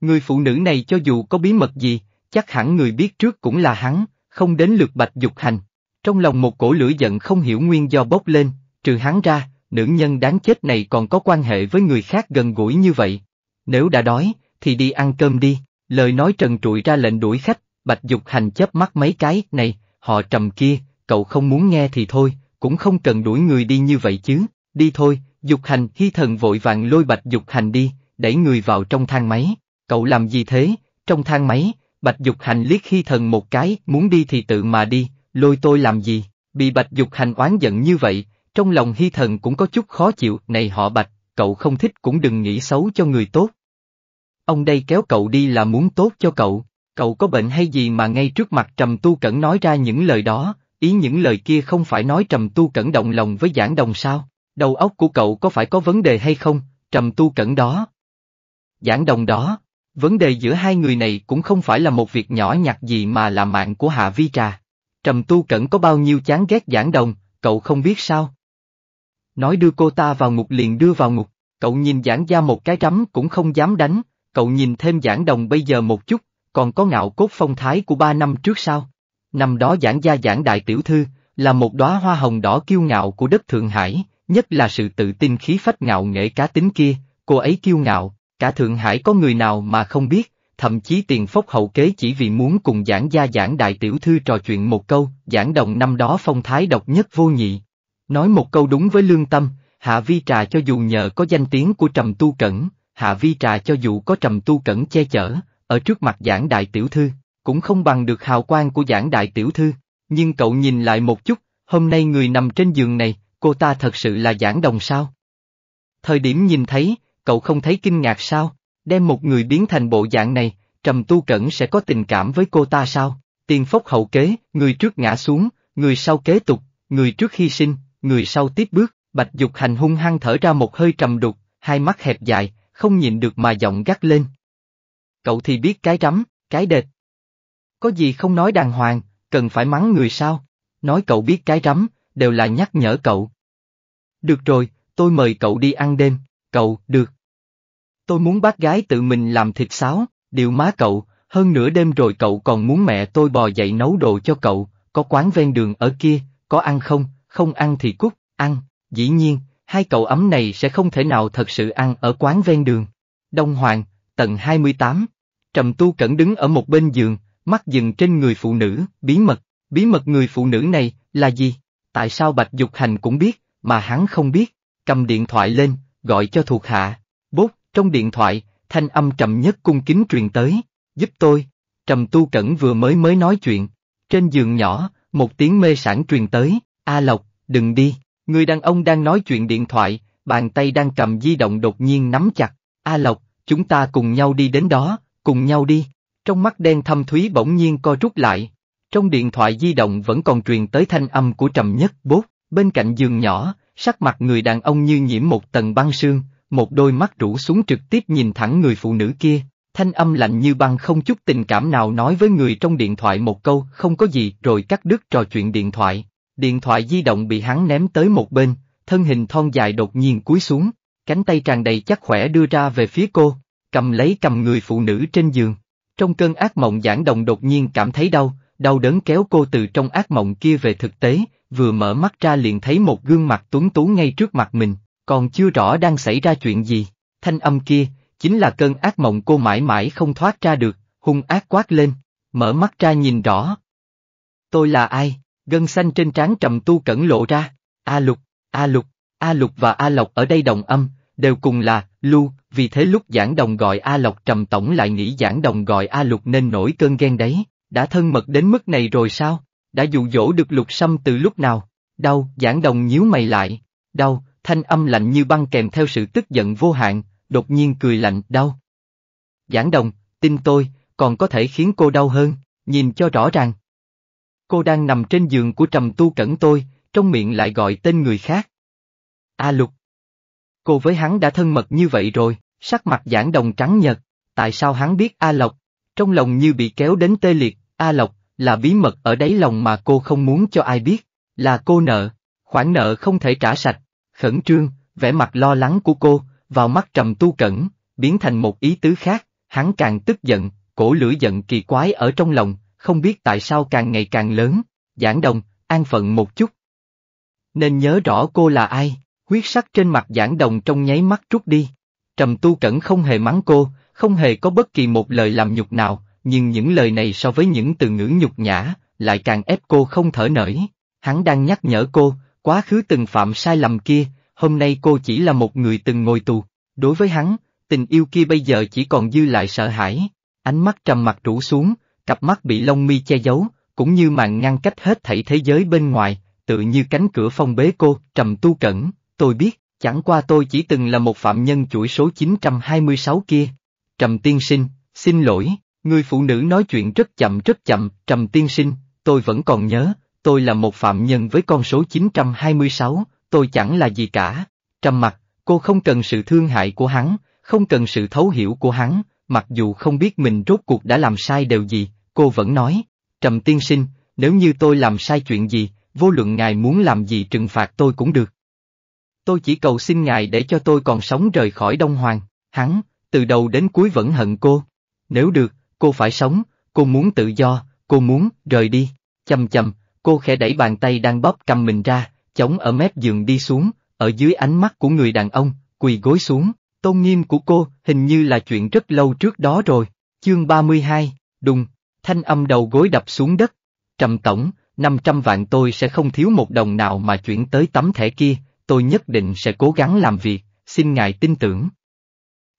Người phụ nữ này cho dù có bí mật gì, chắc hẳn người biết trước cũng là hắn, không đến lượt bạch dục hành. Trong lòng một cổ lửa giận không hiểu nguyên do bốc lên, trừ hắn ra, nữ nhân đáng chết này còn có quan hệ với người khác gần gũi như vậy. Nếu đã đói, thì đi ăn cơm đi, lời nói trần trụi ra lệnh đuổi khách, bạch dục hành chớp mắt mấy cái, này, họ trầm kia, cậu không muốn nghe thì thôi, cũng không cần đuổi người đi như vậy chứ, đi thôi, Dục hành, hy thần vội vàng lôi bạch dục hành đi, đẩy người vào trong thang máy. Cậu làm gì thế, trong thang máy, bạch dục hành liếc hy thần một cái, muốn đi thì tự mà đi, lôi tôi làm gì, bị bạch dục hành oán giận như vậy, trong lòng hy thần cũng có chút khó chịu, này họ bạch, cậu không thích cũng đừng nghĩ xấu cho người tốt. Ông đây kéo cậu đi là muốn tốt cho cậu, cậu có bệnh hay gì mà ngay trước mặt trầm tu cẩn nói ra những lời đó, ý những lời kia không phải nói trầm tu cẩn động lòng với giảng đồng sao, Đầu óc của cậu có phải có vấn đề hay không, trầm tu cẩn đó. Giảng đồng đó, vấn đề giữa hai người này cũng không phải là một việc nhỏ nhặt gì mà là mạng của Hạ Vi Trà. Trầm tu cẩn có bao nhiêu chán ghét giảng đồng, cậu không biết sao. Nói đưa cô ta vào ngục liền đưa vào ngục, cậu nhìn giảng gia một cái rắm cũng không dám đánh, cậu nhìn thêm giảng đồng bây giờ một chút, còn có ngạo cốt phong thái của ba năm trước sao. Năm đó giảng gia giảng đại tiểu thư, là một đóa hoa hồng đỏ kiêu ngạo của đất Thượng Hải, nhất là sự tự tin khí phách ngạo nghễ cá tính kia, cô ấy kiêu ngạo, cả Thượng Hải có người nào mà không biết, thậm chí tiền phốc hậu kế chỉ vì muốn cùng giảng gia giảng đại tiểu thư trò chuyện một câu, giảng đồng năm đó phong thái độc nhất vô nhị. Nói một câu đúng với lương tâm, Hạ Vi Trà cho dù nhờ có danh tiếng của Trầm Tu Cẩn, Hạ Vi Trà cho dù có Trầm Tu Cẩn che chở, ở trước mặt giảng đại tiểu thư, cũng không bằng được hào quang của giảng đại tiểu thư. Nhưng cậu nhìn lại một chút, hôm nay người nằm trên giường này, Cô ta thật sự là giảng đồng sao? Thời điểm nhìn thấy, cậu không thấy kinh ngạc sao? Đem một người biến thành bộ dạng này, trầm tu cẩn sẽ có tình cảm với cô ta sao? Tiền phốc hậu kế, người trước ngã xuống, người sau kế tục, người trước hy sinh, người sau tiếp bước, bạch dục hành hung hăng thở ra một hơi trầm đục, hai mắt hẹp dài, không nhìn được mà giọng gắt lên. Cậu thì biết cái rắm, cái đệt. Có gì không nói đàng hoàng, cần phải mắng người sao? Nói cậu biết cái rắm, đều là nhắc nhở cậu. Được rồi, tôi mời cậu đi ăn đêm, cậu, được. Tôi muốn bác gái tự mình làm thịt sáo, điều má cậu, hơn nửa đêm rồi cậu còn muốn mẹ tôi bò dậy nấu đồ cho cậu, có quán ven đường ở kia, có ăn không, không ăn thì cút, ăn, dĩ nhiên, hai cậu ấm này sẽ không thể nào thật sự ăn ở quán ven đường. Đông Hoàng, tầng 28. Trầm Tu Cẩn đứng ở một bên giường, mắt dừng trên người phụ nữ, bí mật, bí mật người phụ nữ này là gì? Tại sao Bạch Dục Hành cũng biết, mà hắn không biết, cầm điện thoại lên, gọi cho thuộc hạ. Bốt, trong điện thoại, thanh âm trầm nhất cung kính truyền tới, giúp tôi. Trầm Tu Cẩn vừa mới mới nói chuyện. Trên giường nhỏ, một tiếng mê sản truyền tới, A Lộc, đừng đi. Người đàn ông đang nói chuyện điện thoại, bàn tay đang cầm di động đột nhiên nắm chặt. A Lộc, chúng ta cùng nhau đi đến đó, cùng nhau đi. Trong mắt đen thâm thúy bỗng nhiên co rút lại, trong điện thoại di động vẫn còn truyền tới thanh âm của trầm nhất bốt, bên cạnh giường nhỏ, sắc mặt người đàn ông như nhiễm một tầng băng sương, một đôi mắt rũ xuống trực tiếp nhìn thẳng người phụ nữ kia, thanh âm lạnh như băng không chút tình cảm nào nói với người trong điện thoại một câu không có gì rồi cắt đứt trò chuyện điện thoại. Điện thoại di động bị hắn ném tới một bên, thân hình thon dài đột nhiên cúi xuống, cánh tay tràn đầy chắc khỏe đưa ra về phía cô, cầm lấy cầm người phụ nữ trên giường. Trong cơn ác mộng giảng đồng đột nhiên cảm thấy đau, đau đớn kéo cô từ trong ác mộng kia về thực tế, vừa mở mắt ra liền thấy một gương mặt tuấn tú ngay trước mặt mình, còn chưa rõ đang xảy ra chuyện gì. Thanh âm kia, chính là cơn ác mộng cô mãi mãi không thoát ra được, hung ác quát lên, mở mắt ra nhìn rõ. Tôi là ai? Gân xanh trên trán trầm tu cẩn lộ ra, A lục, A lục, A lục và A lộc ở đây đồng âm, đều cùng là, lu, vì thế lúc giảng đồng gọi A lộc trầm tổng lại nghĩ giảng đồng gọi A lục nên nổi cơn ghen đấy, đã thân mật đến mức này rồi sao? Đã dụ dỗ được lục sâm từ lúc nào? Đau, giảng đồng nhíu mày lại. Đau, thanh âm lạnh như băng kèm theo sự tức giận vô hạn, đột nhiên cười lạnh, đau. Giảng đồng, tin tôi, còn có thể khiến cô đau hơn, nhìn cho rõ ràng. Cô đang nằm trên giường của trầm tu cẩn tôi, trong miệng lại gọi tên người khác. A lục. Cô với hắn đã thân mật như vậy rồi, sắc mặt giảng đồng trắng nhật, tại sao hắn biết A lộc, trong lòng như bị kéo đến tê liệt, A Lộc, là bí mật ở đáy lòng mà cô không muốn cho ai biết, là cô nợ, khoản nợ không thể trả sạch, khẩn trương, vẻ mặt lo lắng của cô, vào mắt trầm tu cẩn, biến thành một ý tứ khác, hắn càng tức giận, cổ lửa giận kỳ quái ở trong lòng, không biết tại sao càng ngày càng lớn, giảng đồng, an phận một chút. Nên nhớ rõ cô là ai, huyết sắc trên mặt giảng đồng trong nháy mắt rút đi. Trầm tu cẩn không hề mắng cô, không hề có bất kỳ một lời làm nhục nào, nhưng những lời này so với những từ ngữ nhục nhã, lại càng ép cô không thở nổi. Hắn đang nhắc nhở cô, quá khứ từng phạm sai lầm kia, hôm nay cô chỉ là một người từng ngồi tù. Đối với hắn, tình yêu kia bây giờ chỉ còn dư lại sợ hãi. Ánh mắt trầm mặt rũ xuống, cặp mắt bị lông mi che giấu, cũng như màn ngăn cách hết thảy thế giới bên ngoài, tự như cánh cửa phong bế cô, trầm tu cẩn, tôi biết, chẳng qua tôi chỉ từng là một phạm nhân chuỗi số 926 kia. Trầm tiên sinh, xin lỗi. Người phụ nữ nói chuyện rất chậm rất chậm, trầm tiên sinh, tôi vẫn còn nhớ, tôi là một phạm nhân với con số 926, tôi chẳng là gì cả. Trầm mặt, cô không cần sự thương hại của hắn, không cần sự thấu hiểu của hắn, mặc dù không biết mình rốt cuộc đã làm sai điều gì, cô vẫn nói, Trầm tiên sinh, nếu như tôi làm sai chuyện gì, vô luận ngài muốn làm gì trừng phạt tôi cũng được. Tôi chỉ cầu xin ngài để cho tôi còn sống rời khỏi Đông Hoàng, hắn, từ đầu đến cuối vẫn hận cô. Nếu được, cô phải sống, cô muốn tự do, cô muốn rời đi, chầm chầm, cô khẽ đẩy bàn tay đang bóp cầm mình ra, chống ở mép giường đi xuống, ở dưới ánh mắt của người đàn ông, quỳ gối xuống, tôn nghiêm của cô hình như là chuyện rất lâu trước đó rồi, chương 32, đùng, thanh âm đầu gối đập xuống đất, trầm tổng, 500 vạn tôi sẽ không thiếu một đồng nào mà chuyển tới tấm thẻ kia, tôi nhất định sẽ cố gắng làm việc, xin ngài tin tưởng.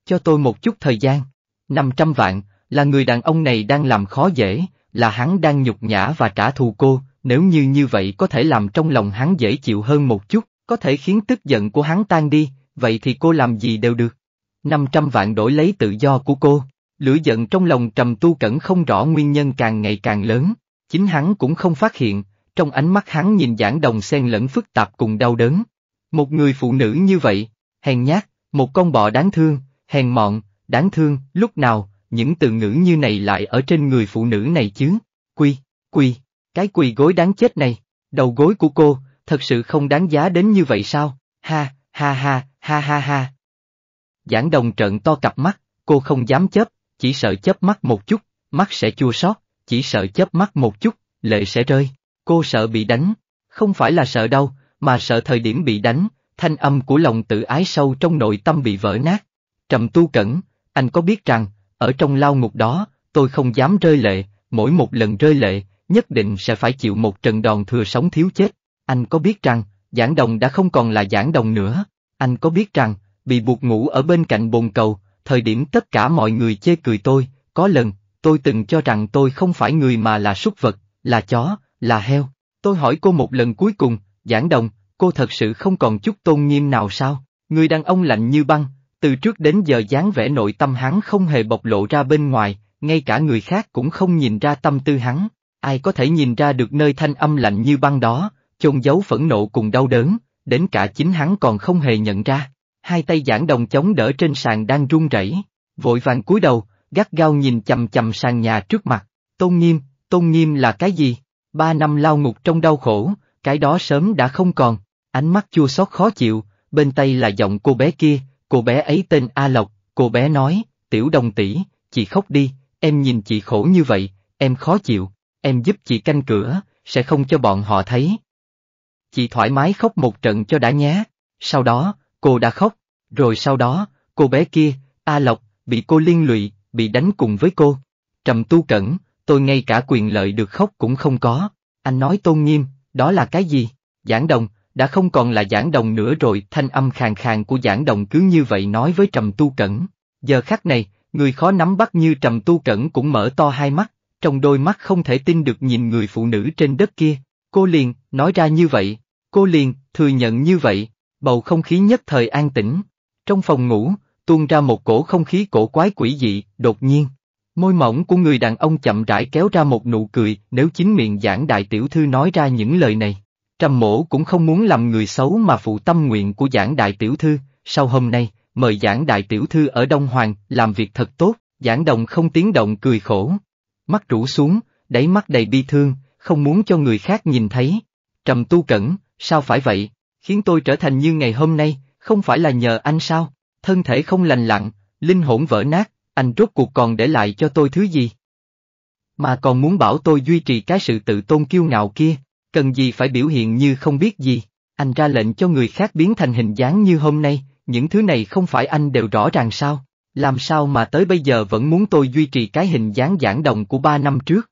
Cho tôi một chút thời gian. 500 vạn, là người đàn ông này đang làm khó dễ, là hắn đang nhục nhã và trả thù cô, nếu như như vậy có thể làm trong lòng hắn dễ chịu hơn một chút, có thể khiến tức giận của hắn tan đi, vậy thì cô làm gì đều được. 500 vạn đổi lấy tự do của cô, lửa giận trong lòng trầm tu cẩn không rõ nguyên nhân càng ngày càng lớn, chính hắn cũng không phát hiện, trong ánh mắt hắn nhìn giảng đồng xen lẫn phức tạp cùng đau đớn. Một người phụ nữ như vậy, hèn nhát, một con bò đáng thương, hèn mọn, đáng thương, lúc nào, những từ ngữ như này lại ở trên người phụ nữ này chứ? Quy, quy, cái quỳ gối đáng chết này, đầu gối của cô, thật sự không đáng giá đến như vậy sao? Ha, ha ha, ha ha ha. Giảng đồng trận to cặp mắt, cô không dám chớp, chỉ sợ chớp mắt một chút, mắt sẽ chua xót, chỉ sợ chớp mắt một chút, lệ sẽ rơi. Cô sợ bị đánh, không phải là sợ đâu, mà sợ thời điểm bị đánh, thanh âm của lòng tự ái sâu trong nội tâm bị vỡ nát. Trầm tu cẩn, anh có biết rằng, ở trong lao ngục đó, tôi không dám rơi lệ, mỗi một lần rơi lệ, nhất định sẽ phải chịu một trận đòn thừa sống thiếu chết. Anh có biết rằng, giảng đồng đã không còn là giảng đồng nữa. Anh có biết rằng, bị buộc ngủ ở bên cạnh bồn cầu, thời điểm tất cả mọi người chê cười tôi, có lần, tôi từng cho rằng tôi không phải người mà là súc vật, là chó, là heo. Tôi hỏi cô một lần cuối cùng, giảng đồng, cô thật sự không còn chút tôn nghiêm nào sao? Người đàn ông lạnh như băng, từ trước đến giờ dáng vẻ nội tâm hắn không hề bộc lộ ra bên ngoài, ngay cả người khác cũng không nhìn ra tâm tư hắn, ai có thể nhìn ra được nơi thanh âm lạnh như băng đó, chôn giấu phẫn nộ cùng đau đớn, đến cả chính hắn còn không hề nhận ra. Hai tay giảng đồng chống đỡ trên sàn đang run rẩy, vội vàng cúi đầu, gắt gao nhìn chầm chầm sàn nhà trước mặt, tôn nghiêm, tôn nghiêm là cái gì? Ba năm lao ngục trong đau khổ, cái đó sớm đã không còn, ánh mắt chua xót khó chịu, bên tay là giọng cô bé kia, Cô bé ấy tên A Lộc, cô bé nói, tiểu đồng tỷ, chị khóc đi, em nhìn chị khổ như vậy, em khó chịu, em giúp chị canh cửa, sẽ không cho bọn họ thấy. Chị thoải mái khóc một trận cho đã nhé, sau đó, cô đã khóc, rồi sau đó, cô bé kia, A Lộc, bị cô liên lụy, bị đánh cùng với cô. Trầm tu cẩn, tôi ngay cả quyền lợi được khóc cũng không có, anh nói tôn nghiêm, đó là cái gì? Giảng đồng, đã không còn là giảng đồng nữa rồi, thanh âm khàn khàn của giảng đồng cứ như vậy nói với Trầm Tu Cẩn. Giờ khắc này, người khó nắm bắt như Trầm Tu Cẩn cũng mở to hai mắt, trong đôi mắt không thể tin được nhìn người phụ nữ trên đất kia. Cô liền, nói ra như vậy, cô liền, thừa nhận như vậy, bầu không khí nhất thời an tĩnh. Trong phòng ngủ, tuôn ra một cổ không khí cổ quái quỷ dị, đột nhiên. Môi mỏng của người đàn ông chậm rãi kéo ra một nụ cười nếu chính miệng giảng đại tiểu thư nói ra những lời này. Trầm mổ cũng không muốn làm người xấu mà phụ tâm nguyện của giảng đại tiểu thư, sau hôm nay, mời giảng đại tiểu thư ở Đông Hoàng, làm việc thật tốt, giảng đồng không tiếng động cười khổ. Mắt rũ xuống, đáy mắt đầy bi thương, không muốn cho người khác nhìn thấy. Trầm tu cẩn, sao phải vậy, khiến tôi trở thành như ngày hôm nay, không phải là nhờ anh sao, thân thể không lành lặng, linh hồn vỡ nát, anh rốt cuộc còn để lại cho tôi thứ gì? Mà còn muốn bảo tôi duy trì cái sự tự tôn kiêu ngạo kia cần gì phải biểu hiện như không biết gì. Anh ra lệnh cho người khác biến thành hình dáng như hôm nay, những thứ này không phải anh đều rõ ràng sao. Làm sao mà tới bây giờ vẫn muốn tôi duy trì cái hình dáng giảng đồng của ba năm trước?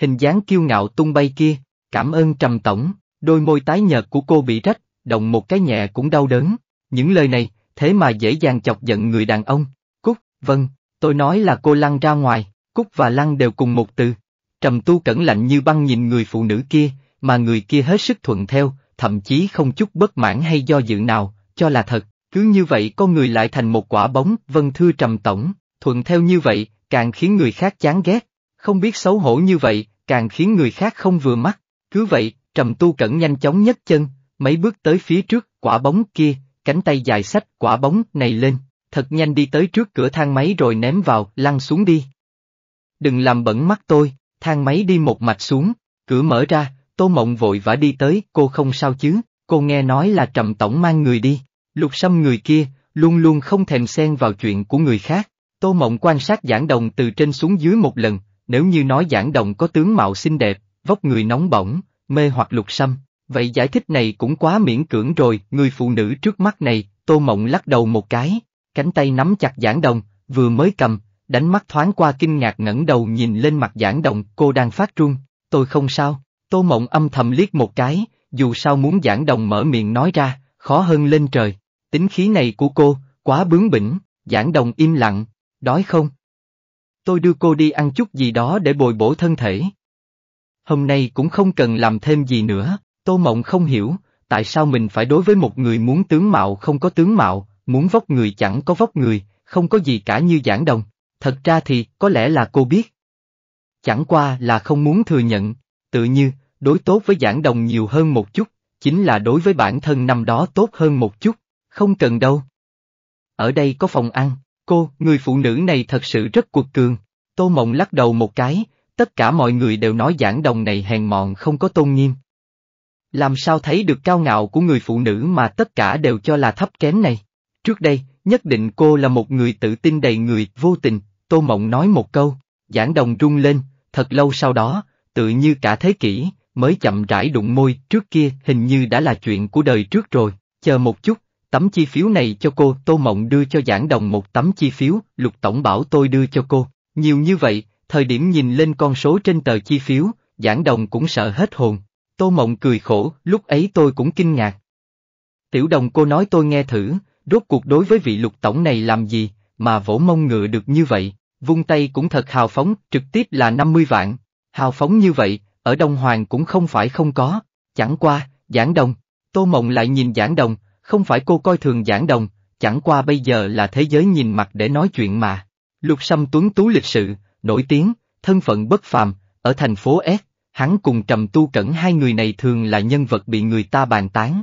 Hình dáng kiêu ngạo tung bay kia, cảm ơn trầm tổng, đôi môi tái nhợt của cô bị rách, động một cái nhẹ cũng đau đớn. Những lời này, thế mà dễ dàng chọc giận người đàn ông. Cúc, vâng, tôi nói là cô lăn ra ngoài, Cúc và lăn đều cùng một từ. Trầm tu cẩn lạnh như băng nhìn người phụ nữ kia, mà người kia hết sức thuận theo, thậm chí không chút bất mãn hay do dự nào, cho là thật, cứ như vậy con người lại thành một quả bóng, vân thư trầm tổng, thuận theo như vậy, càng khiến người khác chán ghét, không biết xấu hổ như vậy, càng khiến người khác không vừa mắt, cứ vậy, trầm tu cẩn nhanh chóng nhất chân, mấy bước tới phía trước, quả bóng kia, cánh tay dài sách quả bóng này lên, thật nhanh đi tới trước cửa thang máy rồi ném vào, lăn xuống đi. Đừng làm bẩn mắt tôi, thang máy đi một mạch xuống, cửa mở ra, Tô Mộng vội vã đi tới, cô không sao chứ, cô nghe nói là trầm tổng mang người đi, lục xâm người kia, luôn luôn không thèm xen vào chuyện của người khác. Tô Mộng quan sát giảng đồng từ trên xuống dưới một lần, nếu như nói giảng đồng có tướng mạo xinh đẹp, vóc người nóng bỏng, mê hoặc lục xâm, vậy giải thích này cũng quá miễn cưỡng rồi, người phụ nữ trước mắt này, Tô Mộng lắc đầu một cái, cánh tay nắm chặt giảng đồng, vừa mới cầm, đánh mắt thoáng qua kinh ngạc ngẩng đầu nhìn lên mặt giảng đồng, cô đang phát trung, tôi không sao. Tô Mộng âm thầm liếc một cái, dù sao muốn giảng đồng mở miệng nói ra, khó hơn lên trời. Tính khí này của cô, quá bướng bỉnh, giảng đồng im lặng, đói không? Tôi đưa cô đi ăn chút gì đó để bồi bổ thân thể. Hôm nay cũng không cần làm thêm gì nữa, Tô Mộng không hiểu, tại sao mình phải đối với một người muốn tướng mạo không có tướng mạo, muốn vóc người chẳng có vóc người, không có gì cả như giảng đồng. Thật ra thì, có lẽ là cô biết. Chẳng qua là không muốn thừa nhận, tự như, đối tốt với giảng đồng nhiều hơn một chút, chính là đối với bản thân năm đó tốt hơn một chút, không cần đâu. Ở đây có phòng ăn, cô, người phụ nữ này thật sự rất cuột cường, Tô Mộng lắc đầu một cái, tất cả mọi người đều nói giảng đồng này hèn mọn không có tôn nghiêm. Làm sao thấy được cao ngạo của người phụ nữ mà tất cả đều cho là thấp kém này? Trước đây, nhất định cô là một người tự tin đầy người, vô tình, Tô Mộng nói một câu, giảng đồng rung lên, thật lâu sau đó, tự như cả thế kỷ, mới chậm rãi đụng môi, trước kia hình như đã là chuyện của đời trước rồi, chờ một chút, tấm chi phiếu này cho cô, Tô Mộng đưa cho giảng đồng một tấm chi phiếu, Lục Tổng bảo tôi đưa cho cô, nhiều như vậy, thời điểm nhìn lên con số trên tờ chi phiếu, giảng đồng cũng sợ hết hồn, Tô Mộng cười khổ, lúc ấy tôi cũng kinh ngạc. Tiểu đồng cô nói tôi nghe thử, rốt cuộc đối với vị Lục Tổng này làm gì, mà vỗ mông ngựa được như vậy, vung tay cũng thật hào phóng, trực tiếp là 50 vạn, hào phóng như vậy ở Đông Hoàng cũng không phải không có, chẳng qua, giảng đồng, tô mộng lại nhìn giảng đồng, không phải cô coi thường giảng đồng, chẳng qua bây giờ là thế giới nhìn mặt để nói chuyện mà. Lục Sâm tuấn tú lịch sự, nổi tiếng, thân phận bất phàm, ở thành phố S, hắn cùng Trầm Tu Cẩn hai người này thường là nhân vật bị người ta bàn tán.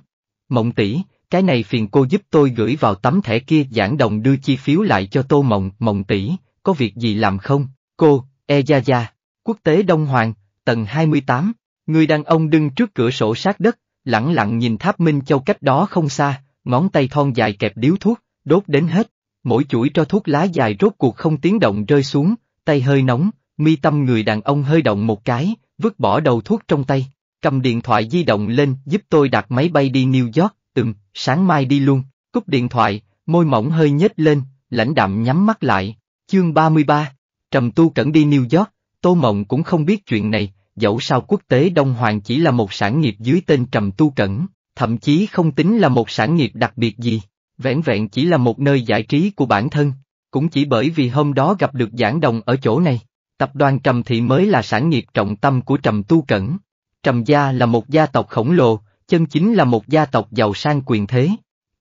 Mộng tỷ, cái này phiền cô giúp tôi gửi vào tấm thẻ kia giảng đồng đưa chi phiếu lại cho Tô Mộng, Mộng tỷ, có việc gì làm không? Cô, e gia gia, quốc tế Đông Hoàng, tầng 28, người đàn ông đứng trước cửa sổ sát đất, lẳng lặng nhìn tháp Minh Châu cách đó không xa, ngón tay thon dài kẹp điếu thuốc, đốt đến hết, mỗi chuỗi cho thuốc lá dài rốt cuộc không tiếng động rơi xuống, tay hơi nóng, mi tâm người đàn ông hơi động một cái, vứt bỏ đầu thuốc trong tay, cầm điện thoại di động lên giúp tôi đặt máy bay đi New York, ừm, sáng mai đi luôn, cúp điện thoại, môi mỏng hơi nhếch lên, lãnh đạm nhắm mắt lại, chương 33, trầm tu cẩn đi New York, tô mộng cũng không biết chuyện này, dẫu sao quốc tế Đông Hoàng chỉ là một sản nghiệp dưới tên Trầm Tu Cẩn, thậm chí không tính là một sản nghiệp đặc biệt gì, vẻn vẹn chỉ là một nơi giải trí của bản thân, cũng chỉ bởi vì hôm đó gặp được giảng đồng ở chỗ này, tập đoàn Trầm Thị mới là sản nghiệp trọng tâm của Trầm Tu Cẩn. Trầm gia là một gia tộc khổng lồ, chân chính là một gia tộc giàu sang quyền thế.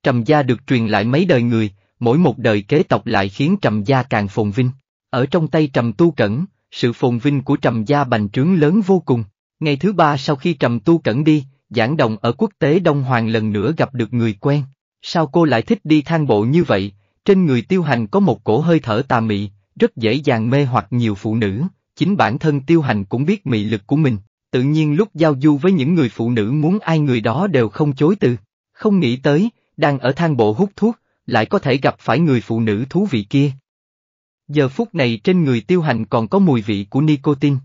Trầm gia được truyền lại mấy đời người, mỗi một đời kế tộc lại khiến Trầm gia càng phồn vinh. Ở trong tay Trầm Tu Cẩn, sự phồn vinh của trầm gia bành trướng lớn vô cùng. Ngày thứ ba sau khi trầm tu cẩn đi, giảng đồng ở quốc tế Đông Hoàng lần nữa gặp được người quen. Sao cô lại thích đi thang bộ như vậy? Trên người tiêu hành có một cổ hơi thở tà mị, rất dễ dàng mê hoặc nhiều phụ nữ, chính bản thân tiêu hành cũng biết mị lực của mình, tự nhiên lúc giao du với những người phụ nữ muốn ai người đó đều không chối từ. Không nghĩ tới, đang ở thang bộ hút thuốc, lại có thể gặp phải người phụ nữ thú vị kia. Giờ phút này trên người tiêu hành còn có mùi vị của nicotine.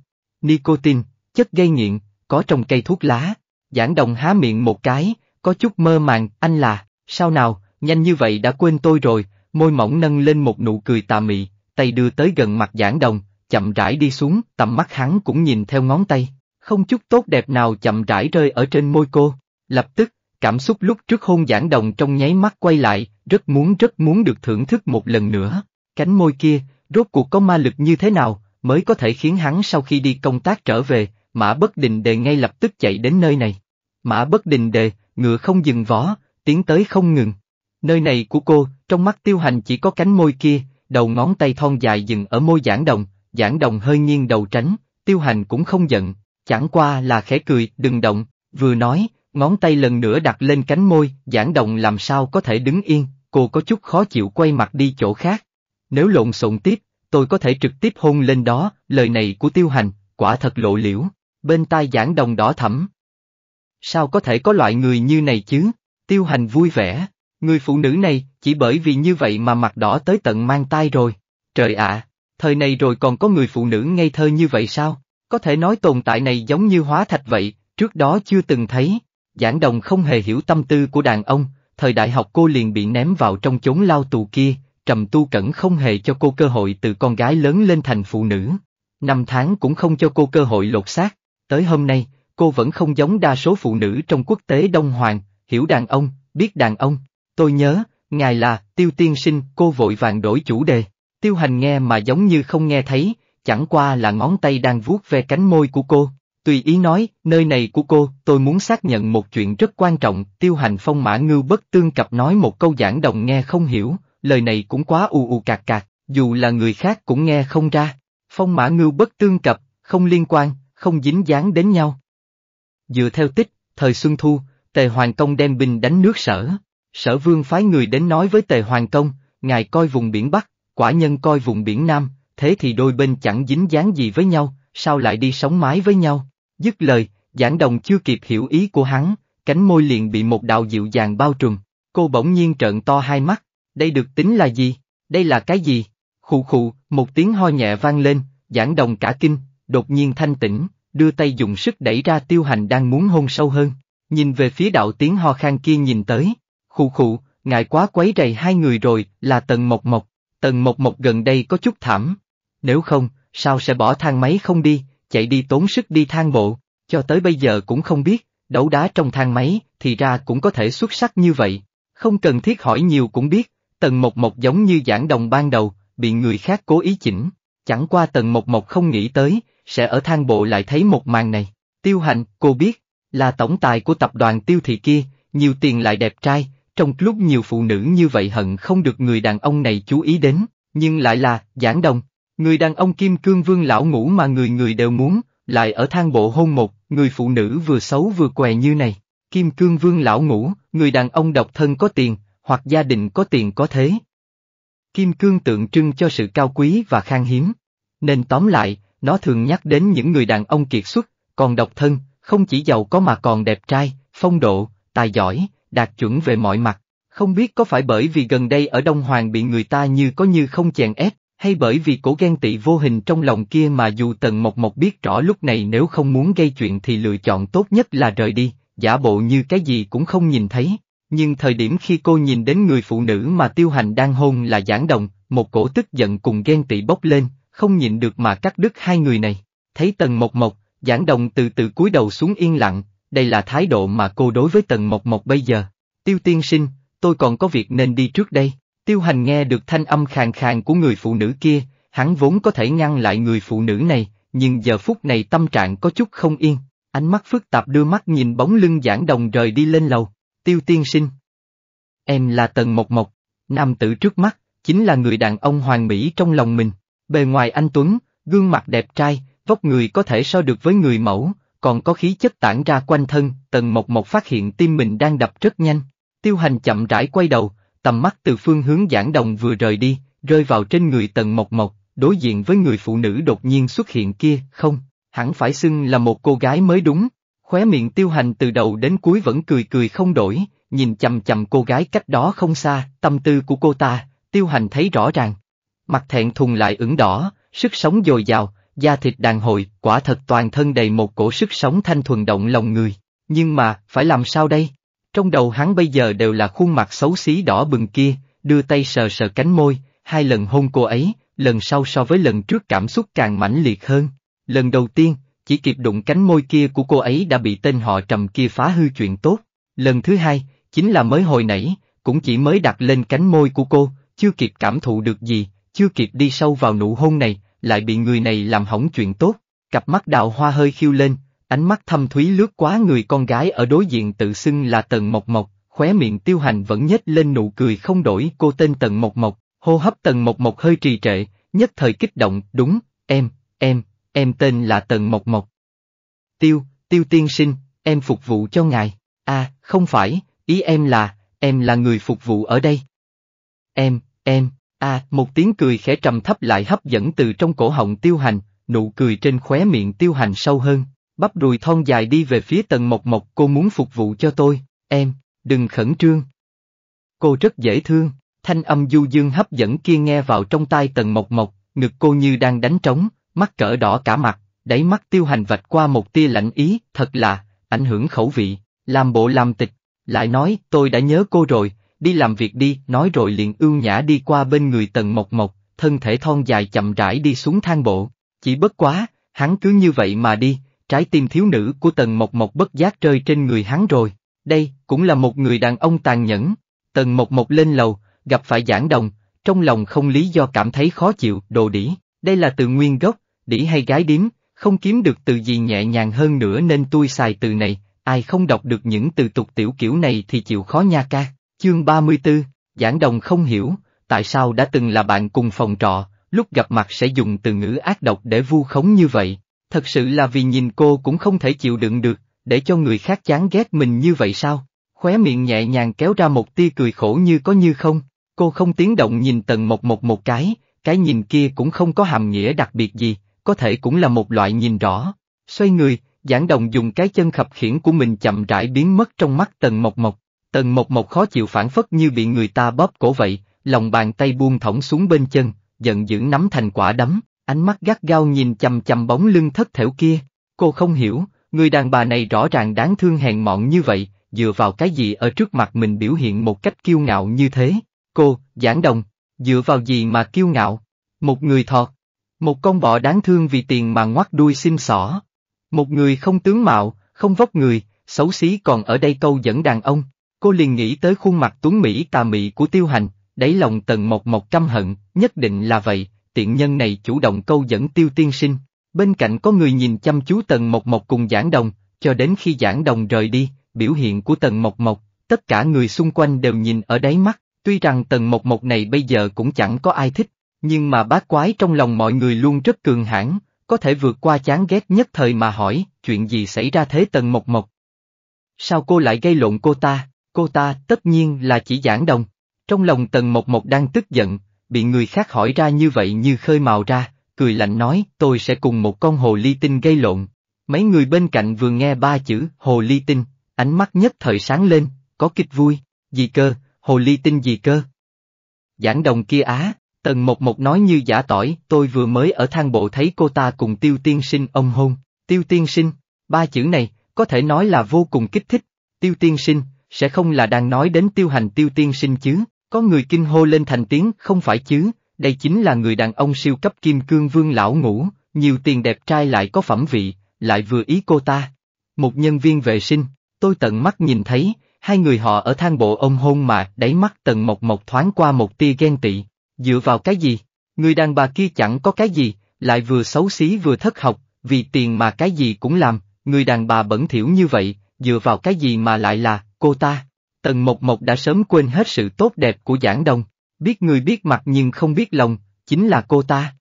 Nicotine, chất gây nghiện, có trong cây thuốc lá. Giảng đồng há miệng một cái, có chút mơ màng, anh là, sao nào, nhanh như vậy đã quên tôi rồi, môi mỏng nâng lên một nụ cười tà mị, tay đưa tới gần mặt giảng đồng, chậm rãi đi xuống, tầm mắt hắn cũng nhìn theo ngón tay, không chút tốt đẹp nào chậm rãi rơi ở trên môi cô. Lập tức, cảm xúc lúc trước hôn giảng đồng trong nháy mắt quay lại, rất muốn rất muốn được thưởng thức một lần nữa. Cánh môi kia, rốt cuộc có ma lực như thế nào, mới có thể khiến hắn sau khi đi công tác trở về, Mã Bất Định Đề ngay lập tức chạy đến nơi này. Mã Bất Định Đề, ngựa không dừng vó, tiến tới không ngừng. Nơi này của cô, trong mắt tiêu hành chỉ có cánh môi kia, đầu ngón tay thon dài dừng ở môi giảng đồng, giảng đồng hơi nghiêng đầu tránh, tiêu hành cũng không giận, chẳng qua là khẽ cười, đừng động, vừa nói, ngón tay lần nữa đặt lên cánh môi, giảng đồng làm sao có thể đứng yên, cô có chút khó chịu quay mặt đi chỗ khác. Nếu lộn xộn tiếp, tôi có thể trực tiếp hôn lên đó, lời này của tiêu hành, quả thật lộ liễu, bên tai giảng đồng đỏ thẳm. Sao có thể có loại người như này chứ? Tiêu hành vui vẻ, người phụ nữ này, chỉ bởi vì như vậy mà mặt đỏ tới tận mang tai rồi. Trời ạ, thời này rồi còn có người phụ nữ ngây thơ như vậy sao? Có thể nói tồn tại này giống như hóa thạch vậy, trước đó chưa từng thấy. Giảng đồng không hề hiểu tâm tư của đàn ông, thời đại học cô liền bị ném vào trong chốn lao tù kia, Trầm Tu Cẩn không hề cho cô cơ hội từ con gái lớn lên thành phụ nữ. Năm tháng cũng không cho cô cơ hội lột xác. Tới hôm nay, cô vẫn không giống đa số phụ nữ trong quốc tế Đông Hoàng, hiểu đàn ông, biết đàn ông. Tôi nhớ, ngài là, tiêu tiên sinh, cô vội vàng đổi chủ đề. Tiêu hành nghe mà giống như không nghe thấy, chẳng qua là ngón tay đang vuốt ve cánh môi của cô. Tùy ý nói, nơi này của cô, tôi muốn xác nhận một chuyện rất quan trọng, tiêu hành phong mã Ngư bất tương cập nói một câu giảng đồng nghe không hiểu, lời này cũng quá ù ù cạc cạc, dù là người khác cũng nghe không ra. Phong mã ngưu bất tương cập, không liên quan, không dính dáng đến nhau. Dựa theo tích, thời Xuân Thu, Tề Hoàng Công đem binh đánh nước sở. Sở vương phái người đến nói với Tề Hoàng Công, ngài coi vùng biển Bắc, quả nhân coi vùng biển Nam, thế thì đôi bên chẳng dính dáng gì với nhau, sao lại đi sống mái với nhau. Dứt lời, giảng đồng chưa kịp hiểu ý của hắn, cánh môi liền bị một đạo dịu dàng bao trùm, cô bỗng nhiên trợn to hai mắt, đây được tính là gì? Đây là cái gì? Khụ khụ, một tiếng ho nhẹ vang lên, giảng đồng cả kinh, đột nhiên thanh tĩnh, đưa tay dùng sức đẩy ra tiêu hành đang muốn hôn sâu hơn. Nhìn về phía đạo tiếng ho khang kia nhìn tới, khụ khụ, ngại quá quấy rầy hai người rồi, là tần mộc mộc, tần mộc mộc gần đây có chút thảm. Nếu không, sao sẽ bỏ thang máy không đi, chạy đi tốn sức đi thang bộ, cho tới bây giờ cũng không biết, đấu đá trong thang máy, thì ra cũng có thể xuất sắc như vậy. Không cần thiết hỏi nhiều cũng biết, Tần Mộc Mộc giống như giảng đồng ban đầu, bị người khác cố ý chỉnh. Chẳng qua Tần Mộc Mộc không nghĩ tới, sẽ ở thang bộ lại thấy một màn này. Tiêu Hành, cô biết, là tổng tài của tập đoàn tiêu thị kia, nhiều tiền lại đẹp trai, trong lúc nhiều phụ nữ như vậy hận không được người đàn ông này chú ý đến, nhưng lại là, giảng đồng, người đàn ông kim cương vương lão ngủ mà người người đều muốn, lại ở thang bộ hôn một, người phụ nữ vừa xấu vừa què như này, kim cương vương lão ngủ, người đàn ông độc thân có tiền, hoặc gia đình có tiền có thế. Kim cương tượng trưng cho sự cao quý và khan hiếm. Nên tóm lại, nó thường nhắc đến những người đàn ông kiệt xuất, còn độc thân, không chỉ giàu có mà còn đẹp trai, phong độ, tài giỏi, đạt chuẩn về mọi mặt. Không biết có phải bởi vì gần đây ở Đông Hoàng bị người ta như có như không chèn ép, hay bởi vì cổ ghen tị vô hình trong lòng kia mà dù Tần Mộc Mộc biết rõ lúc này nếu không muốn gây chuyện thì lựa chọn tốt nhất là rời đi, giả bộ như cái gì cũng không nhìn thấy. Nhưng thời điểm khi cô nhìn đến người phụ nữ mà tiêu hành đang hôn là giảng đồng, một cổ tức giận cùng ghen tị bốc lên, không nhịn được mà cắt đứt hai người này. Thấy tần mộc mộc, giảng đồng từ từ cúi đầu xuống yên lặng, đây là thái độ mà cô đối với tần mộc mộc bây giờ. Tiêu tiên sinh, tôi còn có việc nên đi trước đây. Tiêu hành nghe được thanh âm khàn khàn của người phụ nữ kia, hắn vốn có thể ngăn lại người phụ nữ này, nhưng giờ phút này tâm trạng có chút không yên. Ánh mắt phức tạp đưa mắt nhìn bóng lưng giảng đồng rời đi lên lầu tiêu tiên sinh. Em là Tần Mộc Mộc, nam tử trước mắt, chính là người đàn ông hoàng mỹ trong lòng mình, bề ngoài anh Tuấn, gương mặt đẹp trai, vóc người có thể so được với người mẫu, còn có khí chất tản ra quanh thân, Tần Mộc Mộc phát hiện tim mình đang đập rất nhanh, tiêu hành chậm rãi quay đầu, tầm mắt từ phương hướng giảng đồng vừa rời đi, rơi vào trên người Tần Mộc Mộc, đối diện với người phụ nữ đột nhiên xuất hiện kia, không, hẳn phải xưng là một cô gái mới đúng. Khóe miệng tiêu hành từ đầu đến cuối vẫn cười cười không đổi, nhìn chầm chầm cô gái cách đó không xa, tâm tư của cô ta, tiêu hành thấy rõ ràng. Mặt thẹn thùng lại ửng đỏ, sức sống dồi dào, da thịt đàn hồi, quả thật toàn thân đầy một cổ sức sống thanh thuần động lòng người. Nhưng mà, phải làm sao đây? Trong đầu hắn bây giờ đều là khuôn mặt xấu xí đỏ bừng kia, đưa tay sờ sờ cánh môi, hai lần hôn cô ấy, lần sau so với lần trước cảm xúc càng mãnh liệt hơn. Lần đầu tiên, chỉ kịp đụng cánh môi kia của cô ấy đã bị tên họ trầm kia phá hư chuyện tốt. Lần thứ hai, chính là mới hồi nãy, cũng chỉ mới đặt lên cánh môi của cô, chưa kịp cảm thụ được gì, chưa kịp đi sâu vào nụ hôn này, lại bị người này làm hỏng chuyện tốt. Cặp mắt đào hoa hơi khiêu lên, ánh mắt thâm thúy lướt qua người con gái ở đối diện tự xưng là Tần Mộc Mộc, khóe miệng tiêu hành vẫn nhếch lên nụ cười không đổi cô tên Tần Mộc Mộc, hô hấp Tần Mộc Mộc hơi trì trệ, nhất thời kích động, đúng, em, em, em tên là Tần Mộc Mộc. Tiêu, Tiêu tiên sinh, em phục vụ cho ngài. À, không phải, ý em là, em là người phục vụ ở đây. Em, em, à, một tiếng cười khẽ trầm thấp lại hấp dẫn từ trong cổ họng tiêu hành, nụ cười trên khóe miệng tiêu hành sâu hơn, bắp đùi thon dài đi về phía tần mộc mộc cô muốn phục vụ cho tôi, em, đừng khẩn trương. Cô rất dễ thương, thanh âm du dương hấp dẫn kia nghe vào trong tai tần mộc mộc, ngực cô như đang đánh trống, mắt cỡ đỏ cả mặt, đáy mắt tiêu hành vạch qua một tia lạnh ý, thật là, ảnh hưởng khẩu vị, làm bộ làm tịch, lại nói, tôi đã nhớ cô rồi, đi làm việc đi, nói rồi liền ưu nhã đi qua bên người tần mộc mộc, thân thể thon dài chậm rãi đi xuống thang bộ, chỉ bất quá, hắn cứ như vậy mà đi, trái tim thiếu nữ của tần mộc mộc bất giác rơi trên người hắn rồi, đây, cũng là một người đàn ông tàn nhẫn, tần mộc mộc lên lầu, gặp phải giảng đồng, trong lòng không lý do cảm thấy khó chịu, đồ đỉ, đây là từ nguyên gốc, đĩ hay gái điếm, không kiếm được từ gì nhẹ nhàng hơn nữa nên tôi xài từ này, ai không đọc được những từ tục tiểu kiểu này thì chịu khó nha ca. Chương 34, Giảng Đồng không hiểu, tại sao đã từng là bạn cùng phòng trọ, lúc gặp mặt sẽ dùng từ ngữ ác độc để vu khống như vậy, thật sự là vì nhìn cô cũng không thể chịu đựng được, để cho người khác chán ghét mình như vậy sao? Khóe miệng nhẹ nhàng kéo ra một tia cười khổ như có như không, cô không tiếng động nhìn tần một một một cái, cái nhìn kia cũng không có hàm nghĩa đặc biệt gì, có thể cũng là một loại nhìn rõ. Xoay người, giảng đồng dùng cái chân khập khiển của mình chậm rãi biến mất trong mắt tần mộc mộc. Tần mộc mộc khó chịu phản phất như bị người ta bóp cổ vậy, lòng bàn tay buông thõng xuống bên chân, giận dữ nắm thành quả đấm, ánh mắt gắt gao nhìn chầm chầm bóng lưng thất thểu kia. Cô không hiểu, người đàn bà này rõ ràng đáng thương hèn mọn như vậy, dựa vào cái gì ở trước mặt mình biểu hiện một cách kiêu ngạo như thế. Cô, giảng đồng, dựa vào gì mà kiêu ngạo? Một người thọt, một con bọ đáng thương vì tiền mà ngoắt đuôi xin sỏ. Một người không tướng mạo, không vóc người, xấu xí còn ở đây câu dẫn đàn ông. Cô liền nghĩ tới khuôn mặt tuấn mỹ tà mị của tiêu hành, đáy lòng tần một một căm hận, nhất định là vậy, tiện nhân này chủ động câu dẫn tiêu tiên sinh. Bên cạnh có người nhìn chăm chú tần một một cùng giảng đồng, cho đến khi giảng đồng rời đi, biểu hiện của tần mộc mộc, tất cả người xung quanh đều nhìn ở đáy mắt, tuy rằng tần mộc mộc này bây giờ cũng chẳng có ai thích, nhưng mà bát quái trong lòng mọi người luôn rất cường hãn, có thể vượt qua chán ghét nhất thời mà hỏi, chuyện gì xảy ra thế tần mộc mộc. Sao cô lại gây lộn cô ta, cô ta tất nhiên là chỉ giảng đồng. Trong lòng tần mộc mộc đang tức giận, bị người khác hỏi ra như vậy như khơi mào ra, cười lạnh nói, tôi sẽ cùng một con hồ ly tinh gây lộn. Mấy người bên cạnh vừa nghe ba chữ hồ ly tinh, ánh mắt nhất thời sáng lên, có kịch vui, gì cơ, hồ ly tinh gì cơ. Giảng đồng kia á, Tần Mộc Mộc nói như giả tỏi, tôi vừa mới ở thang bộ thấy cô ta cùng tiêu tiên sinh ông hôn, tiêu tiên sinh, ba chữ này, có thể nói là vô cùng kích thích, tiêu tiên sinh, sẽ không là đang nói đến tiêu hành tiêu tiên sinh chứ, có người kinh hô lên thành tiếng, không phải chứ, đây chính là người đàn ông siêu cấp kim cương vương lão ngũ, nhiều tiền đẹp trai lại có phẩm vị, lại vừa ý cô ta. Một nhân viên vệ sinh, tôi tận mắt nhìn thấy, hai người họ ở thang bộ ông hôn mà, đáy mắt tần mộc mộc thoáng qua một tia ghen tị. Dựa vào cái gì? Người đàn bà kia chẳng có cái gì, lại vừa xấu xí vừa thất học, vì tiền mà cái gì cũng làm, người đàn bà bẩn thỉu như vậy, dựa vào cái gì mà lại là, cô ta. Tần Mộc Mộc đã sớm quên hết sự tốt đẹp của Giảng Đông, biết người biết mặt nhưng không biết lòng, chính là cô ta.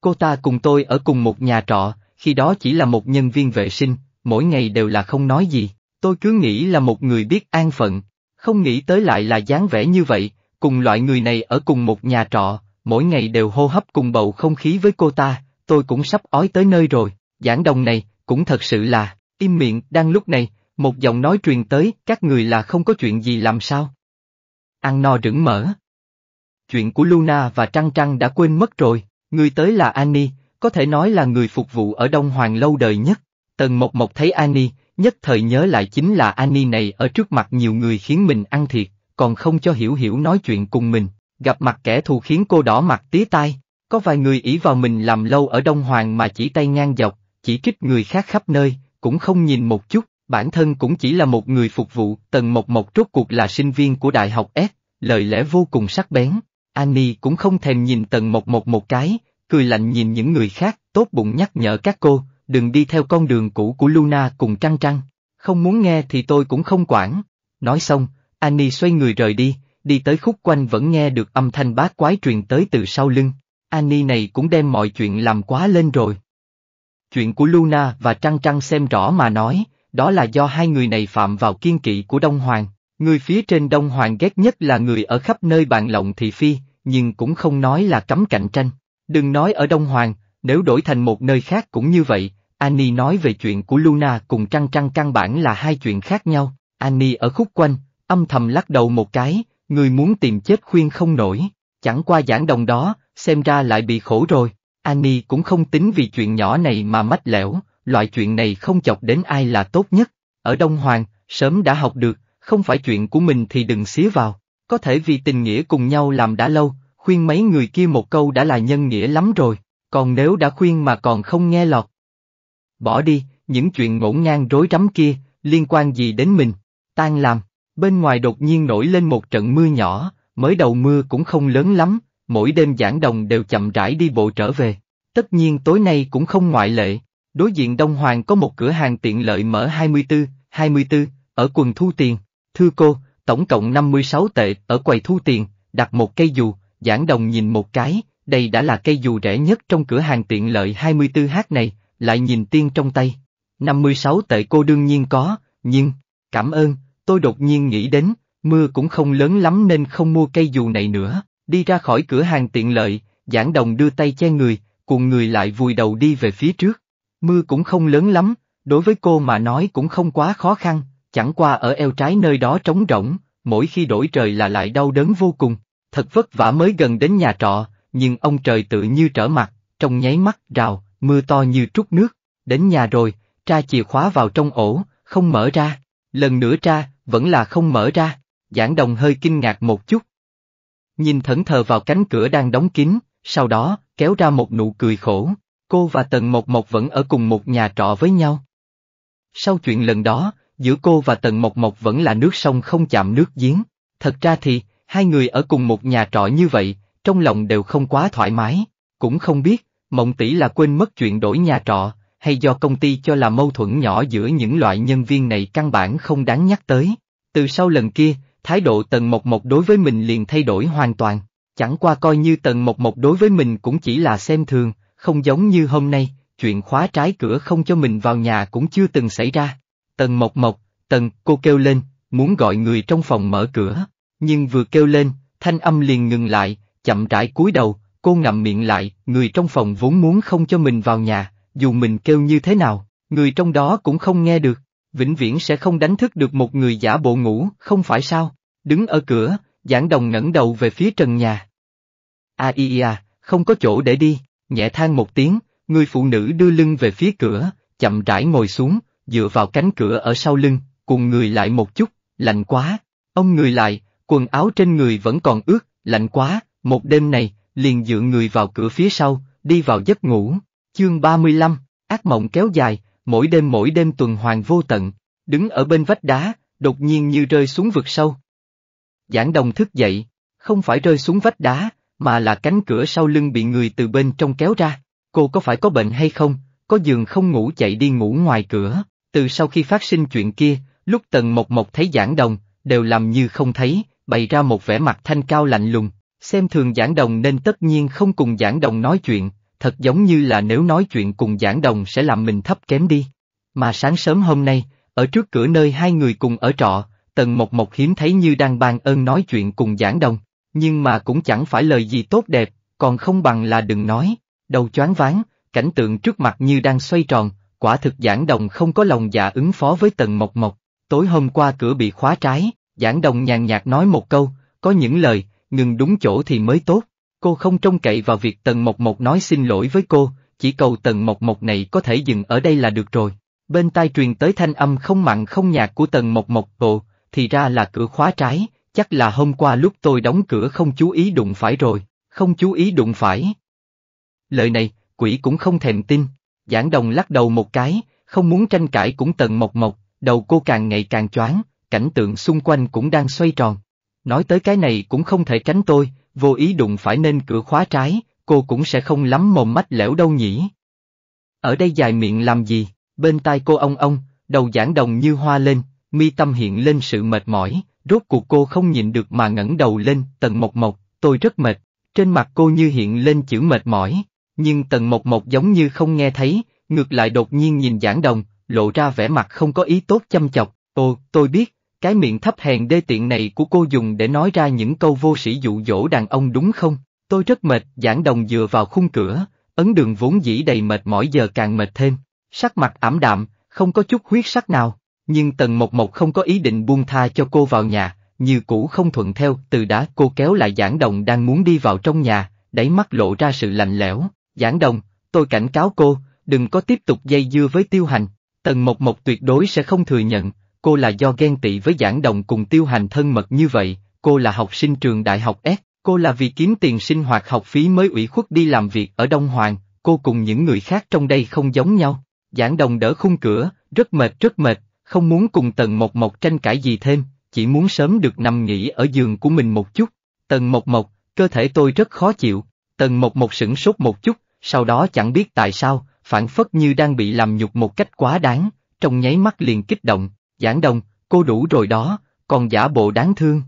Cô ta cùng tôi ở cùng một nhà trọ, khi đó chỉ là một nhân viên vệ sinh, mỗi ngày đều là không nói gì, tôi cứ nghĩ là một người biết an phận, không nghĩ tới lại là dáng vẻ như vậy, cùng loại người này ở cùng một nhà trọ, mỗi ngày đều hô hấp cùng bầu không khí với cô ta, tôi cũng sắp ói tới nơi rồi, giảng đồng này, cũng thật sự là, im miệng, đang lúc này, một giọng nói truyền tới, các người là không có chuyện gì làm sao. Ăn no rửng mỡ. Chuyện của Luna và Trăng Trăng đã quên mất rồi, người tới là Annie, có thể nói là người phục vụ ở Đông Hoàng lâu đời nhất. Tần Mộc Mộc thấy Annie, nhất thời nhớ lại chính là Annie này ở trước mặt nhiều người khiến mình ăn thiệt, còn không cho Hiểu Hiểu nói chuyện cùng mình, gặp mặt kẻ thù khiến cô đỏ mặt tía tai, có vài người ý vào mình làm lâu ở Đông Hoàng mà chỉ tay ngang dọc, chỉ trích người khác khắp nơi, cũng không nhìn một chút, bản thân cũng chỉ là một người phục vụ, Tần Mộc Mộc rốt cuộc là sinh viên của Đại học S, lời lẽ vô cùng sắc bén, Annie cũng không thèm nhìn Tần Mộc Mộc một cái, cười lạnh nhìn những người khác, tốt bụng nhắc nhở các cô, đừng đi theo con đường cũ của Luna cùng Trăng Trăng, không muốn nghe thì tôi cũng không quản. Nói xong, Annie xoay người rời đi, đi tới khúc quanh vẫn nghe được âm thanh bát quái truyền tới từ sau lưng. Annie này cũng đem mọi chuyện làm quá lên rồi. Chuyện của Luna và Trăng Trăng xem rõ mà nói, đó là do hai người này phạm vào kiên kỵ của Đông Hoàng. Người phía trên Đông Hoàng ghét nhất là người ở khắp nơi bạn lộng thị phi, nhưng cũng không nói là cấm cạnh tranh. Đừng nói ở Đông Hoàng, nếu đổi thành một nơi khác cũng như vậy, Annie nói về chuyện của Luna cùng Trăng Trăng căn bản là hai chuyện khác nhau. Annie ở khúc quanh, âm thầm lắc đầu một cái, người muốn tìm chết khuyên không nổi, chẳng qua giảng đồng đó, xem ra lại bị khổ rồi. Annie cũng không tính vì chuyện nhỏ này mà mách lẻo, loại chuyện này không chọc đến ai là tốt nhất. Ở Đông Hoàng, sớm đã học được, không phải chuyện của mình thì đừng xía vào. Có thể vì tình nghĩa cùng nhau làm đã lâu, khuyên mấy người kia một câu đã là nhân nghĩa lắm rồi, còn nếu đã khuyên mà còn không nghe lọt. Bỏ đi, những chuyện ngổn ngang rối rắm kia, liên quan gì đến mình, tan làm. Bên ngoài đột nhiên nổi lên một trận mưa nhỏ, mới đầu mưa cũng không lớn lắm, mỗi đêm giảng đồng đều chậm rãi đi bộ trở về. Tất nhiên tối nay cũng không ngoại lệ, đối diện Đông Hoàng có một cửa hàng tiện lợi mở 24, 24, ở quần thu tiền. Thưa cô, tổng cộng 56 tệ ở quầy thu tiền, đặt một cây dù, giảng đồng nhìn một cái, đây đã là cây dù rẻ nhất trong cửa hàng tiện lợi 24H này, lại nhìn tiên trong tay. 56 tệ cô đương nhiên có, nhưng, cảm ơn, tôi đột nhiên nghĩ đến, mưa cũng không lớn lắm nên không mua cây dù này nữa, đi ra khỏi cửa hàng tiện lợi, giảng đồng đưa tay che người, cùng người lại vùi đầu đi về phía trước. Mưa cũng không lớn lắm, đối với cô mà nói cũng không quá khó khăn, chẳng qua ở eo trái nơi đó trống rỗng, mỗi khi đổi trời là lại đau đớn vô cùng, thật vất vả mới gần đến nhà trọ, nhưng ông trời tự như trở mặt, trong nháy mắt rào, mưa to như trút nước, đến nhà rồi, tra chìa khóa vào trong ổ, không mở ra, lần nữa tra, vẫn là không mở ra, giảng đồng hơi kinh ngạc một chút. Nhìn thẩn thờ vào cánh cửa đang đóng kín, sau đó, kéo ra một nụ cười khổ, cô và Tần Mộc Mộc vẫn ở cùng một nhà trọ với nhau. Sau chuyện lần đó, giữa cô và Tần Mộc Mộc vẫn là nước sông không chạm nước giếng, thật ra thì, hai người ở cùng một nhà trọ như vậy, trong lòng đều không quá thoải mái, cũng không biết, Mộng Tỷ là quên mất chuyện đổi nhà trọ, hay do công ty cho là mâu thuẫn nhỏ giữa những loại nhân viên này căn bản không đáng nhắc tới. Từ sau lần kia, thái độ Tần Mộc Mộc đối với mình liền thay đổi hoàn toàn, chẳng qua coi như Tần Mộc Mộc đối với mình cũng chỉ là xem thường, không giống như hôm nay, chuyện khóa trái cửa không cho mình vào nhà cũng chưa từng xảy ra. Tần Mộc Mộc, Tần, cô kêu lên, muốn gọi người trong phòng mở cửa, nhưng vừa kêu lên, thanh âm liền ngừng lại, chậm rãi cúi đầu, cô ngậm miệng lại, người trong phòng vốn muốn không cho mình vào nhà, dù mình kêu như thế nào, người trong đó cũng không nghe được, vĩnh viễn sẽ không đánh thức được một người giả bộ ngủ, không phải sao? Đứng ở cửa, giảng đồng ngẩng đầu về phía trần nhà. A i a, không có chỗ để đi, nhẹ than một tiếng, người phụ nữ đưa lưng về phía cửa, chậm rãi ngồi xuống, dựa vào cánh cửa ở sau lưng, cùng người lại một chút, lạnh quá, ông người lại, quần áo trên người vẫn còn ướt, lạnh quá, một đêm này, liền dựa người vào cửa phía sau, đi vào giấc ngủ, Chương 35, ác mộng kéo dài, mỗi đêm mỗi đêm tuần hoàn vô tận, đứng ở bên vách đá, đột nhiên như rơi xuống vực sâu. Giảng đồng thức dậy, không phải rơi xuống vách đá, mà là cánh cửa sau lưng bị người từ bên trong kéo ra. Cô có phải có bệnh hay không, có giường không ngủ chạy đi ngủ ngoài cửa. Từ sau khi phát sinh chuyện kia, lúc Tần Mộc Mộc thấy giảng đồng, đều làm như không thấy, bày ra một vẻ mặt thanh cao lạnh lùng. Xem thường giảng đồng nên tất nhiên không cùng giảng đồng nói chuyện, thật giống như là nếu nói chuyện cùng giảng đồng sẽ làm mình thấp kém đi. Mà sáng sớm hôm nay, ở trước cửa nơi hai người cùng ở trọ, Tần Mộc Mộc hiếm thấy như đang bàn ơn nói chuyện cùng giảng đồng, nhưng mà cũng chẳng phải lời gì tốt đẹp, còn không bằng là đừng nói, đầu choáng váng, cảnh tượng trước mặt như đang xoay tròn, quả thực giảng đồng không có lòng dạ ứng phó với Tần Mộc Mộc, tối hôm qua cửa bị khóa trái, giảng đồng nhàn nhạt nói một câu, có những lời, ngừng đúng chỗ thì mới tốt cô không trông cậy vào việc Tần Mộc Mộc nói xin lỗi với cô, chỉ cầu Tần Mộc Mộc này có thể dừng ở đây là được rồi. Bên tai truyền tới thanh âm không mặn không nhạt của Tần Mộc Mộc ồ, thì ra là cửa khóa trái, chắc là hôm qua lúc tôi đóng cửa không chú ý đụng phải rồi, không chú ý đụng phải. Lời này, quỷ cũng không thèm tin, giảng đồng lắc đầu một cái, không muốn tranh cãi cũng Tần Mộc Mộc, đầu cô càng ngày càng choáng, cảnh tượng xung quanh cũng đang xoay tròn, Nói tới cái này cũng không thể tránh tôi, vô ý đụng phải nên cửa khóa trái, cô cũng sẽ không lắm mồm mách lẻo đâu nhỉ. Ở đây dài miệng làm gì, bên tai cô ông ông, đầu giảng đồng như hoa lên, mi tâm hiện lên sự mệt mỏi, rốt cuộc cô không nhìn được mà ngẩng đầu lên, tần mộc mộc, tôi rất mệt, trên mặt cô như hiện lên chữ mệt mỏi, nhưng tần mộc mộc giống như không nghe thấy, ngược lại đột nhiên nhìn giảng đồng, lộ ra vẻ mặt không có ý tốt chăm chọc, ồ, tôi biết, cái miệng thấp hèn đê tiện này của cô dùng để nói ra những câu vô sĩ dụ dỗ đàn ông đúng không? Tôi rất mệt, giảng đồng dựa vào khung cửa, ấn đường vốn dĩ đầy mệt mỗi giờ càng mệt thêm, sắc mặt ảm đạm, không có chút huyết sắc nào, nhưng tần mộc mộc không có ý định buông tha cho cô vào nhà, như cũ không thuận theo, từ đã cô kéo lại giảng đồng đang muốn đi vào trong nhà, đáy mắt lộ ra sự lạnh lẽo, giảng đồng, tôi cảnh cáo cô, đừng có tiếp tục dây dưa với tiêu hành, tần mộc mộc tuyệt đối sẽ không thừa nhận, cô là do ghen tị với giảng đồng cùng tiêu hành thân mật như vậy, cô là học sinh trường đại học S, cô là vì kiếm tiền sinh hoạt học phí mới ủy khuất đi làm việc ở Đông Hoàng, cô cùng những người khác trong đây không giống nhau. Giảng đồng đỡ khung cửa, rất mệt rất mệt, không muốn cùng Tần Mộc Mộc tranh cãi gì thêm, chỉ muốn sớm được nằm nghỉ ở giường của mình một chút. Tần Mộc Mộc, cơ thể tôi rất khó chịu, Tần Mộc Mộc sửng sốt một chút, sau đó chẳng biết tại sao, phản phất như đang bị làm nhục một cách quá đáng, trong nháy mắt liền kích động, Giảng đồng, cô đủ rồi đó, còn giả bộ đáng thương.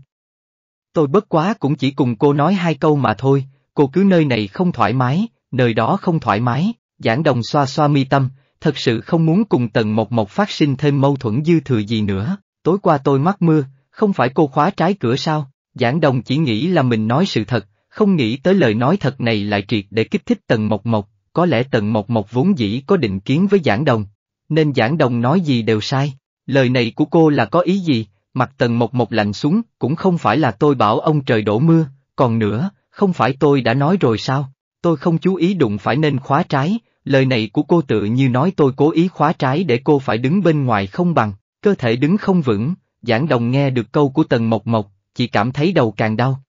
Tôi bất quá cũng chỉ cùng cô nói hai câu mà thôi, cô cứ nơi này không thoải mái, nơi đó không thoải mái, giảng đồng xoa xoa mi tâm, thật sự không muốn cùng tần một một phát sinh thêm mâu thuẫn dư thừa gì nữa, tối qua tôi mắc mưa, không phải cô khóa trái cửa sao, giảng đồng chỉ nghĩ là mình nói sự thật, không nghĩ tới lời nói thật này lại triệt để kích thích tần mộc mộc, có lẽ tần mộc mộc vốn dĩ có định kiến với giảng đồng, nên giảng đồng nói gì đều sai. Lời này của cô là có ý gì? Mặt tần mộc mộc lạnh xuống, cũng không phải là tôi bảo ông trời đổ mưa, còn nữa, không phải tôi đã nói rồi sao? Tôi không chú ý đụng phải nên khóa trái, lời này của cô tự như nói tôi cố ý khóa trái để cô phải đứng bên ngoài không bằng, cơ thể đứng không vững, giảng đồng nghe được câu của tần mộc mộc, chỉ cảm thấy đầu càng đau.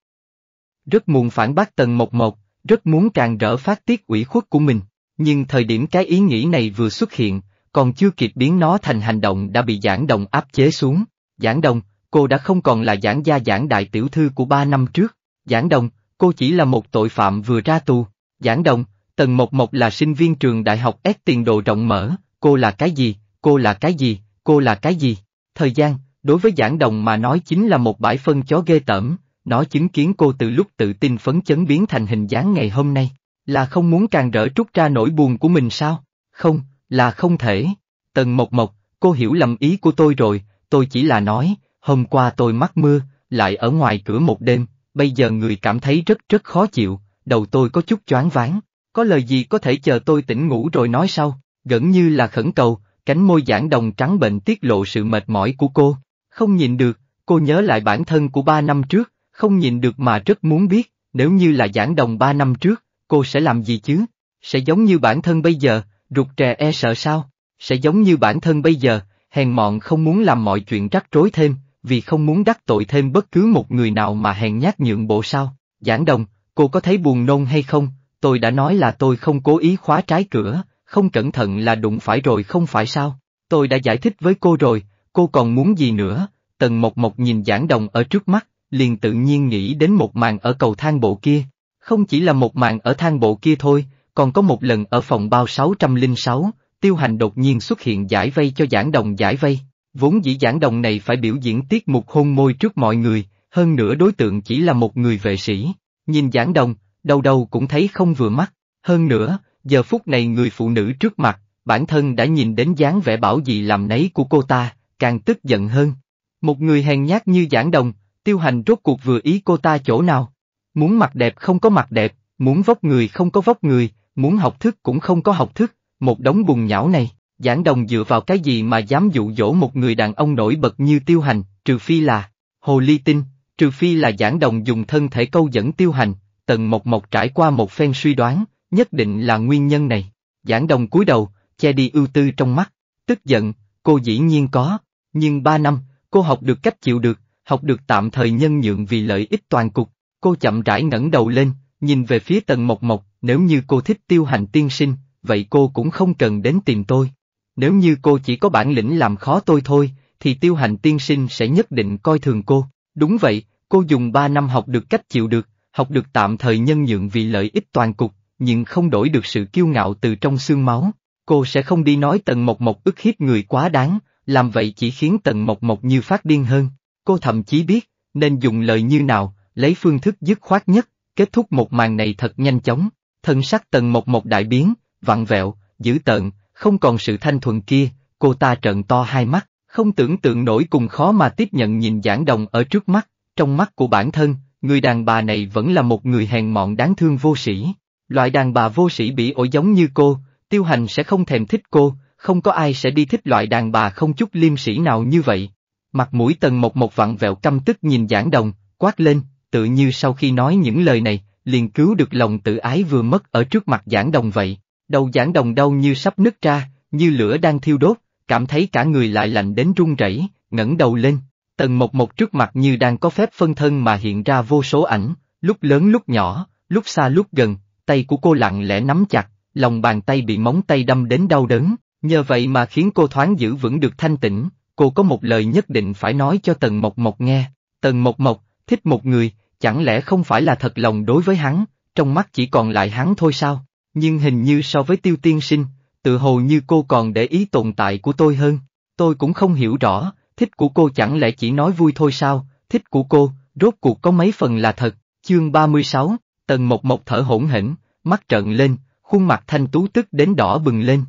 Rất muốn phản bác tần mộc mộc, rất muốn càng rỡ phát tiết ủy khuất của mình, nhưng thời điểm cái ý nghĩ này vừa xuất hiện, còn chưa kịp biến nó thành hành động đã bị giảng đồng áp chế xuống. Giảng đồng, cô đã không còn là giảng gia giảng đại tiểu thư của ba năm trước. Giảng đồng, cô chỉ là một tội phạm vừa ra tù. Giảng đồng, Tần Mộc Mộc là sinh viên trường đại học S tiền đồ rộng mở, cô là cái gì, cô là cái gì, cô là cái gì. Thời gian, đối với giảng đồng mà nói chính là một bãi phân chó ghê tởm, nó chứng kiến cô từ lúc tự tin phấn chấn biến thành hình dáng ngày hôm nay. Là không muốn càng rỡ trút ra nỗi buồn của mình sao? Không, là không thể. Tần Mộc Mộc, cô hiểu lầm ý của tôi rồi, tôi chỉ là nói, hôm qua tôi mắc mưa, lại ở ngoài cửa một đêm, bây giờ người cảm thấy rất rất khó chịu, đầu tôi có chút choáng váng, có lời gì có thể chờ tôi tỉnh ngủ rồi nói sau, gần như là khẩn cầu, cánh môi giảng đồng trắng bệnh tiết lộ sự mệt mỏi của cô, không nhìn được, cô nhớ lại bản thân của ba năm trước, không nhìn được mà rất muốn biết, nếu như là giảng đồng ba năm trước, cô sẽ làm gì chứ, sẽ giống như bản thân bây giờ, Rụt trè e sợ sao? Sẽ giống như bản thân bây giờ, hèn mọn không muốn làm mọi chuyện rắc rối thêm, vì không muốn đắc tội thêm bất cứ một người nào mà hèn nhát nhượng bộ sao. Giảng đồng, cô có thấy buồn nôn hay không? Tôi đã nói là tôi không cố ý khóa trái cửa, không cẩn thận là đụng phải rồi không phải sao? Tôi đã giải thích với cô rồi, cô còn muốn gì nữa? Tần Mộc Mộc nhìn giảng đồng ở trước mắt, liền tự nhiên nghĩ đến một màn ở cầu thang bộ kia. Không chỉ là một màn ở thang bộ kia thôi, còn có một lần ở phòng bao 606, tiêu hành đột nhiên xuất hiện giải vây cho giảng đồng giải vây. Vốn dĩ giảng đồng này phải biểu diễn tiết mục hôn môi trước mọi người, hơn nữa đối tượng chỉ là một người vệ sĩ. Nhìn giảng đồng, đâu đầu cũng thấy không vừa mắt. Hơn nữa, giờ phút này người phụ nữ trước mặt, bản thân đã nhìn đến dáng vẻ bảo gì làm nấy của cô ta, càng tức giận hơn. Một người hèn nhát như giảng đồng, tiêu hành rốt cuộc vừa ý cô ta chỗ nào. Muốn mặt đẹp không có mặt đẹp, muốn vóc người không có vóc người, muốn học thức cũng không có học thức, một đống bùn nhão này, giảng đồng dựa vào cái gì mà dám dụ dỗ một người đàn ông nổi bật như tiêu hành, trừ phi là, hồ ly tinh, trừ phi là giảng đồng dùng thân thể câu dẫn tiêu hành, tần mộc mộc trải qua một phen suy đoán, nhất định là nguyên nhân này, giảng đồng cúi đầu, che đi ưu tư trong mắt, tức giận, cô dĩ nhiên có, nhưng ba năm, cô học được cách chịu được, học được tạm thời nhân nhượng vì lợi ích toàn cục, cô chậm rãi ngẩng đầu lên, nhìn về phía tần mộc mộc, nếu như cô thích tiêu hành tiên sinh, vậy cô cũng không cần đến tìm tôi. Nếu như cô chỉ có bản lĩnh làm khó tôi thôi, thì tiêu hành tiên sinh sẽ nhất định coi thường cô. Đúng vậy, cô dùng 3 năm học được cách chịu được, học được tạm thời nhân nhượng vì lợi ích toàn cục, nhưng không đổi được sự kiêu ngạo từ trong xương máu. Cô sẽ không đi nói tầng mộc mộc ức hiếp người quá đáng, làm vậy chỉ khiến tầng mộc mộc như phát điên hơn. Cô thậm chí biết, nên dùng lời như nào, lấy phương thức dứt khoát nhất, kết thúc một màn này thật nhanh chóng thân sắc tần một một đại biến, vặn vẹo, dữ tợn, không còn sự thanh thuần kia, cô ta trợn to hai mắt, không tưởng tượng nổi cùng khó mà tiếp nhận nhìn giảng đồng ở trước mắt, trong mắt của bản thân, người đàn bà này vẫn là một người hèn mọn đáng thương vô sĩ. Loại đàn bà vô sĩ bị ổi giống như cô, tiêu hành sẽ không thèm thích cô, không có ai sẽ đi thích loại đàn bà không chút liêm sĩ nào như vậy. Mặt mũi tần một một vặn vẹo căm tức nhìn giảng đồng, quát lên, tự như sau khi nói những lời này, liền cứu được lòng tự ái vừa mất ở trước mặt giảng đồng vậy. Đầu giảng đồng đau như sắp nứt ra, như lửa đang thiêu đốt, cảm thấy cả người lại lạnh đến run rẩy, ngẩng đầu lên. Tần Mộc Mộc trước mặt như đang có phép phân thân mà hiện ra vô số ảnh, lúc lớn lúc nhỏ, lúc xa lúc gần, tay của cô lặng lẽ nắm chặt, lòng bàn tay bị móng tay đâm đến đau đớn, nhờ vậy mà khiến cô thoáng giữ vững được thanh tĩnh, cô có một lời nhất định phải nói cho Tần Mộc Mộc nghe. Tần Mộc Mộc, thích một người, Chẳng lẽ không phải là thật lòng đối với hắn, trong mắt chỉ còn lại hắn thôi sao? Nhưng hình như so với tiêu tiên sinh, tự hồ như cô còn để ý tồn tại của tôi hơn. Tôi cũng không hiểu rõ, thích của cô chẳng lẽ chỉ nói vui thôi sao, thích của cô, rốt cuộc có mấy phần là thật. Chương 36, tầng Mộc Mộc thở hỗn hỉnh, mắt trợn lên, khuôn mặt thanh tú tức đến đỏ bừng lên.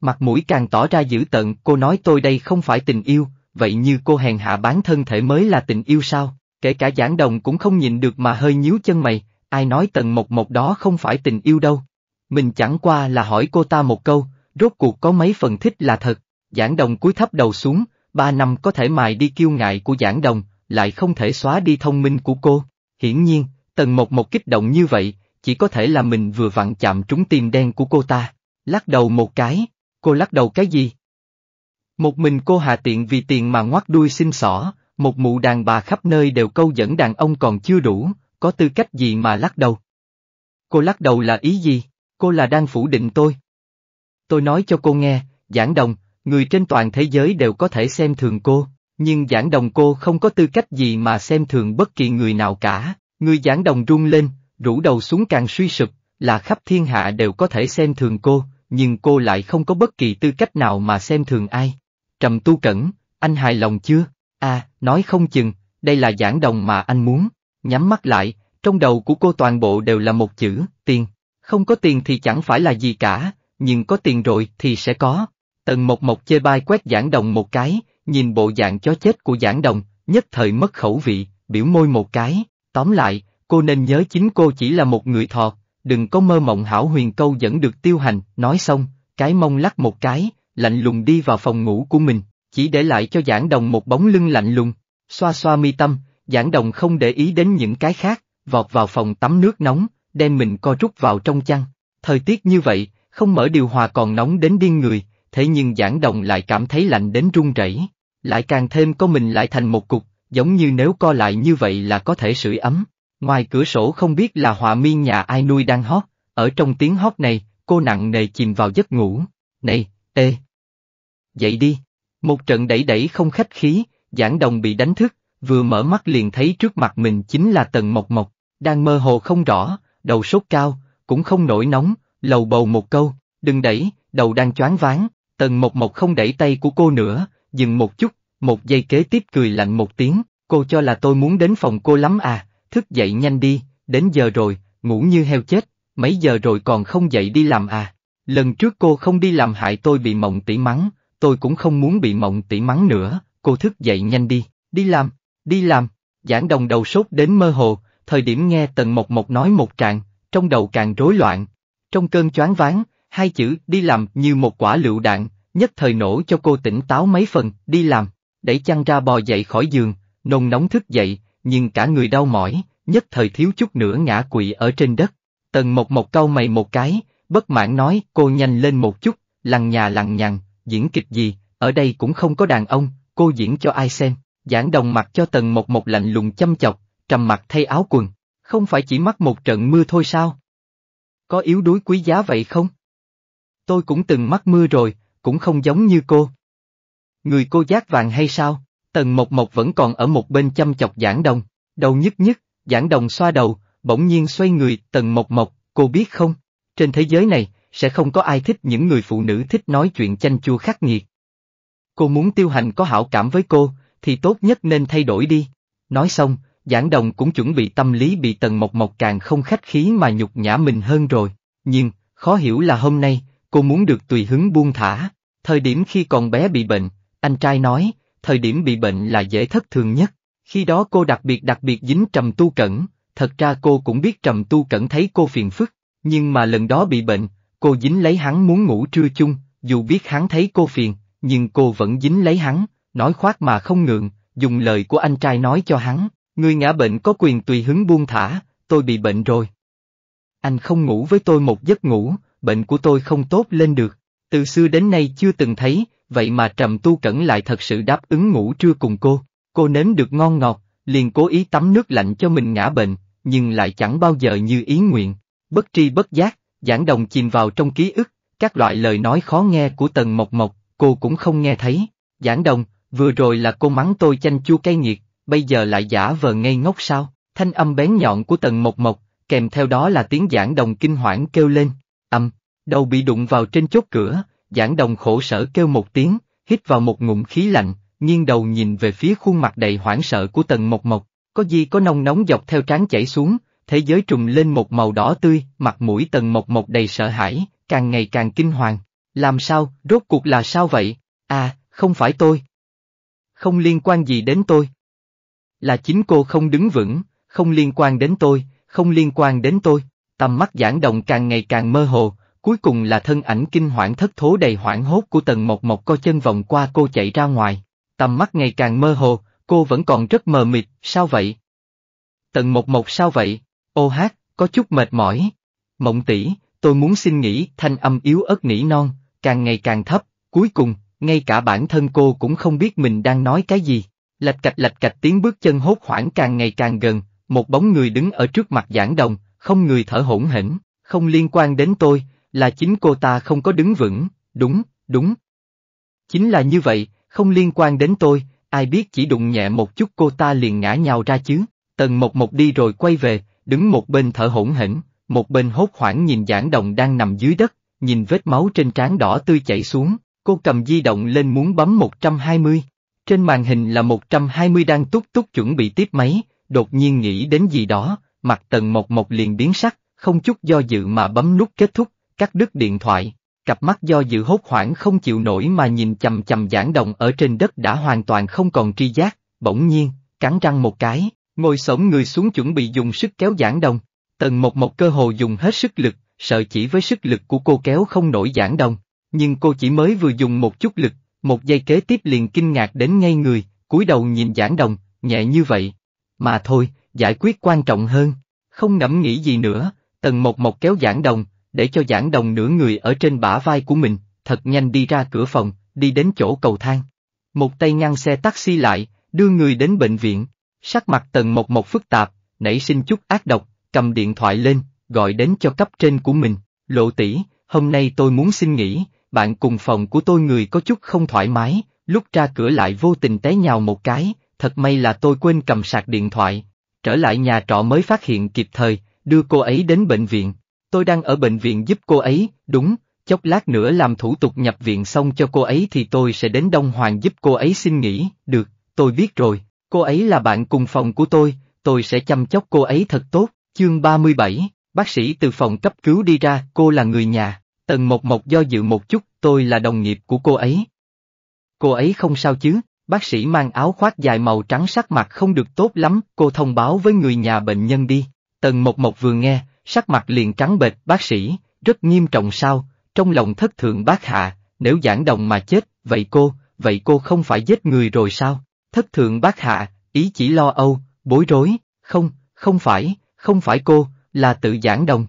Mặt mũi càng tỏ ra dữ tợn, cô nói tôi đây không phải tình yêu, vậy như cô hèn hạ bán thân thể mới là tình yêu sao? kể cả giảng đồng cũng không nhìn được mà hơi nhíu chân mày, ai nói tần mộc mộc đó không phải tình yêu đâu. Mình chẳng qua là hỏi cô ta một câu, rốt cuộc có mấy phần thích là thật, giảng đồng cúi thấp đầu xuống, ba năm có thể mài đi kiêu ngại của giảng đồng, lại không thể xóa đi thông minh của cô. Hiển nhiên, tần mộc mộc kích động như vậy, chỉ có thể là mình vừa vặn chạm trúng tim đen của cô ta. Lắc đầu một cái, cô lắc đầu cái gì? Một mình cô hà tiện vì tiền mà ngoắt đuôi xin xỏ, một mụ đàn bà khắp nơi đều câu dẫn đàn ông còn chưa đủ, có tư cách gì mà lắc đầu? Cô lắc đầu là ý gì? Cô là đang phủ định tôi. Tôi nói cho cô nghe, giảng đồng, người trên toàn thế giới đều có thể xem thường cô, nhưng giảng đồng cô không có tư cách gì mà xem thường bất kỳ người nào cả. Người giảng đồng rung lên, rủ đầu xuống càng suy sụp, là khắp thiên hạ đều có thể xem thường cô, nhưng cô lại không có bất kỳ tư cách nào mà xem thường ai. Trầm tu cẩn, anh hài lòng chưa? À, nói không chừng, đây là giảng đồng mà anh muốn. Nhắm mắt lại, trong đầu của cô toàn bộ đều là một chữ, tiền. Không có tiền thì chẳng phải là gì cả, nhưng có tiền rồi thì sẽ có. Tần Mộc Mộc chê bai quét giảng đồng một cái, nhìn bộ dạng chó chết của giảng đồng, nhất thời mất khẩu vị, biểu môi một cái. Tóm lại, cô nên nhớ chính cô chỉ là một người thọ, đừng có mơ mộng hảo huyền câu dẫn được tiêu hành. Nói xong, cái mông lắc một cái, lạnh lùng đi vào phòng ngủ của mình chỉ để lại cho giảng đồng một bóng lưng lạnh lùng, xoa xoa mi tâm, giảng đồng không để ý đến những cái khác, vọt vào phòng tắm nước nóng, đem mình co rút vào trong chăn. Thời tiết như vậy, không mở điều hòa còn nóng đến điên người, thế nhưng giảng đồng lại cảm thấy lạnh đến run rẩy, lại càng thêm có mình lại thành một cục, giống như nếu co lại như vậy là có thể sưởi ấm. Ngoài cửa sổ không biết là họa mi nhà ai nuôi đang hót, ở trong tiếng hót này, cô nặng nề chìm vào giấc ngủ. Này, tê! Dậy đi! Một trận đẩy đẩy không khách khí, giảng đồng bị đánh thức, vừa mở mắt liền thấy trước mặt mình chính là Tần Mộc Mộc, đang mơ hồ không rõ, đầu sốt cao, cũng không nổi nóng, lầu bầu một câu, đừng đẩy, đầu đang choáng váng, Tần Mộc Mộc không đẩy tay của cô nữa, dừng một chút, một giây kế tiếp cười lạnh một tiếng, cô cho là tôi muốn đến phòng cô lắm à, thức dậy nhanh đi, đến giờ rồi, ngủ như heo chết, mấy giờ rồi còn không dậy đi làm à. Lần trước cô không đi làm hại tôi bị mộng tỉ mắng, tôi cũng không muốn bị mộng tỉ mắng nữa, cô thức dậy nhanh đi, đi làm, đi làm, giảng đồng đầu sốt đến mơ hồ, thời điểm nghe tần mộc mộc nói một tràng, trong đầu càng rối loạn, trong cơn choáng ván, hai chữ đi làm như một quả lựu đạn, nhất thời nổ cho cô tỉnh táo mấy phần, đi làm, đẩy chăn ra bò dậy khỏi giường, nồng nóng thức dậy, nhưng cả người đau mỏi, nhất thời thiếu chút nữa ngã quỵ ở trên đất. Tần Mộc Mộc cau mày một cái, bất mãn nói cô nhanh lên một chút, lằng nhà lằng nhằng, diễn kịch gì, ở đây cũng không có đàn ông, cô diễn cho ai xem, giảng đồng mặt cho tần một một lạnh lùng chăm chọc, trầm mặt thay áo quần, không phải chỉ mắc một trận mưa thôi sao? Có yếu đuối quý giá vậy không? Tôi cũng từng mắc mưa rồi, cũng không giống như cô. Người cô giác vàng hay sao? Tần Mộc Mộc vẫn còn ở một bên chăm chọc giảng đồng, đầu nhức nhức, giảng đồng xoa đầu, bỗng nhiên xoay người, Tần Mộc Mộc, cô biết không, trên thế giới này, sẽ không có ai thích những người phụ nữ thích nói chuyện chanh chua khắc nghiệt. Cô muốn tiêu hành có hảo cảm với cô, thì tốt nhất nên thay đổi đi. Nói xong, giảng đồng cũng chuẩn bị tâm lý bị tần mộc mộc càng không khách khí mà nhục nhã mình hơn rồi. Nhưng, khó hiểu là hôm nay, cô muốn được tùy hứng buông thả. Thời điểm khi còn bé bị bệnh, anh trai nói, thời điểm bị bệnh là dễ thất thường nhất. Khi đó cô đặc biệt đặc biệt dính trầm tu cẩn, thật ra cô cũng biết trầm tu cẩn thấy cô phiền phức, nhưng mà lần đó bị bệnh, Cô dính lấy hắn muốn ngủ trưa chung, dù biết hắn thấy cô phiền, nhưng cô vẫn dính lấy hắn, nói khoác mà không ngượng, dùng lời của anh trai nói cho hắn, người ngã bệnh có quyền tùy hứng buông thả, tôi bị bệnh rồi. Anh không ngủ với tôi một giấc ngủ, bệnh của tôi không tốt lên được, từ xưa đến nay chưa từng thấy, vậy mà trầm tu cẩn lại thật sự đáp ứng ngủ trưa cùng cô, cô nếm được ngon ngọt, liền cố ý tắm nước lạnh cho mình ngã bệnh, nhưng lại chẳng bao giờ như ý nguyện, bất tri bất giác, Giảng đồng chìm vào trong ký ức, các loại lời nói khó nghe của Tần Mộc Mộc, cô cũng không nghe thấy. Giảng đồng, vừa rồi là cô mắng tôi chanh chua cay nghiệt, bây giờ lại giả vờ ngây ngốc sao? Thanh âm bén nhọn của Tần Mộc Mộc, kèm theo đó là tiếng giảng đồng kinh hoảng kêu lên, âm, đầu bị đụng vào trên chốt cửa, giảng đồng khổ sở kêu một tiếng, hít vào một ngụm khí lạnh, nghiêng đầu nhìn về phía khuôn mặt đầy hoảng sợ của Tần Mộc Mộc, có gì có nông nóng dọc theo trán chảy xuống, thế giới trùng lên một màu đỏ tươi, mặt mũi tần mộc mộc đầy sợ hãi, càng ngày càng kinh hoàng. Làm sao, rốt cuộc là sao vậy? À, không phải tôi. Không liên quan gì đến tôi. Là chính cô không đứng vững, không liên quan đến tôi, không liên quan đến tôi. Tầm mắt giãn động càng ngày càng mơ hồ, cuối cùng là thân ảnh kinh hoảng thất thố đầy hoảng hốt của tần mộc mộc co chân vòng qua cô chạy ra ngoài. Tầm mắt ngày càng mơ hồ, cô vẫn còn rất mờ mịt, sao vậy? Tần mộc mộc sao vậy? Ô hát, có chút mệt mỏi. Mộng tỷ, tôi muốn xin nghỉ, thanh âm yếu ớt nỉ non, càng ngày càng thấp, cuối cùng, ngay cả bản thân cô cũng không biết mình đang nói cái gì. Lạch cạch lạch cạch tiếng bước chân hốt hoảng càng ngày càng gần, một bóng người đứng ở trước mặt giảng đồng, không người thở hổn hển, không liên quan đến tôi, là chính cô ta không có đứng vững, đúng, đúng. Chính là như vậy, không liên quan đến tôi, ai biết chỉ đụng nhẹ một chút cô ta liền ngã nhào ra chứ, tần một một đi rồi quay về, đứng một bên thở hổn hển, một bên hốt hoảng nhìn giảng đồng đang nằm dưới đất, nhìn vết máu trên trán đỏ tươi chảy xuống, cô cầm di động lên muốn bấm một trăm hai mươi, Trên màn hình là một trăm hai mươi đang túc túc chuẩn bị tiếp máy, đột nhiên nghĩ đến gì đó, mặt tần mộc mộc liền biến sắc, không chút do dự mà bấm nút kết thúc, cắt đứt điện thoại. Cặp mắt do dự hốt hoảng không chịu nổi mà nhìn chầm chầm giảng đồng ở trên đất đã hoàn toàn không còn tri giác, bỗng nhiên, cắn răng một cái ngồi sổng người xuống chuẩn bị dùng sức kéo giảng đồng. Tần một một cơ hồ dùng hết sức lực, sợ chỉ với sức lực của cô kéo không nổi giảng đồng. Nhưng cô chỉ mới vừa dùng một chút lực, một giây kế tiếp liền kinh ngạc đến ngay người, cúi đầu nhìn giảng đồng, nhẹ như vậy. Mà thôi, giải quyết quan trọng hơn. Không ngẫm nghĩ gì nữa, Tần một một kéo giảng đồng, để cho giảng đồng nửa người ở trên bả vai của mình, thật nhanh đi ra cửa phòng, đi đến chỗ cầu thang. Một tay ngăn xe taxi lại, đưa người đến bệnh viện. Sắc mặt tần một một phức tạp, nảy sinh chút ác độc, cầm điện thoại lên, gọi đến cho cấp trên của mình, lộ tỷ, hôm nay tôi muốn xin nghỉ, bạn cùng phòng của tôi người có chút không thoải mái, lúc ra cửa lại vô tình té nhào một cái, thật may là tôi quên cầm sạc điện thoại, trở lại nhà trọ mới phát hiện kịp thời, đưa cô ấy đến bệnh viện. Tôi đang ở bệnh viện giúp cô ấy, đúng, chốc lát nữa làm thủ tục nhập viện xong cho cô ấy thì tôi sẽ đến Đông Hoàng giúp cô ấy xin nghỉ, được, tôi biết rồi. Cô ấy là bạn cùng phòng của tôi, tôi sẽ chăm sóc cô ấy thật tốt. Chương 37, bác sĩ từ phòng cấp cứu đi ra, cô là người nhà. Tần Mộc Mộc do dự một chút, tôi là đồng nghiệp của cô ấy. Cô ấy không sao chứ, bác sĩ mang áo khoác dài màu trắng sắc mặt không được tốt lắm, cô thông báo với người nhà bệnh nhân đi. Tần Mộc Mộc vừa nghe, sắc mặt liền trắng bệch, bác sĩ, rất nghiêm trọng sao, trong lòng thất thượng bác hạ, nếu giảng đồng mà chết, vậy cô, vậy cô không phải giết người rồi sao? Thất thượng bác hạ, ý chỉ lo âu, bối rối, không, không phải, không phải cô, là tự giảng đồng.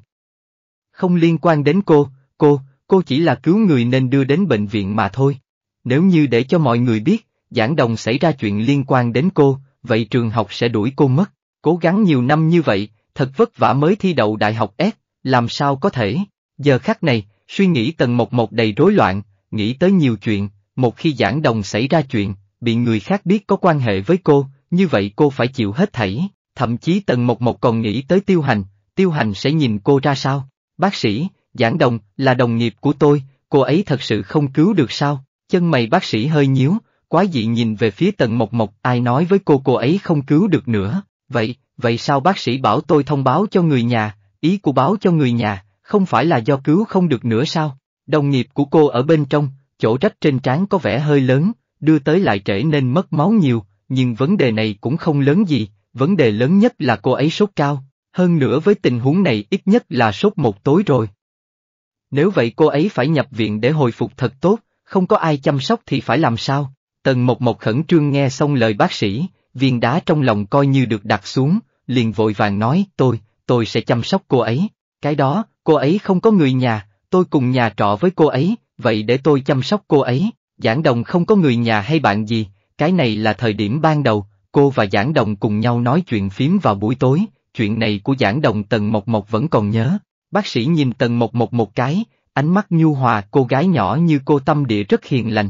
Không liên quan đến cô, cô, cô chỉ là cứu người nên đưa đến bệnh viện mà thôi. Nếu như để cho mọi người biết, giảng đồng xảy ra chuyện liên quan đến cô, vậy trường học sẽ đuổi cô mất. Cố gắng nhiều năm như vậy, thật vất vả mới thi đậu đại học S, làm sao có thể. Giờ khắc này, suy nghĩ tần mộc mộc đầy rối loạn, nghĩ tới nhiều chuyện, một khi giảng đồng xảy ra chuyện, bị người khác biết có quan hệ với cô, như vậy cô phải chịu hết thảy, thậm chí Tần Mộc Mộc còn nghĩ tới Tiêu Hành, Tiêu Hành sẽ nhìn cô ra sao? Bác sĩ, Giảng Đồng, là đồng nghiệp của tôi, cô ấy thật sự không cứu được sao? Chân mày bác sĩ hơi nhíu, quá dị nhìn về phía Tần Mộc Mộc, ai nói với cô cô ấy không cứu được nữa, vậy, vậy sao bác sĩ bảo tôi thông báo cho người nhà, ý của báo cho người nhà, không phải là do cứu không được nữa sao? Đồng nghiệp của cô ở bên trong, chỗ rách trên trán có vẻ hơi lớn, đưa tới lại trễ nên mất máu nhiều, nhưng vấn đề này cũng không lớn gì, vấn đề lớn nhất là cô ấy sốt cao, hơn nữa với tình huống này ít nhất là sốt một tối rồi. Nếu vậy cô ấy phải nhập viện để hồi phục thật tốt, không có ai chăm sóc thì phải làm sao? Tần Mộc Mộc khẩn trương nghe xong lời bác sĩ, viên đá trong lòng coi như được đặt xuống, liền vội vàng nói, tôi, tôi sẽ chăm sóc cô ấy. Cái đó, cô ấy không có người nhà, tôi cùng nhà trọ với cô ấy, vậy để tôi chăm sóc cô ấy. Giảng đồng không có người nhà hay bạn gì, cái này là thời điểm ban đầu, cô và giảng đồng cùng nhau nói chuyện phím vào buổi tối, chuyện này của giảng đồng Tần Mộc Mộc vẫn còn nhớ. Bác sĩ nhìn Tần Mộc Mộc một cái, ánh mắt nhu hòa cô gái nhỏ như cô tâm địa rất hiền lành.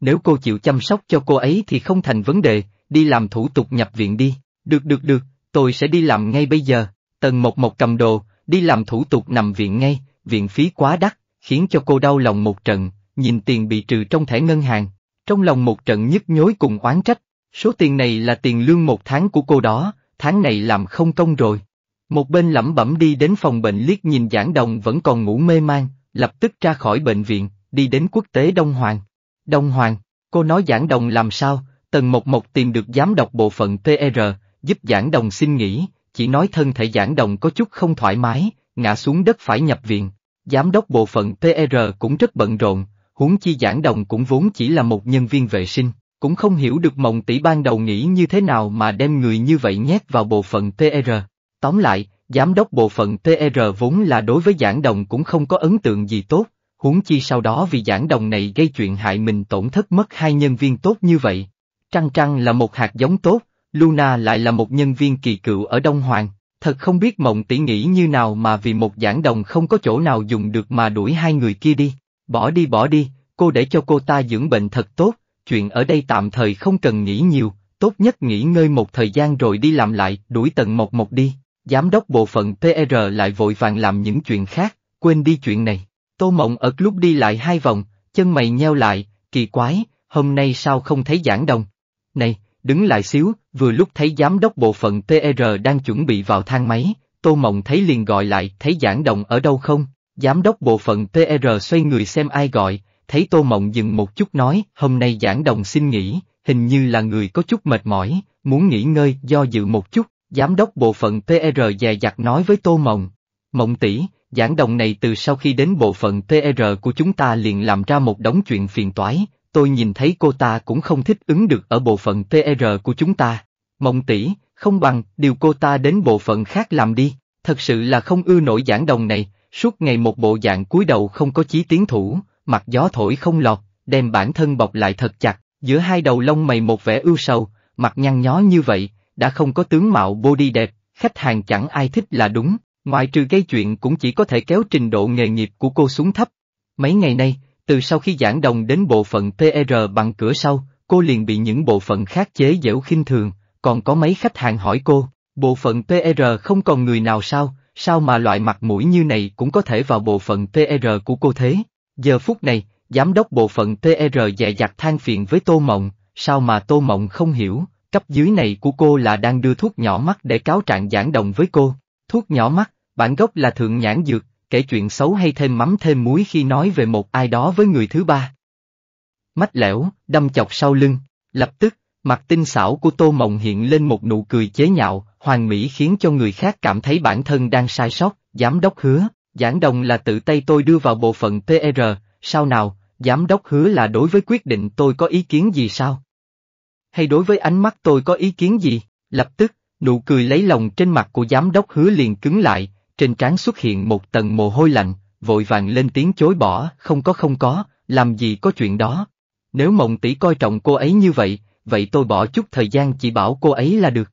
Nếu cô chịu chăm sóc cho cô ấy thì không thành vấn đề, đi làm thủ tục nhập viện đi, được được được, tôi sẽ đi làm ngay bây giờ, Tần Mộc Mộc cầm đồ, đi làm thủ tục nằm viện ngay, viện phí quá đắt, khiến cho cô đau lòng một trận, nhìn tiền bị trừ trong thẻ ngân hàng, trong lòng một trận nhức nhối cùng oán trách, số tiền này là tiền lương một tháng của cô đó, tháng này làm không công rồi. Một bên lẩm bẩm đi đến phòng bệnh liếc nhìn giảng đồng vẫn còn ngủ mê man, lập tức ra khỏi bệnh viện, đi đến quốc tế Đông Hoàng. Đông Hoàng, cô nói giảng đồng làm sao, tần một một tìm được giám đốc bộ phận PR, giúp giảng đồng xin nghỉ, chỉ nói thân thể giảng đồng có chút không thoải mái, ngã xuống đất phải nhập viện. Giám đốc bộ phận PR cũng rất bận rộn, huống chi giảng đồng cũng vốn chỉ là một nhân viên vệ sinh, cũng không hiểu được mộng tỷ ban đầu nghĩ như thế nào mà đem người như vậy nhét vào bộ phận TR. Tóm lại, giám đốc bộ phận TR vốn là đối với giảng đồng cũng không có ấn tượng gì tốt, huống chi sau đó vì giảng đồng này gây chuyện hại mình tổn thất mất hai nhân viên tốt như vậy. Trăng Trăng là một hạt giống tốt, Luna lại là một nhân viên kỳ cựu ở Đông Hoàng, thật không biết mộng tỷ nghĩ như nào mà vì một giảng đồng không có chỗ nào dùng được mà đuổi hai người kia đi. Bỏ đi bỏ đi, cô để cho cô ta dưỡng bệnh thật tốt, chuyện ở đây tạm thời không cần nghĩ nhiều, tốt nhất nghỉ ngơi một thời gian rồi đi làm lại, đuổi tận một một đi. Giám đốc bộ phận PR lại vội vàng làm những chuyện khác, quên đi chuyện này. Tô Mộng ở lúc đi lại hai vòng, chân mày nheo lại, kỳ quái, hôm nay sao không thấy giảng đồng. Này, đứng lại xíu, vừa lúc thấy giám đốc bộ phận PR đang chuẩn bị vào thang máy, Tô Mộng thấy liền gọi lại, thấy giảng đồng ở đâu không, Giám đốc bộ phận PR xoay người xem ai gọi, thấy Tô Mộng dừng một chút nói, hôm nay giảng đồng xin nghỉ, hình như là người có chút mệt mỏi, muốn nghỉ ngơi do dự một chút. Giám đốc bộ phận PR dè dặt nói với Tô Mộng, Mộng tỷ, giảng đồng này từ sau khi đến bộ phận PR của chúng ta liền làm ra một đống chuyện phiền toái, tôi nhìn thấy cô ta cũng không thích ứng được ở bộ phận PR của chúng ta. Mộng tỷ, không bằng, điều cô ta đến bộ phận khác làm đi, thật sự là không ưa nổi giảng đồng này, Suốt ngày một bộ dạng cúi đầu không có chí tiến thủ, mặt gió thổi không lọt, đem bản thân bọc lại thật chặt, giữa hai đầu lông mày một vẻ ưu sầu, mặt nhăn nhó như vậy, đã không có tướng mạo body đẹp, khách hàng chẳng ai thích là đúng, ngoại trừ gây chuyện cũng chỉ có thể kéo trình độ nghề nghiệp của cô xuống thấp. Mấy ngày nay, từ sau khi giảng đồng đến bộ phận PR bằng cửa sau, cô liền bị những bộ phận khác chế giễu khinh thường, còn có mấy khách hàng hỏi cô, bộ phận PR không còn người nào sao, sao mà loại mặt mũi như này cũng có thể vào bộ phận PR của cô thế? Giờ phút này, giám đốc bộ phận PR dè dặt than phiền với Tô Mộng, sao mà Tô Mộng không hiểu, cấp dưới này của cô là đang đưa thuốc nhỏ mắt để cáo trạng giảng đồng với cô. Thuốc nhỏ mắt, bản gốc là thượng nhãn dược, kể chuyện xấu hay thêm mắm thêm muối khi nói về một ai đó với người thứ ba. Mách lẻo, đâm chọc sau lưng, lập tức, Mặt tinh xảo của Tô Mộng hiện lên một nụ cười chế nhạo, hoàng mỹ khiến cho người khác cảm thấy bản thân đang sai sót, giám đốc hứa, giảng đồng là tự tay tôi đưa vào bộ phận PR, sao nào, giám đốc hứa là đối với quyết định tôi có ý kiến gì sao? Hay đối với ánh mắt tôi có ý kiến gì? Lập tức, nụ cười lấy lòng trên mặt của giám đốc hứa liền cứng lại, trên trán xuất hiện một tầng mồ hôi lạnh, vội vàng lên tiếng chối bỏ, không có không có, làm gì có chuyện đó. Nếu mộng tỷ coi trọng cô ấy như vậy, vậy tôi bỏ chút thời gian chỉ bảo cô ấy là được.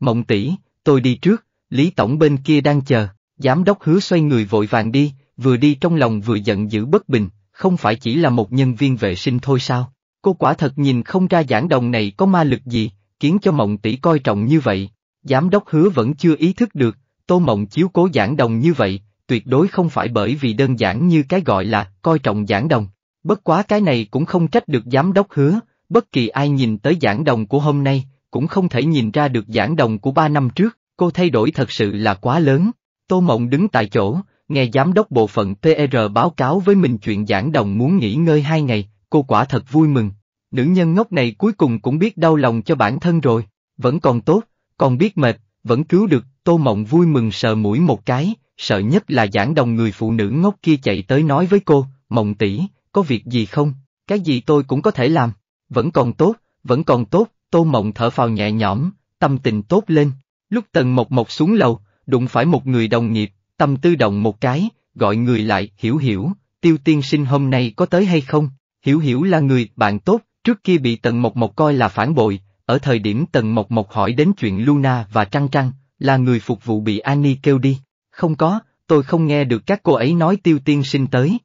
Mộng tỷ, tôi đi trước, Lý Tổng bên kia đang chờ, giám đốc hứa xoay người vội vàng đi, vừa đi trong lòng vừa giận dữ bất bình, không phải chỉ là một nhân viên vệ sinh thôi sao, cô quả thật nhìn không ra giảng đồng này có ma lực gì, khiến cho mộng tỷ coi trọng như vậy, giám đốc hứa vẫn chưa ý thức được, tô mộng chiếu cố giảng đồng như vậy, tuyệt đối không phải bởi vì đơn giản như cái gọi là coi trọng giảng đồng. Bất quá cái này cũng không trách được giám đốc hứa, bất kỳ ai nhìn tới giảng đồng của hôm nay, cũng không thể nhìn ra được giảng đồng của ba năm trước, cô thay đổi thật sự là quá lớn. Tô Mộng đứng tại chỗ, nghe giám đốc bộ phận PR báo cáo với mình chuyện giảng đồng muốn nghỉ ngơi hai ngày, cô quả thật vui mừng. Nữ nhân ngốc này cuối cùng cũng biết đau lòng cho bản thân rồi, vẫn còn tốt, còn biết mệt, vẫn cứu được, Tô Mộng vui mừng sờ mũi một cái, sợ nhất là giảng đồng người phụ nữ ngốc kia chạy tới nói với cô, Mộng tỷ, có việc gì không, cái gì tôi cũng có thể làm vẫn còn tốt, vẫn còn tốt, tô mộng thở phào nhẹ nhõm, tâm tình tốt lên. Lúc tần mộc mộc xuống lầu, đụng phải một người đồng nghiệp, tâm tư động một cái, gọi người lại, hiểu hiểu, tiêu tiên sinh hôm nay có tới hay không? Hiểu hiểu là người, bạn tốt, trước kia bị tần mộc mộc coi là phản bội, ở thời điểm tần mộc mộc hỏi đến chuyện Luna và Trăng Trăng, là người phục vụ bị Annie kêu đi. Không có, tôi không nghe được các cô ấy nói tiêu tiên sinh tới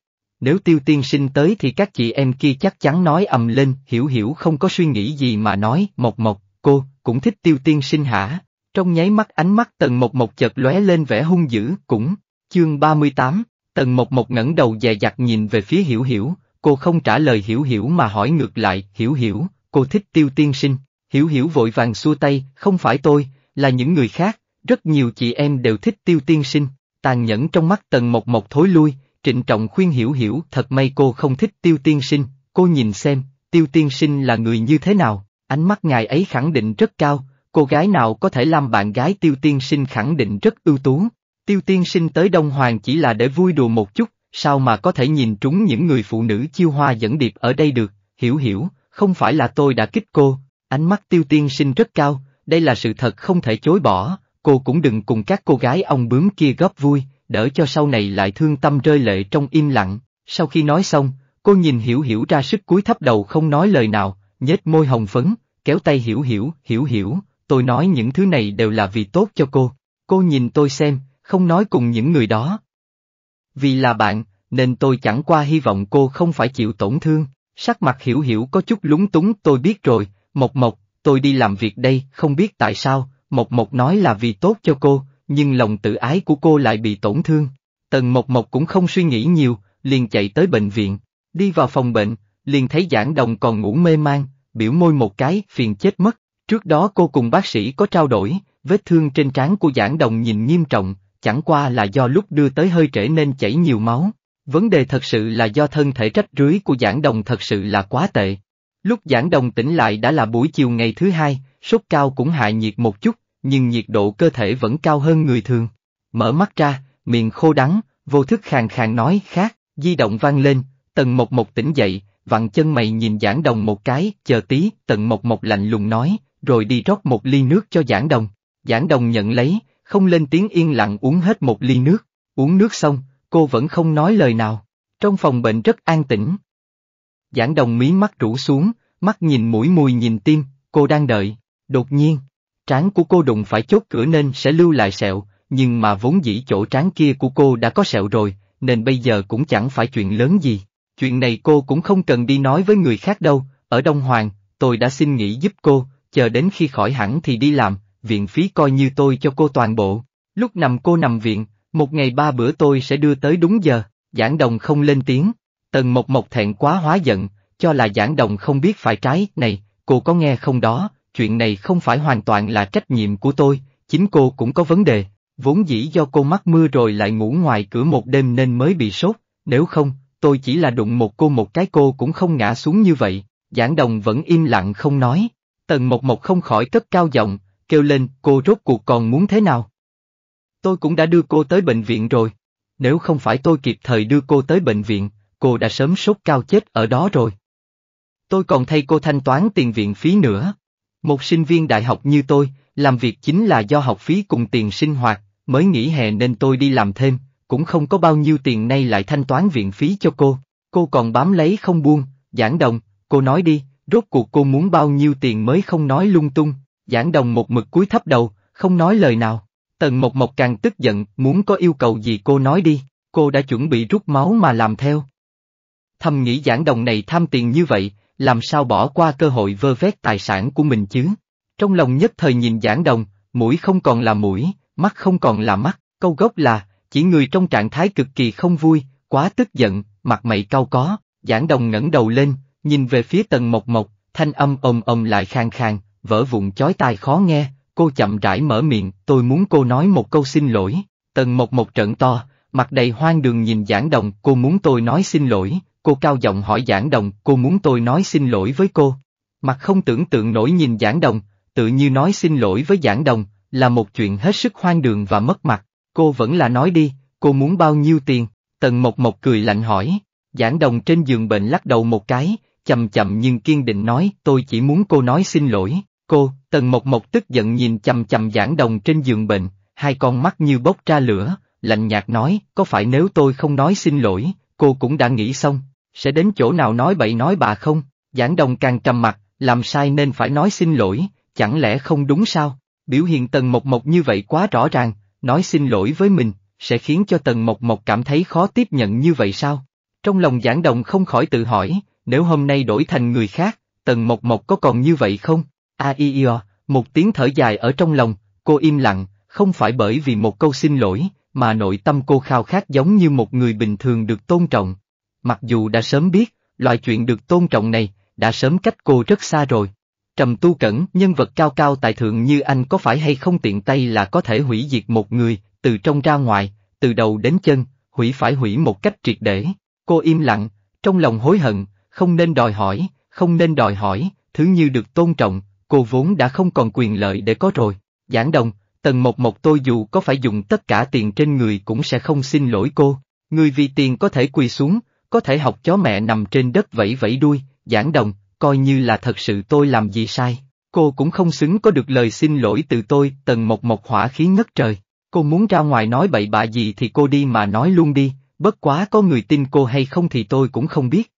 nếu tiêu tiên sinh tới thì các chị em kia chắc chắn nói ầm lên, hiểu hiểu không có suy nghĩ gì mà nói, mộc mộc, cô, cũng thích tiêu tiên sinh hả? Trong nháy mắt ánh mắt tần mộc mộc chợt lóe lên vẻ hung dữ, cũng, chương ba mươi tám tần mộc mộc ngẩng đầu dè dặt nhìn về phía hiểu hiểu, cô không trả lời hiểu hiểu mà hỏi ngược lại, hiểu hiểu, cô thích tiêu tiên sinh, hiểu hiểu vội vàng xua tay, không phải tôi, là những người khác, rất nhiều chị em đều thích tiêu tiên sinh, tàn nhẫn trong mắt tần mộc mộc thối lui, trịnh trọng khuyên hiểu hiểu thật may cô không thích tiêu tiên sinh, cô nhìn xem, tiêu tiên sinh là người như thế nào, ánh mắt ngài ấy khẳng định rất cao, cô gái nào có thể làm bạn gái tiêu tiên sinh khẳng định rất ưu tú. Tiêu tiên sinh tới Đông Hoàng chỉ là để vui đùa một chút, sao mà có thể nhìn trúng những người phụ nữ chiêu hoa dẫn điệp ở đây được, hiểu hiểu, không phải là tôi đã kích cô, ánh mắt tiêu tiên sinh rất cao, đây là sự thật không thể chối bỏ, cô cũng đừng cùng các cô gái ông bướm kia góp vui, đỡ cho sau này lại thương tâm rơi lệ trong im lặng. Sau khi nói xong, cô nhìn Hiểu Hiểu ra sức cúi thấp đầu không nói lời nào, nhếch môi hồng phấn, kéo tay Hiểu Hiểu, Hiểu Hiểu, tôi nói những thứ này đều là vì tốt cho cô. Cô nhìn tôi xem, không nói cùng những người đó. Vì là bạn, nên tôi chẳng qua hy vọng cô không phải chịu tổn thương. Sắc mặt Hiểu Hiểu có chút lúng túng tôi biết rồi, Mộc Mộc, tôi đi làm việc đây, không biết tại sao, Mộc Mộc nói là vì tốt cho cô, nhưng lòng tự ái của cô lại bị tổn thương. Tần Mộc Mộc cũng không suy nghĩ nhiều, liền chạy tới bệnh viện, đi vào phòng bệnh, liền thấy Giảng Đồng còn ngủ mê man, biểu môi một cái, phiền chết mất. Trước đó cô cùng bác sĩ có trao đổi, vết thương trên trán của Giảng Đồng nhìn nghiêm trọng, chẳng qua là do lúc đưa tới hơi trễ nên chảy nhiều máu. Vấn đề thật sự là do thân thể trách rưới của Giảng Đồng thật sự là quá tệ. Lúc Giảng Đồng tỉnh lại đã là buổi chiều ngày thứ hai, sốt cao cũng hạ nhiệt một chút, nhưng nhiệt độ cơ thể vẫn cao hơn người thường. Mở mắt ra, miệng khô đắng, vô thức khàn khàn nói khác, di động vang lên, tần mộc mộc tỉnh dậy, vặn chân mày nhìn giảng đồng một cái, chờ tí, tần mộc mộc lạnh lùng nói, rồi đi rót một ly nước cho giảng đồng. Giảng đồng nhận lấy, không lên tiếng yên lặng uống hết một ly nước, uống nước xong, cô vẫn không nói lời nào. Trong phòng bệnh rất an tĩnh. Giảng đồng mí mắt rũ xuống, mắt nhìn mũi mùi nhìn tim, cô đang đợi, đột nhiên, trán của cô đụng phải chốt cửa nên sẽ lưu lại sẹo, nhưng mà vốn dĩ chỗ trán kia của cô đã có sẹo rồi, nên bây giờ cũng chẳng phải chuyện lớn gì. Chuyện này cô cũng không cần đi nói với người khác đâu, ở Đông Hoàng, tôi đã xin nghỉ giúp cô, chờ đến khi khỏi hẳn thì đi làm, viện phí coi như tôi cho cô toàn bộ. Lúc nằm cô nằm viện, một ngày ba bữa tôi sẽ đưa tới đúng giờ, giảng đồng không lên tiếng. Tần Mộc Mộc thẹn quá hóa giận, cho là giảng đồng không biết phải trái, này, cô có nghe không đó, chuyện này không phải hoàn toàn là trách nhiệm của tôi, chính cô cũng có vấn đề, vốn dĩ do cô mắc mưa rồi lại ngủ ngoài cửa một đêm nên mới bị sốt, nếu không, tôi chỉ là đụng một cô một cái cô cũng không ngã xuống như vậy, giảng đồng vẫn im lặng không nói, tần mộc mộc không khỏi cất cao giọng, kêu lên cô rốt cuộc còn muốn thế nào. Tôi cũng đã đưa cô tới bệnh viện rồi, nếu không phải tôi kịp thời đưa cô tới bệnh viện, cô đã sớm sốt cao chết ở đó rồi. Tôi còn thay cô thanh toán tiền viện phí nữa. Một sinh viên đại học như tôi, làm việc chính là do học phí cùng tiền sinh hoạt, mới nghỉ hè nên tôi đi làm thêm, cũng không có bao nhiêu tiền nay lại thanh toán viện phí cho cô. Cô còn bám lấy không buông, giảng đồng, cô nói đi, rốt cuộc cô muốn bao nhiêu tiền mới không nói lung tung, giảng đồng một mực cúi thấp đầu, không nói lời nào. Tần Mộc Mộc càng tức giận, muốn có yêu cầu gì cô nói đi, cô đã chuẩn bị rút máu mà làm theo. Thầm nghĩ giảng đồng này tham tiền như vậy, làm sao bỏ qua cơ hội vơ vét tài sản của mình chứ? Trong lòng nhất thời nhìn giảng đồng, mũi không còn là mũi, mắt không còn là mắt, câu gốc là, chỉ người trong trạng thái cực kỳ không vui, quá tức giận, mặt mày cao có, giảng đồng ngẩng đầu lên, nhìn về phía tần mộc mộc, thanh âm ồm ồm lại khang khang, vỡ vụn chói tai khó nghe, cô chậm rãi mở miệng, tôi muốn cô nói một câu xin lỗi, tần mộc mộc trận to, mặt đầy hoang đường nhìn giảng đồng, cô muốn tôi nói xin lỗi, cô cao giọng hỏi giảng đồng, cô muốn tôi nói xin lỗi với cô. Mặt không tưởng tượng nổi nhìn giảng đồng, tự như nói xin lỗi với giảng đồng, là một chuyện hết sức hoang đường và mất mặt, cô vẫn là nói đi, cô muốn bao nhiêu tiền, tần mộc mộc cười lạnh hỏi, giảng đồng trên giường bệnh lắc đầu một cái, chậm chậm nhưng kiên định nói, tôi chỉ muốn cô nói xin lỗi, cô, tần mộc mộc tức giận nhìn chầm chậm giảng đồng trên giường bệnh, hai con mắt như bốc ra lửa, lạnh nhạt nói, có phải nếu tôi không nói xin lỗi, cô cũng đã nghĩ xong, sẽ đến chỗ nào nói bậy nói bà không? Giảng đồng càng trầm mặt, làm sai nên phải nói xin lỗi, chẳng lẽ không đúng sao? Biểu hiện Tần Mộc Mộc như vậy quá rõ ràng, nói xin lỗi với mình, sẽ khiến cho Tần Mộc Mộc cảm thấy khó tiếp nhận như vậy sao? Trong lòng giảng đồng không khỏi tự hỏi, nếu hôm nay đổi thành người khác, Tần Mộc Mộc có còn như vậy không? A à, i o, một tiếng thở dài ở trong lòng, cô im lặng, không phải bởi vì một câu xin lỗi, mà nội tâm cô khao khát giống như một người bình thường được tôn trọng, Mặc dù đã sớm biết, loại chuyện được tôn trọng này, đã sớm cách cô rất xa rồi. Trầm tu cẩn, nhân vật cao cao tại thượng như anh có phải hay không tiện tay là có thể hủy diệt một người, từ trong ra ngoài, từ đầu đến chân, hủy phải hủy một cách triệt để. Cô im lặng, trong lòng hối hận, không nên đòi hỏi, không nên đòi hỏi, thứ như được tôn trọng, cô vốn đã không còn quyền lợi để có rồi. Giảng đồng, tầng một một tôi dù có phải dùng tất cả tiền trên người cũng sẽ không xin lỗi cô. Người vì tiền có thể quỳ xuống, có thể học chó mẹ nằm trên đất vẫy vẫy đuôi, giảng đồng, coi như là thật sự tôi làm gì sai. Cô cũng không xứng có được lời xin lỗi từ tôi, tần một một hỏa khí ngất trời. Cô muốn ra ngoài nói bậy bạ gì thì cô đi mà nói luôn đi, bất quá có người tin cô hay không thì tôi cũng không biết.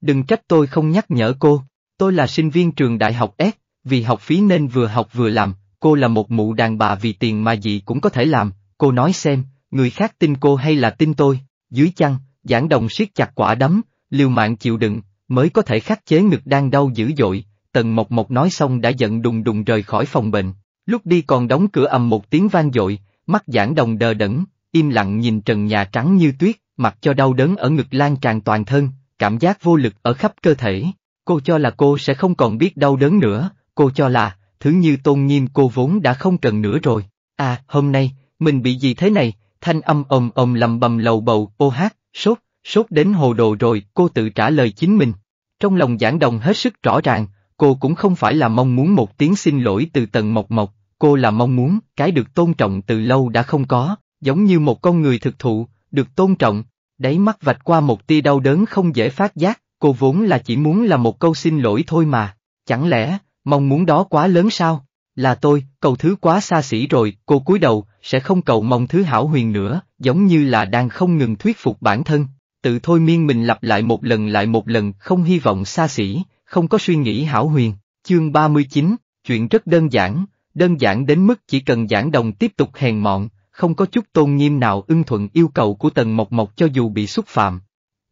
Đừng trách tôi không nhắc nhở cô, tôi là sinh viên trường đại học S, vì học phí nên vừa học vừa làm, cô là một mụ đàn bà vì tiền mà gì cũng có thể làm, cô nói xem, người khác tin cô hay là tin tôi, dưới chăn, Giảng đồng siết chặt quả đấm, liều mạng chịu đựng, mới có thể khắc chế ngực đang đau dữ dội, Tần Mộc Mộc nói xong đã giận đùng đùng rời khỏi phòng bệnh, lúc đi còn đóng cửa ầm một tiếng vang dội, mắt giảng đồng đờ đẫn, im lặng nhìn trần nhà trắng như tuyết, mặc cho đau đớn ở ngực lan tràn toàn thân, cảm giác vô lực ở khắp cơ thể. Cô cho là cô sẽ không còn biết đau đớn nữa, cô cho là, thứ như tôn nghiêm cô vốn đã không cần nữa rồi. À, hôm nay, mình bị gì thế này, thanh âm ồm ồm lầm bầm lầu bầu, ô hát, Sốt, sốt đến hồ đồ rồi, cô tự trả lời chính mình. Trong lòng giảng đồng hết sức rõ ràng, cô cũng không phải là mong muốn một tiếng xin lỗi từ tần mộc mộc, cô là mong muốn cái được tôn trọng từ lâu đã không có, giống như một con người thực thụ, được tôn trọng. Đáy mắt vạch qua một tia đau đớn không dễ phát giác, cô vốn là chỉ muốn là một câu xin lỗi thôi mà, chẳng lẽ, mong muốn đó quá lớn sao? Là tôi, cầu thứ quá xa xỉ rồi, cô cúi đầu, sẽ không cầu mong thứ hảo huyền nữa, giống như là đang không ngừng thuyết phục bản thân, tự thôi miên mình lặp lại một lần lại một lần, không hy vọng xa xỉ, không có suy nghĩ hảo huyền. Chương 39, chuyện rất đơn giản, đơn giản đến mức chỉ cần giảng đồng tiếp tục hèn mọn, không có chút tôn nghiêm nào ưng thuận yêu cầu của Tần Mộc Mộc cho dù bị xúc phạm.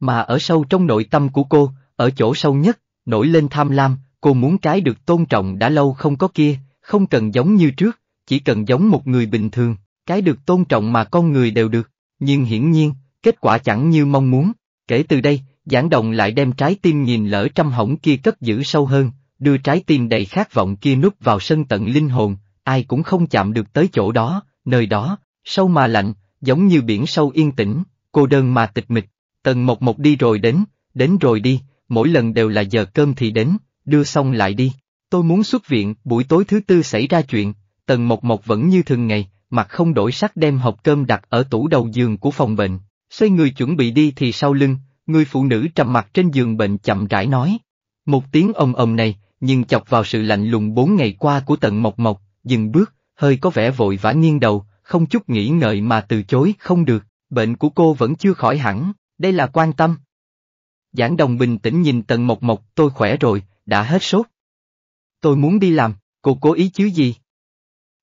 Mà ở sâu trong nội tâm của cô, ở chỗ sâu nhất, nổi lên tham lam, cô muốn cái được tôn trọng đã lâu không có kia, không cần giống như trước, chỉ cần giống một người bình thường cái được tôn trọng mà con người đều được, nhưng hiển nhiên, kết quả chẳng như mong muốn. Kể từ đây, giảng đồng lại đem trái tim nhìn lỡ trăm hỏng kia cất giữ sâu hơn, đưa trái tim đầy khát vọng kia núp vào sân tận linh hồn, ai cũng không chạm được tới chỗ đó, nơi đó, sâu mà lạnh, giống như biển sâu yên tĩnh, cô đơn mà tịch mịch, tần một một đi rồi đến, đến rồi đi, mỗi lần đều là giờ cơm thì đến, đưa xong lại đi. Tôi muốn xuất viện, buổi tối thứ tư xảy ra chuyện, tần mộc mộc vẫn như thường ngày, mặt không đổi sắc đem hộp cơm đặt ở tủ đầu giường của phòng bệnh, xoay người chuẩn bị đi thì sau lưng, người phụ nữ trầm mặt trên giường bệnh chậm rãi nói. Một tiếng ầm ầm này, nhưng chọc vào sự lạnh lùng bốn ngày qua của tận mộc mộc, dừng bước, hơi có vẻ vội vã nghiêng đầu, không chút nghĩ ngợi mà từ chối không được, bệnh của cô vẫn chưa khỏi hẳn, đây là quan tâm. Giảng đồng bình tĩnh nhìn tận mộc mộc, tôi khỏe rồi, đã hết sốt. Tôi muốn đi làm, cô cố ý chứ gì?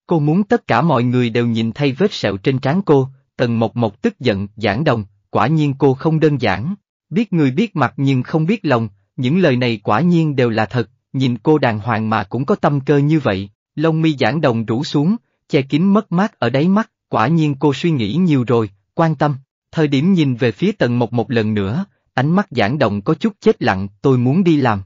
Cô muốn tất cả mọi người đều nhìn thấy vết sẹo trên trán cô, tần mộc mộc tức giận, giảng đồng, quả nhiên cô không đơn giản. Biết người biết mặt nhưng không biết lòng, những lời này quả nhiên đều là thật, nhìn cô đàng hoàng mà cũng có tâm cơ như vậy. Lông mi giảng đồng rủ xuống, che kín mất mát ở đáy mắt, quả nhiên cô suy nghĩ nhiều rồi, quan tâm. Thời điểm nhìn về phía tần mộc một lần nữa, ánh mắt giảng đồng có chút chết lặng, tôi muốn đi làm.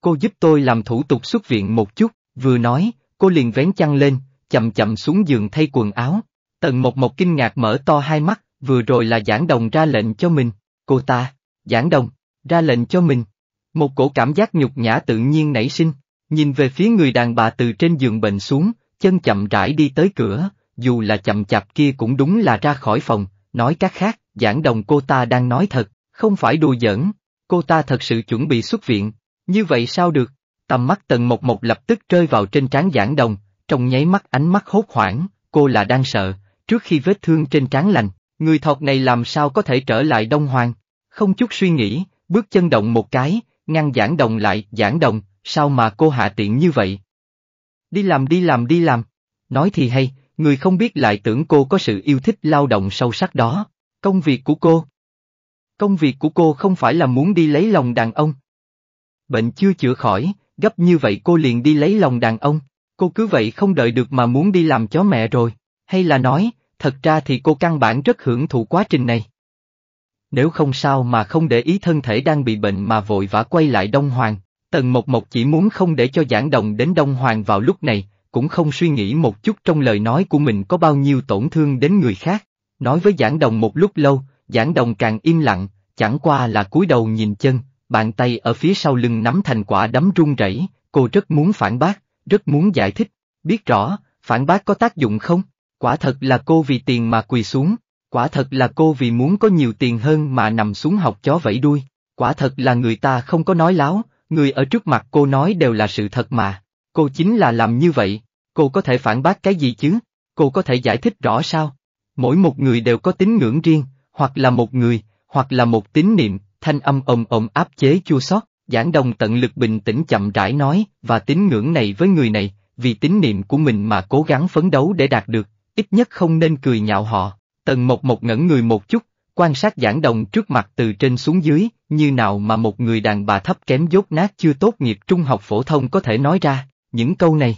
Cô giúp tôi làm thủ tục xuất viện một chút, vừa nói, cô liền vén chăn lên, chậm chậm xuống giường thay quần áo. Tần Mộc Mộc kinh ngạc mở to hai mắt, vừa rồi là giảng đồng ra lệnh cho mình, cô ta, giảng đồng, ra lệnh cho mình. Một cổ cảm giác nhục nhã tự nhiên nảy sinh, nhìn về phía người đàn bà từ trên giường bệnh xuống, chân chậm rãi đi tới cửa, dù là chậm chạp kia cũng đúng là ra khỏi phòng, nói các khác, giảng đồng cô ta đang nói thật, không phải đùa giỡn, cô ta thật sự chuẩn bị xuất viện, như vậy sao được? Tầm mắt tần một một lập tức rơi vào trên trán giảng đồng, trong nháy mắt ánh mắt hốt hoảng, cô là đang sợ, trước khi vết thương trên trán lành, người thọt này làm sao có thể trở lại đông hoàng. Không chút suy nghĩ, bước chân động một cái, ngăn giảng đồng lại, giảng đồng, sao mà cô hạ tiện như vậy? Đi làm đi làm đi làm. Nói thì hay, người không biết lại tưởng cô có sự yêu thích lao động sâu sắc đó. Công việc của cô. Công việc của cô không phải là muốn đi lấy lòng đàn ông. Bệnh chưa chữa khỏi, gấp như vậy cô liền đi lấy lòng đàn ông, cô cứ vậy không đợi được mà muốn đi làm chó mẹ rồi, hay là nói, thật ra thì cô căn bản rất hưởng thụ quá trình này. Nếu không sao mà không để ý thân thể đang bị bệnh mà vội vã quay lại Đông Hoàng, Tần Mộc Mộc chỉ muốn không để cho giảng đồng đến Đông Hoàng vào lúc này, cũng không suy nghĩ một chút trong lời nói của mình có bao nhiêu tổn thương đến người khác. Nói với giảng đồng một lúc lâu, giảng đồng càng im lặng, chẳng qua là cúi đầu nhìn chân, bàn tay ở phía sau lưng nắm thành quả đấm run rẩy, cô rất muốn phản bác, rất muốn giải thích, biết rõ, phản bác có tác dụng không? Quả thật là cô vì tiền mà quỳ xuống, quả thật là cô vì muốn có nhiều tiền hơn mà nằm xuống học chó vẫy đuôi, quả thật là người ta không có nói láo, người ở trước mặt cô nói đều là sự thật mà, cô chính là làm như vậy, cô có thể phản bác cái gì chứ, cô có thể giải thích rõ sao? Mỗi một người đều có tín ngưỡng riêng, hoặc là một người, hoặc là một tín niệm, thanh âm ồm ồm áp chế chua xót, giảng đồng tận lực bình tĩnh chậm rãi nói, và tín ngưỡng này với người này, vì tín niệm của mình mà cố gắng phấn đấu để đạt được, ít nhất không nên cười nhạo họ. Tần Mộc Mộc ngẩn người một chút, quan sát giảng đồng trước mặt từ trên xuống dưới, như nào mà một người đàn bà thấp kém dốt nát chưa tốt nghiệp trung học phổ thông có thể nói ra, những câu này.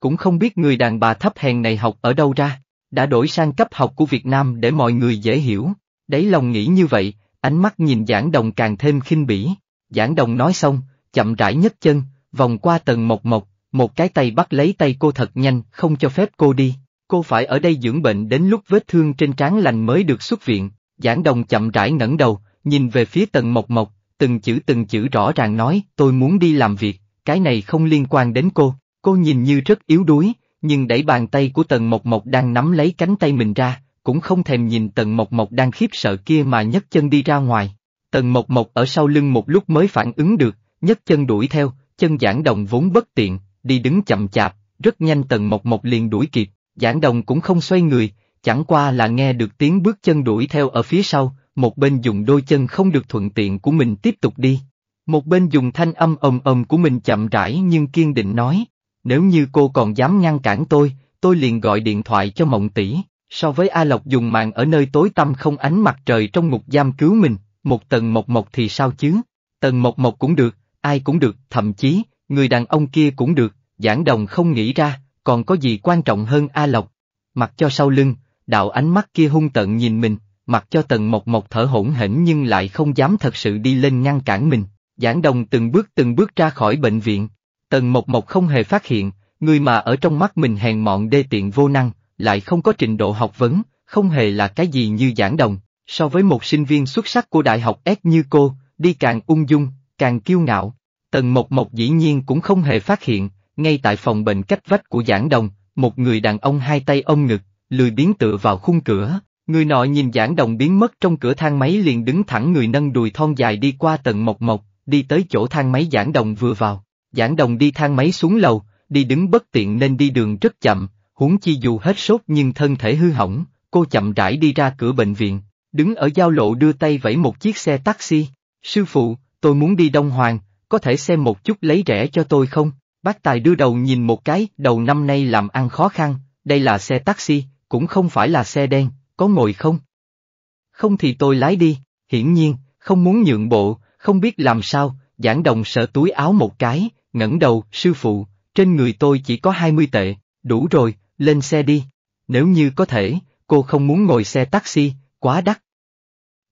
Cũng không biết người đàn bà thấp hèn này học ở đâu ra, đã đổi sang cấp học của Việt Nam để mọi người dễ hiểu. Đấy lòng nghĩ như vậy, ánh mắt nhìn giảng đồng càng thêm khinh bỉ. Giảng đồng nói xong, chậm rãi nhấc chân, vòng qua tầng mộc mộc, một cái tay bắt lấy tay cô thật nhanh, không cho phép cô đi. Cô phải ở đây dưỡng bệnh đến lúc vết thương trên trán lành mới được xuất viện. Giảng đồng chậm rãi ngẩng đầu, nhìn về phía tầng mộc mộc, từng chữ từng chữ rõ ràng nói, tôi muốn đi làm việc, cái này không liên quan đến cô. Cô nhìn như rất yếu đuối, nhưng đẩy bàn tay của tầng mộc mộc đang nắm lấy cánh tay mình ra, cũng không thèm nhìn tần mộc mộc đang khiếp sợ kia mà nhấc chân đi ra ngoài. Tần mộc mộc ở sau lưng một lúc mới phản ứng được, nhấc chân đuổi theo, chân giảng đồng vốn bất tiện, đi đứng chậm chạp, rất nhanh tần mộc mộc liền đuổi kịp, giảng đồng cũng không xoay người, chẳng qua là nghe được tiếng bước chân đuổi theo ở phía sau, một bên dùng đôi chân không được thuận tiện của mình tiếp tục đi. Một bên dùng thanh âm ầm ầm của mình chậm rãi nhưng kiên định nói, nếu như cô còn dám ngăn cản tôi, tôi liền gọi điện thoại cho mộng tỷ. So với A Lộc dùng mạng ở nơi tối tăm không ánh mặt trời trong ngục giam cứu mình, một tầng mộc mộc thì sao chứ? Tần mộc mộc cũng được, ai cũng được, thậm chí, người đàn ông kia cũng được, giảng đồng không nghĩ ra, còn có gì quan trọng hơn A Lộc. Mặc cho sau lưng, đạo ánh mắt kia hung tận nhìn mình, mặc cho tần mộc mộc thở hổn hển nhưng lại không dám thật sự đi lên ngăn cản mình. Giảng đồng từng bước từng bước ra khỏi bệnh viện, tần mộc mộc không hề phát hiện, người mà ở trong mắt mình hèn mọn đê tiện vô năng, lại không có trình độ học vấn, không hề là cái gì như giảng đồng, so với một sinh viên xuất sắc của đại học S như cô, đi càng ung dung, càng kiêu ngạo. Tần Mộc Mộc dĩ nhiên cũng không hề phát hiện, ngay tại phòng bệnh cách vách của giảng đồng, một người đàn ông hai tay ông ngực, lười biến tựa vào khung cửa, người nọ nhìn giảng đồng biến mất trong cửa thang máy liền đứng thẳng người nâng đùi thon dài đi qua Tần Mộc Mộc, đi tới chỗ thang máy giảng đồng vừa vào. Giảng đồng đi thang máy xuống lầu, đi đứng bất tiện nên đi đường rất chậm, huống chi dù hết sốt nhưng thân thể hư hỏng, cô chậm rãi đi ra cửa bệnh viện, đứng ở giao lộ đưa tay vẫy một chiếc xe taxi. Sư phụ, tôi muốn đi Đông Hoàng, có thể xem một chút lấy rẻ cho tôi không? Bác Tài đưa đầu nhìn một cái, đầu năm nay làm ăn khó khăn, đây là xe taxi, cũng không phải là xe đen, có ngồi không? Không thì tôi lái đi, hiển nhiên, không muốn nhượng bộ, không biết làm sao, giảng đồng sợ túi áo một cái, ngẩng đầu, sư phụ, trên người tôi chỉ có 20 tệ, đủ rồi, lên xe đi. Nếu như có thể, cô không muốn ngồi xe taxi, quá đắt.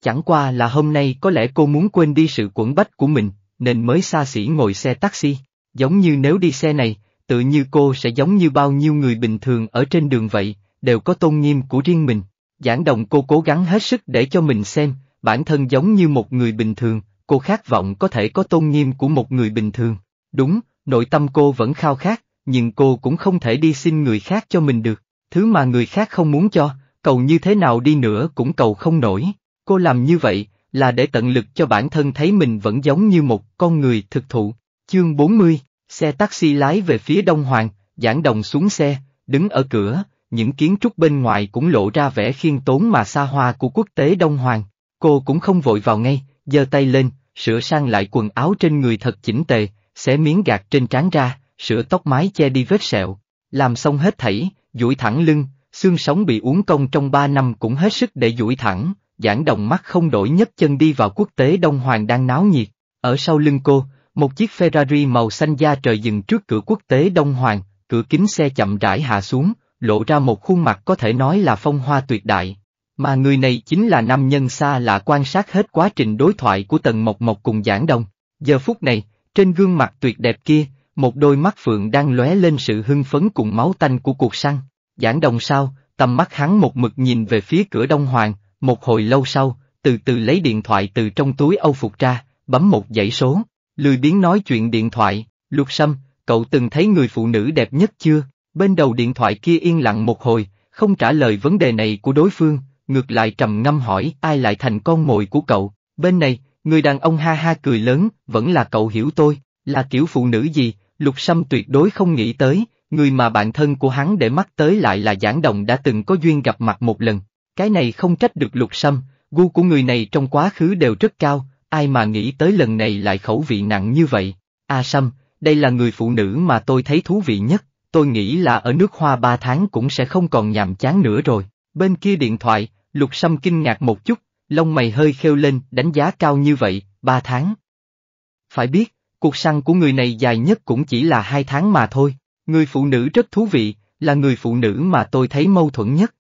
Chẳng qua là hôm nay có lẽ cô muốn quên đi sự quẩn bách của mình, nên mới xa xỉ ngồi xe taxi, giống như nếu đi xe này, tự như cô sẽ giống như bao nhiêu người bình thường ở trên đường vậy, đều có tôn nghiêm của riêng mình. Giảng đồng cô cố gắng hết sức để cho mình xem, bản thân giống như một người bình thường, cô khát vọng có thể có tôn nghiêm của một người bình thường. Đúng, nội tâm cô vẫn khao khát, nhưng cô cũng không thể đi xin người khác cho mình được, thứ mà người khác không muốn cho, cầu như thế nào đi nữa cũng cầu không nổi, cô làm như vậy là để tận lực cho bản thân thấy mình vẫn giống như một con người thực thụ. Chương 40, xe taxi lái về phía Đông Hoàng, giảng đồng xuống xe, đứng ở cửa, những kiến trúc bên ngoài cũng lộ ra vẻ khiên tốn mà xa hoa của quốc tế Đông Hoàng. Cô cũng không vội vào ngay, giơ tay lên, sửa sang lại quần áo trên người thật chỉnh tề, xé miếng gạt trên trán ra, sửa tóc mái che đi vết sẹo, làm xong hết thảy, duỗi thẳng lưng, xương sống bị uống công trong 3 năm cũng hết sức để duỗi thẳng, giảng đồng mắt không đổi nhất chân đi vào quốc tế Đông Hoàng đang náo nhiệt. Ở sau lưng cô, một chiếc Ferrari màu xanh da trời dừng trước cửa quốc tế Đông Hoàng, cửa kính xe chậm rãi hạ xuống, lộ ra một khuôn mặt có thể nói là phong hoa tuyệt đại. Mà người này chính là nam nhân xa lạ quan sát hết quá trình đối thoại của Tần Mộc Mộc cùng Giảng Đông. Giờ phút này, trên gương mặt tuyệt đẹp kia, một đôi mắt phượng đang lóe lên sự hưng phấn cùng máu tanh của cuộc săn. Giảng đồng sau, tầm mắt hắn một mực nhìn về phía cửa đông hoàng, một hồi lâu sau, từ từ lấy điện thoại từ trong túi âu phục ra, bấm một dãy số, lười biến nói chuyện điện thoại, lục sâm, cậu từng thấy người phụ nữ đẹp nhất chưa? Bên đầu điện thoại kia yên lặng một hồi, không trả lời vấn đề này của đối phương, ngược lại trầm ngâm hỏi ai lại thành con mồi của cậu. Bên này, người đàn ông ha ha cười lớn, vẫn là cậu hiểu tôi, là kiểu phụ nữ gì, Lục Sâm tuyệt đối không nghĩ tới, người mà bạn thân của hắn để mắt tới lại là Giảng Đồng đã từng có duyên gặp mặt một lần. Cái này không trách được Lục Sâm, gu của người này trong quá khứ đều rất cao, ai mà nghĩ tới lần này lại khẩu vị nặng như vậy. A Sâm, đây là người phụ nữ mà tôi thấy thú vị nhất, tôi nghĩ là ở nước hoa ba tháng cũng sẽ không còn nhàm chán nữa rồi. Bên kia điện thoại, Lục Sâm kinh ngạc một chút, lông mày hơi khêu lên, đánh giá cao như vậy, ba tháng. Phải biết, cuộc săn của người này dài nhất cũng chỉ là hai tháng mà thôi. Người phụ nữ rất thú vị, là người phụ nữ mà tôi thấy mâu thuẫn nhất.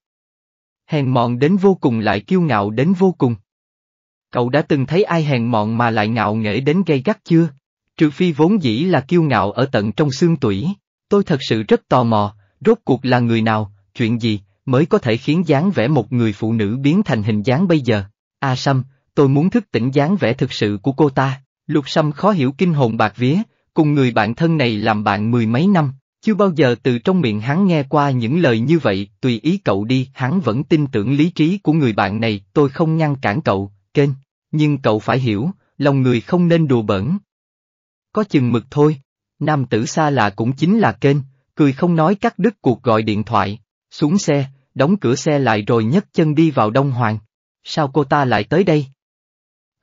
Hèn mọn đến vô cùng lại kiêu ngạo đến vô cùng. Cậu đã từng thấy ai hèn mọn mà lại ngạo nghễ đến gây gắt chưa? Trừ phi vốn dĩ là kiêu ngạo ở tận trong xương tủy, tôi thật sự rất tò mò, rốt cuộc là người nào, chuyện gì, mới có thể khiến dáng vẻ một người phụ nữ biến thành hình dáng bây giờ. A à Sâm, tôi muốn thức tỉnh dáng vẻ thực sự của cô ta. Lục Sâm khó hiểu kinh hồn bạc vía, cùng người bạn thân này làm bạn mười mấy năm, chưa bao giờ từ trong miệng hắn nghe qua những lời như vậy, tùy ý cậu đi, hắn vẫn tin tưởng lý trí của người bạn này, tôi không ngăn cản cậu, kênh, nhưng cậu phải hiểu, lòng người không nên đùa bẩn. Có chừng mực thôi, nam tử xa lạ cũng chính là kênh, cười không nói cắt đứt cuộc gọi điện thoại, xuống xe, đóng cửa xe lại rồi nhấc chân đi vào Đông Hoàng. Sao cô ta lại tới đây?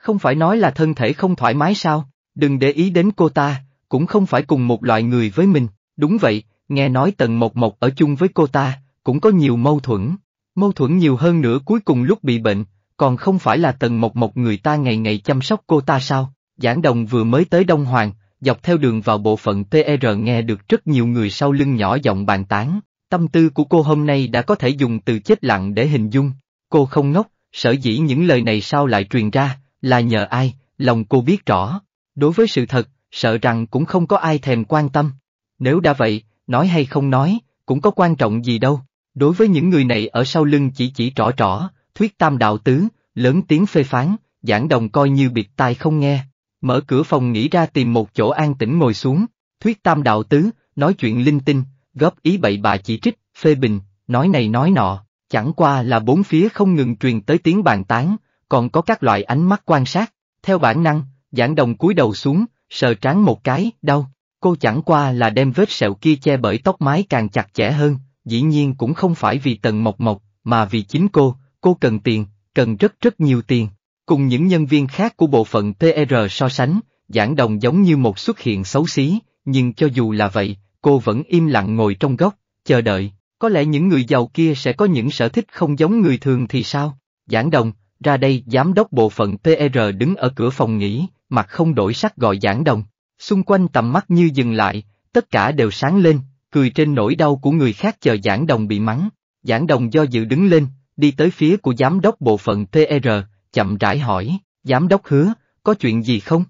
không phải nói là thân thể không thoải mái sao, đừng để ý đến cô ta, cũng không phải cùng một loại người với mình, đúng vậy, nghe nói tần mộc mộc ở chung với cô ta, cũng có nhiều mâu thuẫn, mâu thuẫn nhiều hơn nữa cuối cùng lúc bị bệnh, còn không phải là tần mộc mộc người ta ngày ngày chăm sóc cô ta sao, giảng đồng vừa mới tới Đông Hoàng, dọc theo đường vào bộ phận TR nghe được rất nhiều người sau lưng nhỏ giọng bàn tán, tâm tư của cô hôm nay đã có thể dùng từ chết lặng để hình dung, cô không ngốc, sở dĩ những lời này sao lại truyền ra, là nhờ ai, lòng cô biết rõ. Đối với sự thật, sợ rằng cũng không có ai thèm quan tâm. Nếu đã vậy, nói hay không nói, cũng có quan trọng gì đâu. Đối với những người này ở sau lưng chỉ chỉ rõ rõ, thuyết tam đạo tứ, lớn tiếng phê phán, giảng đồng coi như biệt tai không nghe. Mở cửa phòng nghĩ ra tìm một chỗ an tĩnh ngồi xuống, thuyết tam đạo tứ, nói chuyện linh tinh, góp ý bậy bà chỉ trích, phê bình, nói này nói nọ, chẳng qua là bốn phía không ngừng truyền tới tiếng bàn tán, còn có các loại ánh mắt quan sát, theo bản năng, giảng đồng cúi đầu xuống, sờ trán một cái, đau, cô chẳng qua là đem vết sẹo kia che bởi tóc mái càng chặt chẽ hơn, dĩ nhiên cũng không phải vì tần mộc mộc, mà vì chính cô, cô cần tiền, cần rất rất nhiều tiền. Cùng những nhân viên khác của bộ phận PR so sánh, giảng đồng giống như một xuất hiện xấu xí, nhưng cho dù là vậy, cô vẫn im lặng ngồi trong góc, chờ đợi, có lẽ những người giàu kia sẽ có những sở thích không giống người thường thì sao? Giảng đồng, ra đây giám đốc bộ phận PR đứng ở cửa phòng nghỉ, mặt không đổi sắc gọi giảng đồng. Xung quanh tầm mắt như dừng lại, tất cả đều sáng lên, cười trên nỗi đau của người khác chờ giảng đồng bị mắng. Giảng đồng do dự đứng lên, đi tới phía của giám đốc bộ phận PR, chậm rãi hỏi, giám đốc hứa, có chuyện gì không?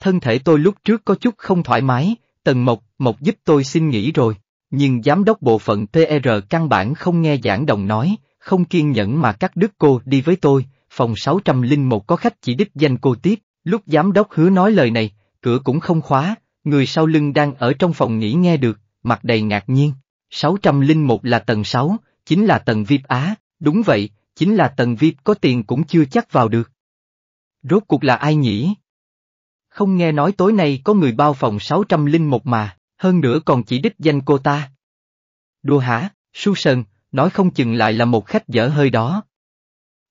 Thân thể tôi lúc trước có chút không thoải mái, tần mộc, mộc giúp tôi xin nghỉ rồi, nhưng giám đốc bộ phận PR căn bản không nghe giảng đồng nói, không kiên nhẫn mà cắt đứt cô đi với tôi, phòng 601 có khách chỉ đích danh cô tiếp, lúc giám đốc hứa nói lời này, cửa cũng không khóa, người sau lưng đang ở trong phòng nghỉ nghe được, mặt đầy ngạc nhiên. 601 là tầng 6, chính là tầng VIP Á, đúng vậy, chính là tầng VIP có tiền cũng chưa chắc vào được. Rốt cuộc là ai nhỉ? Không nghe nói tối nay có người bao phòng 601 mà, hơn nữa còn chỉ đích danh cô ta. Đùa hả, Su sần nói không chừng lại là một khách dở hơi đó.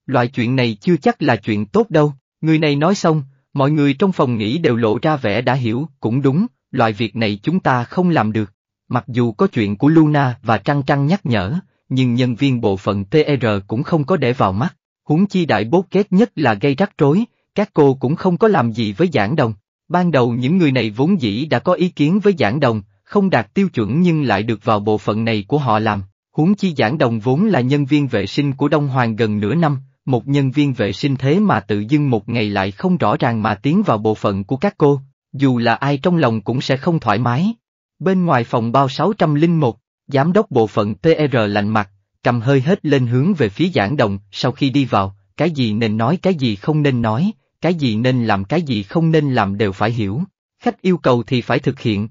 Loại chuyện này chưa chắc là chuyện tốt đâu, người này nói xong, mọi người trong phòng nghỉ đều lộ ra vẻ đã hiểu, cũng đúng, loại việc này chúng ta không làm được. Mặc dù có chuyện của Luna và Trăng Trăng nhắc nhở, nhưng nhân viên bộ phận TR cũng không có để vào mắt, huống chi đại bố kết nhất là gây rắc rối, các cô cũng không có làm gì với giảng đồng. Ban đầu những người này vốn dĩ đã có ý kiến với giảng đồng, không đạt tiêu chuẩn nhưng lại được vào bộ phận này của họ làm, Huống chi giảng đồng vốn là nhân viên vệ sinh của Đông Hoàng gần nửa năm, một nhân viên vệ sinh thế mà tự dưng một ngày lại không rõ ràng mà tiến vào bộ phận của các cô, dù là ai trong lòng cũng sẽ không thoải mái. Bên ngoài phòng bao 601, giám đốc bộ phận PR lạnh mặt, cầm hơi hết lên hướng về phía giảng đồng, sau khi đi vào, cái gì nên nói cái gì không nên nói, cái gì nên làm cái gì không nên làm đều phải hiểu, khách yêu cầu thì phải thực hiện.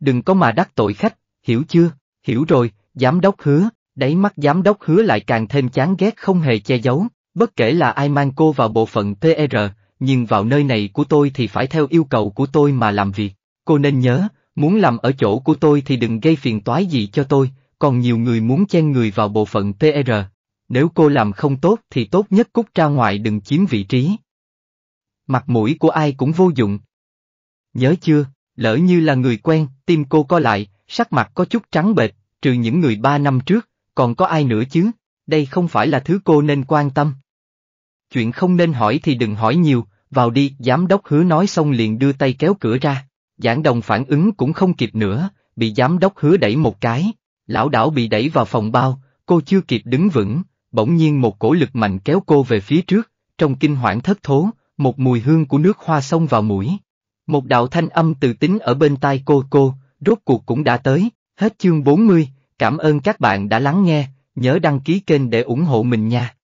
Đừng có mà đắc tội khách, hiểu chưa, hiểu rồi, giám đốc hứa, đáy mắt giám đốc hứa lại càng thêm chán ghét không hề che giấu, bất kể là ai mang cô vào bộ phận PR, nhưng vào nơi này của tôi thì phải theo yêu cầu của tôi mà làm việc, cô nên nhớ, muốn làm ở chỗ của tôi thì đừng gây phiền toái gì cho tôi, còn nhiều người muốn chen người vào bộ phận PR. Nếu cô làm không tốt thì tốt nhất cút ra ngoài đừng chiếm vị trí. Mặt mũi của ai cũng vô dụng. Nhớ chưa, lỡ như là người quen, tim cô co lại, sắc mặt có chút trắng bệch, trừ những người ba năm trước, còn có ai nữa chứ, đây không phải là thứ cô nên quan tâm. Chuyện không nên hỏi thì đừng hỏi nhiều, vào đi, giám đốc hứa nói xong liền đưa tay kéo cửa ra, giảng đồng phản ứng cũng không kịp nữa, bị giám đốc hứa đẩy một cái, lão đảo bị đẩy vào phòng bao, cô chưa kịp đứng vững, bỗng nhiên một cổ lực mạnh kéo cô về phía trước, trong kinh hoảng thất thố, một mùi hương của nước hoa xông vào mũi. Một đạo thanh âm từ tính ở bên tai cô cô, rốt cuộc cũng đã tới. Hết chương 40, cảm ơn các bạn đã lắng nghe, nhớ đăng ký kênh để ủng hộ mình nha.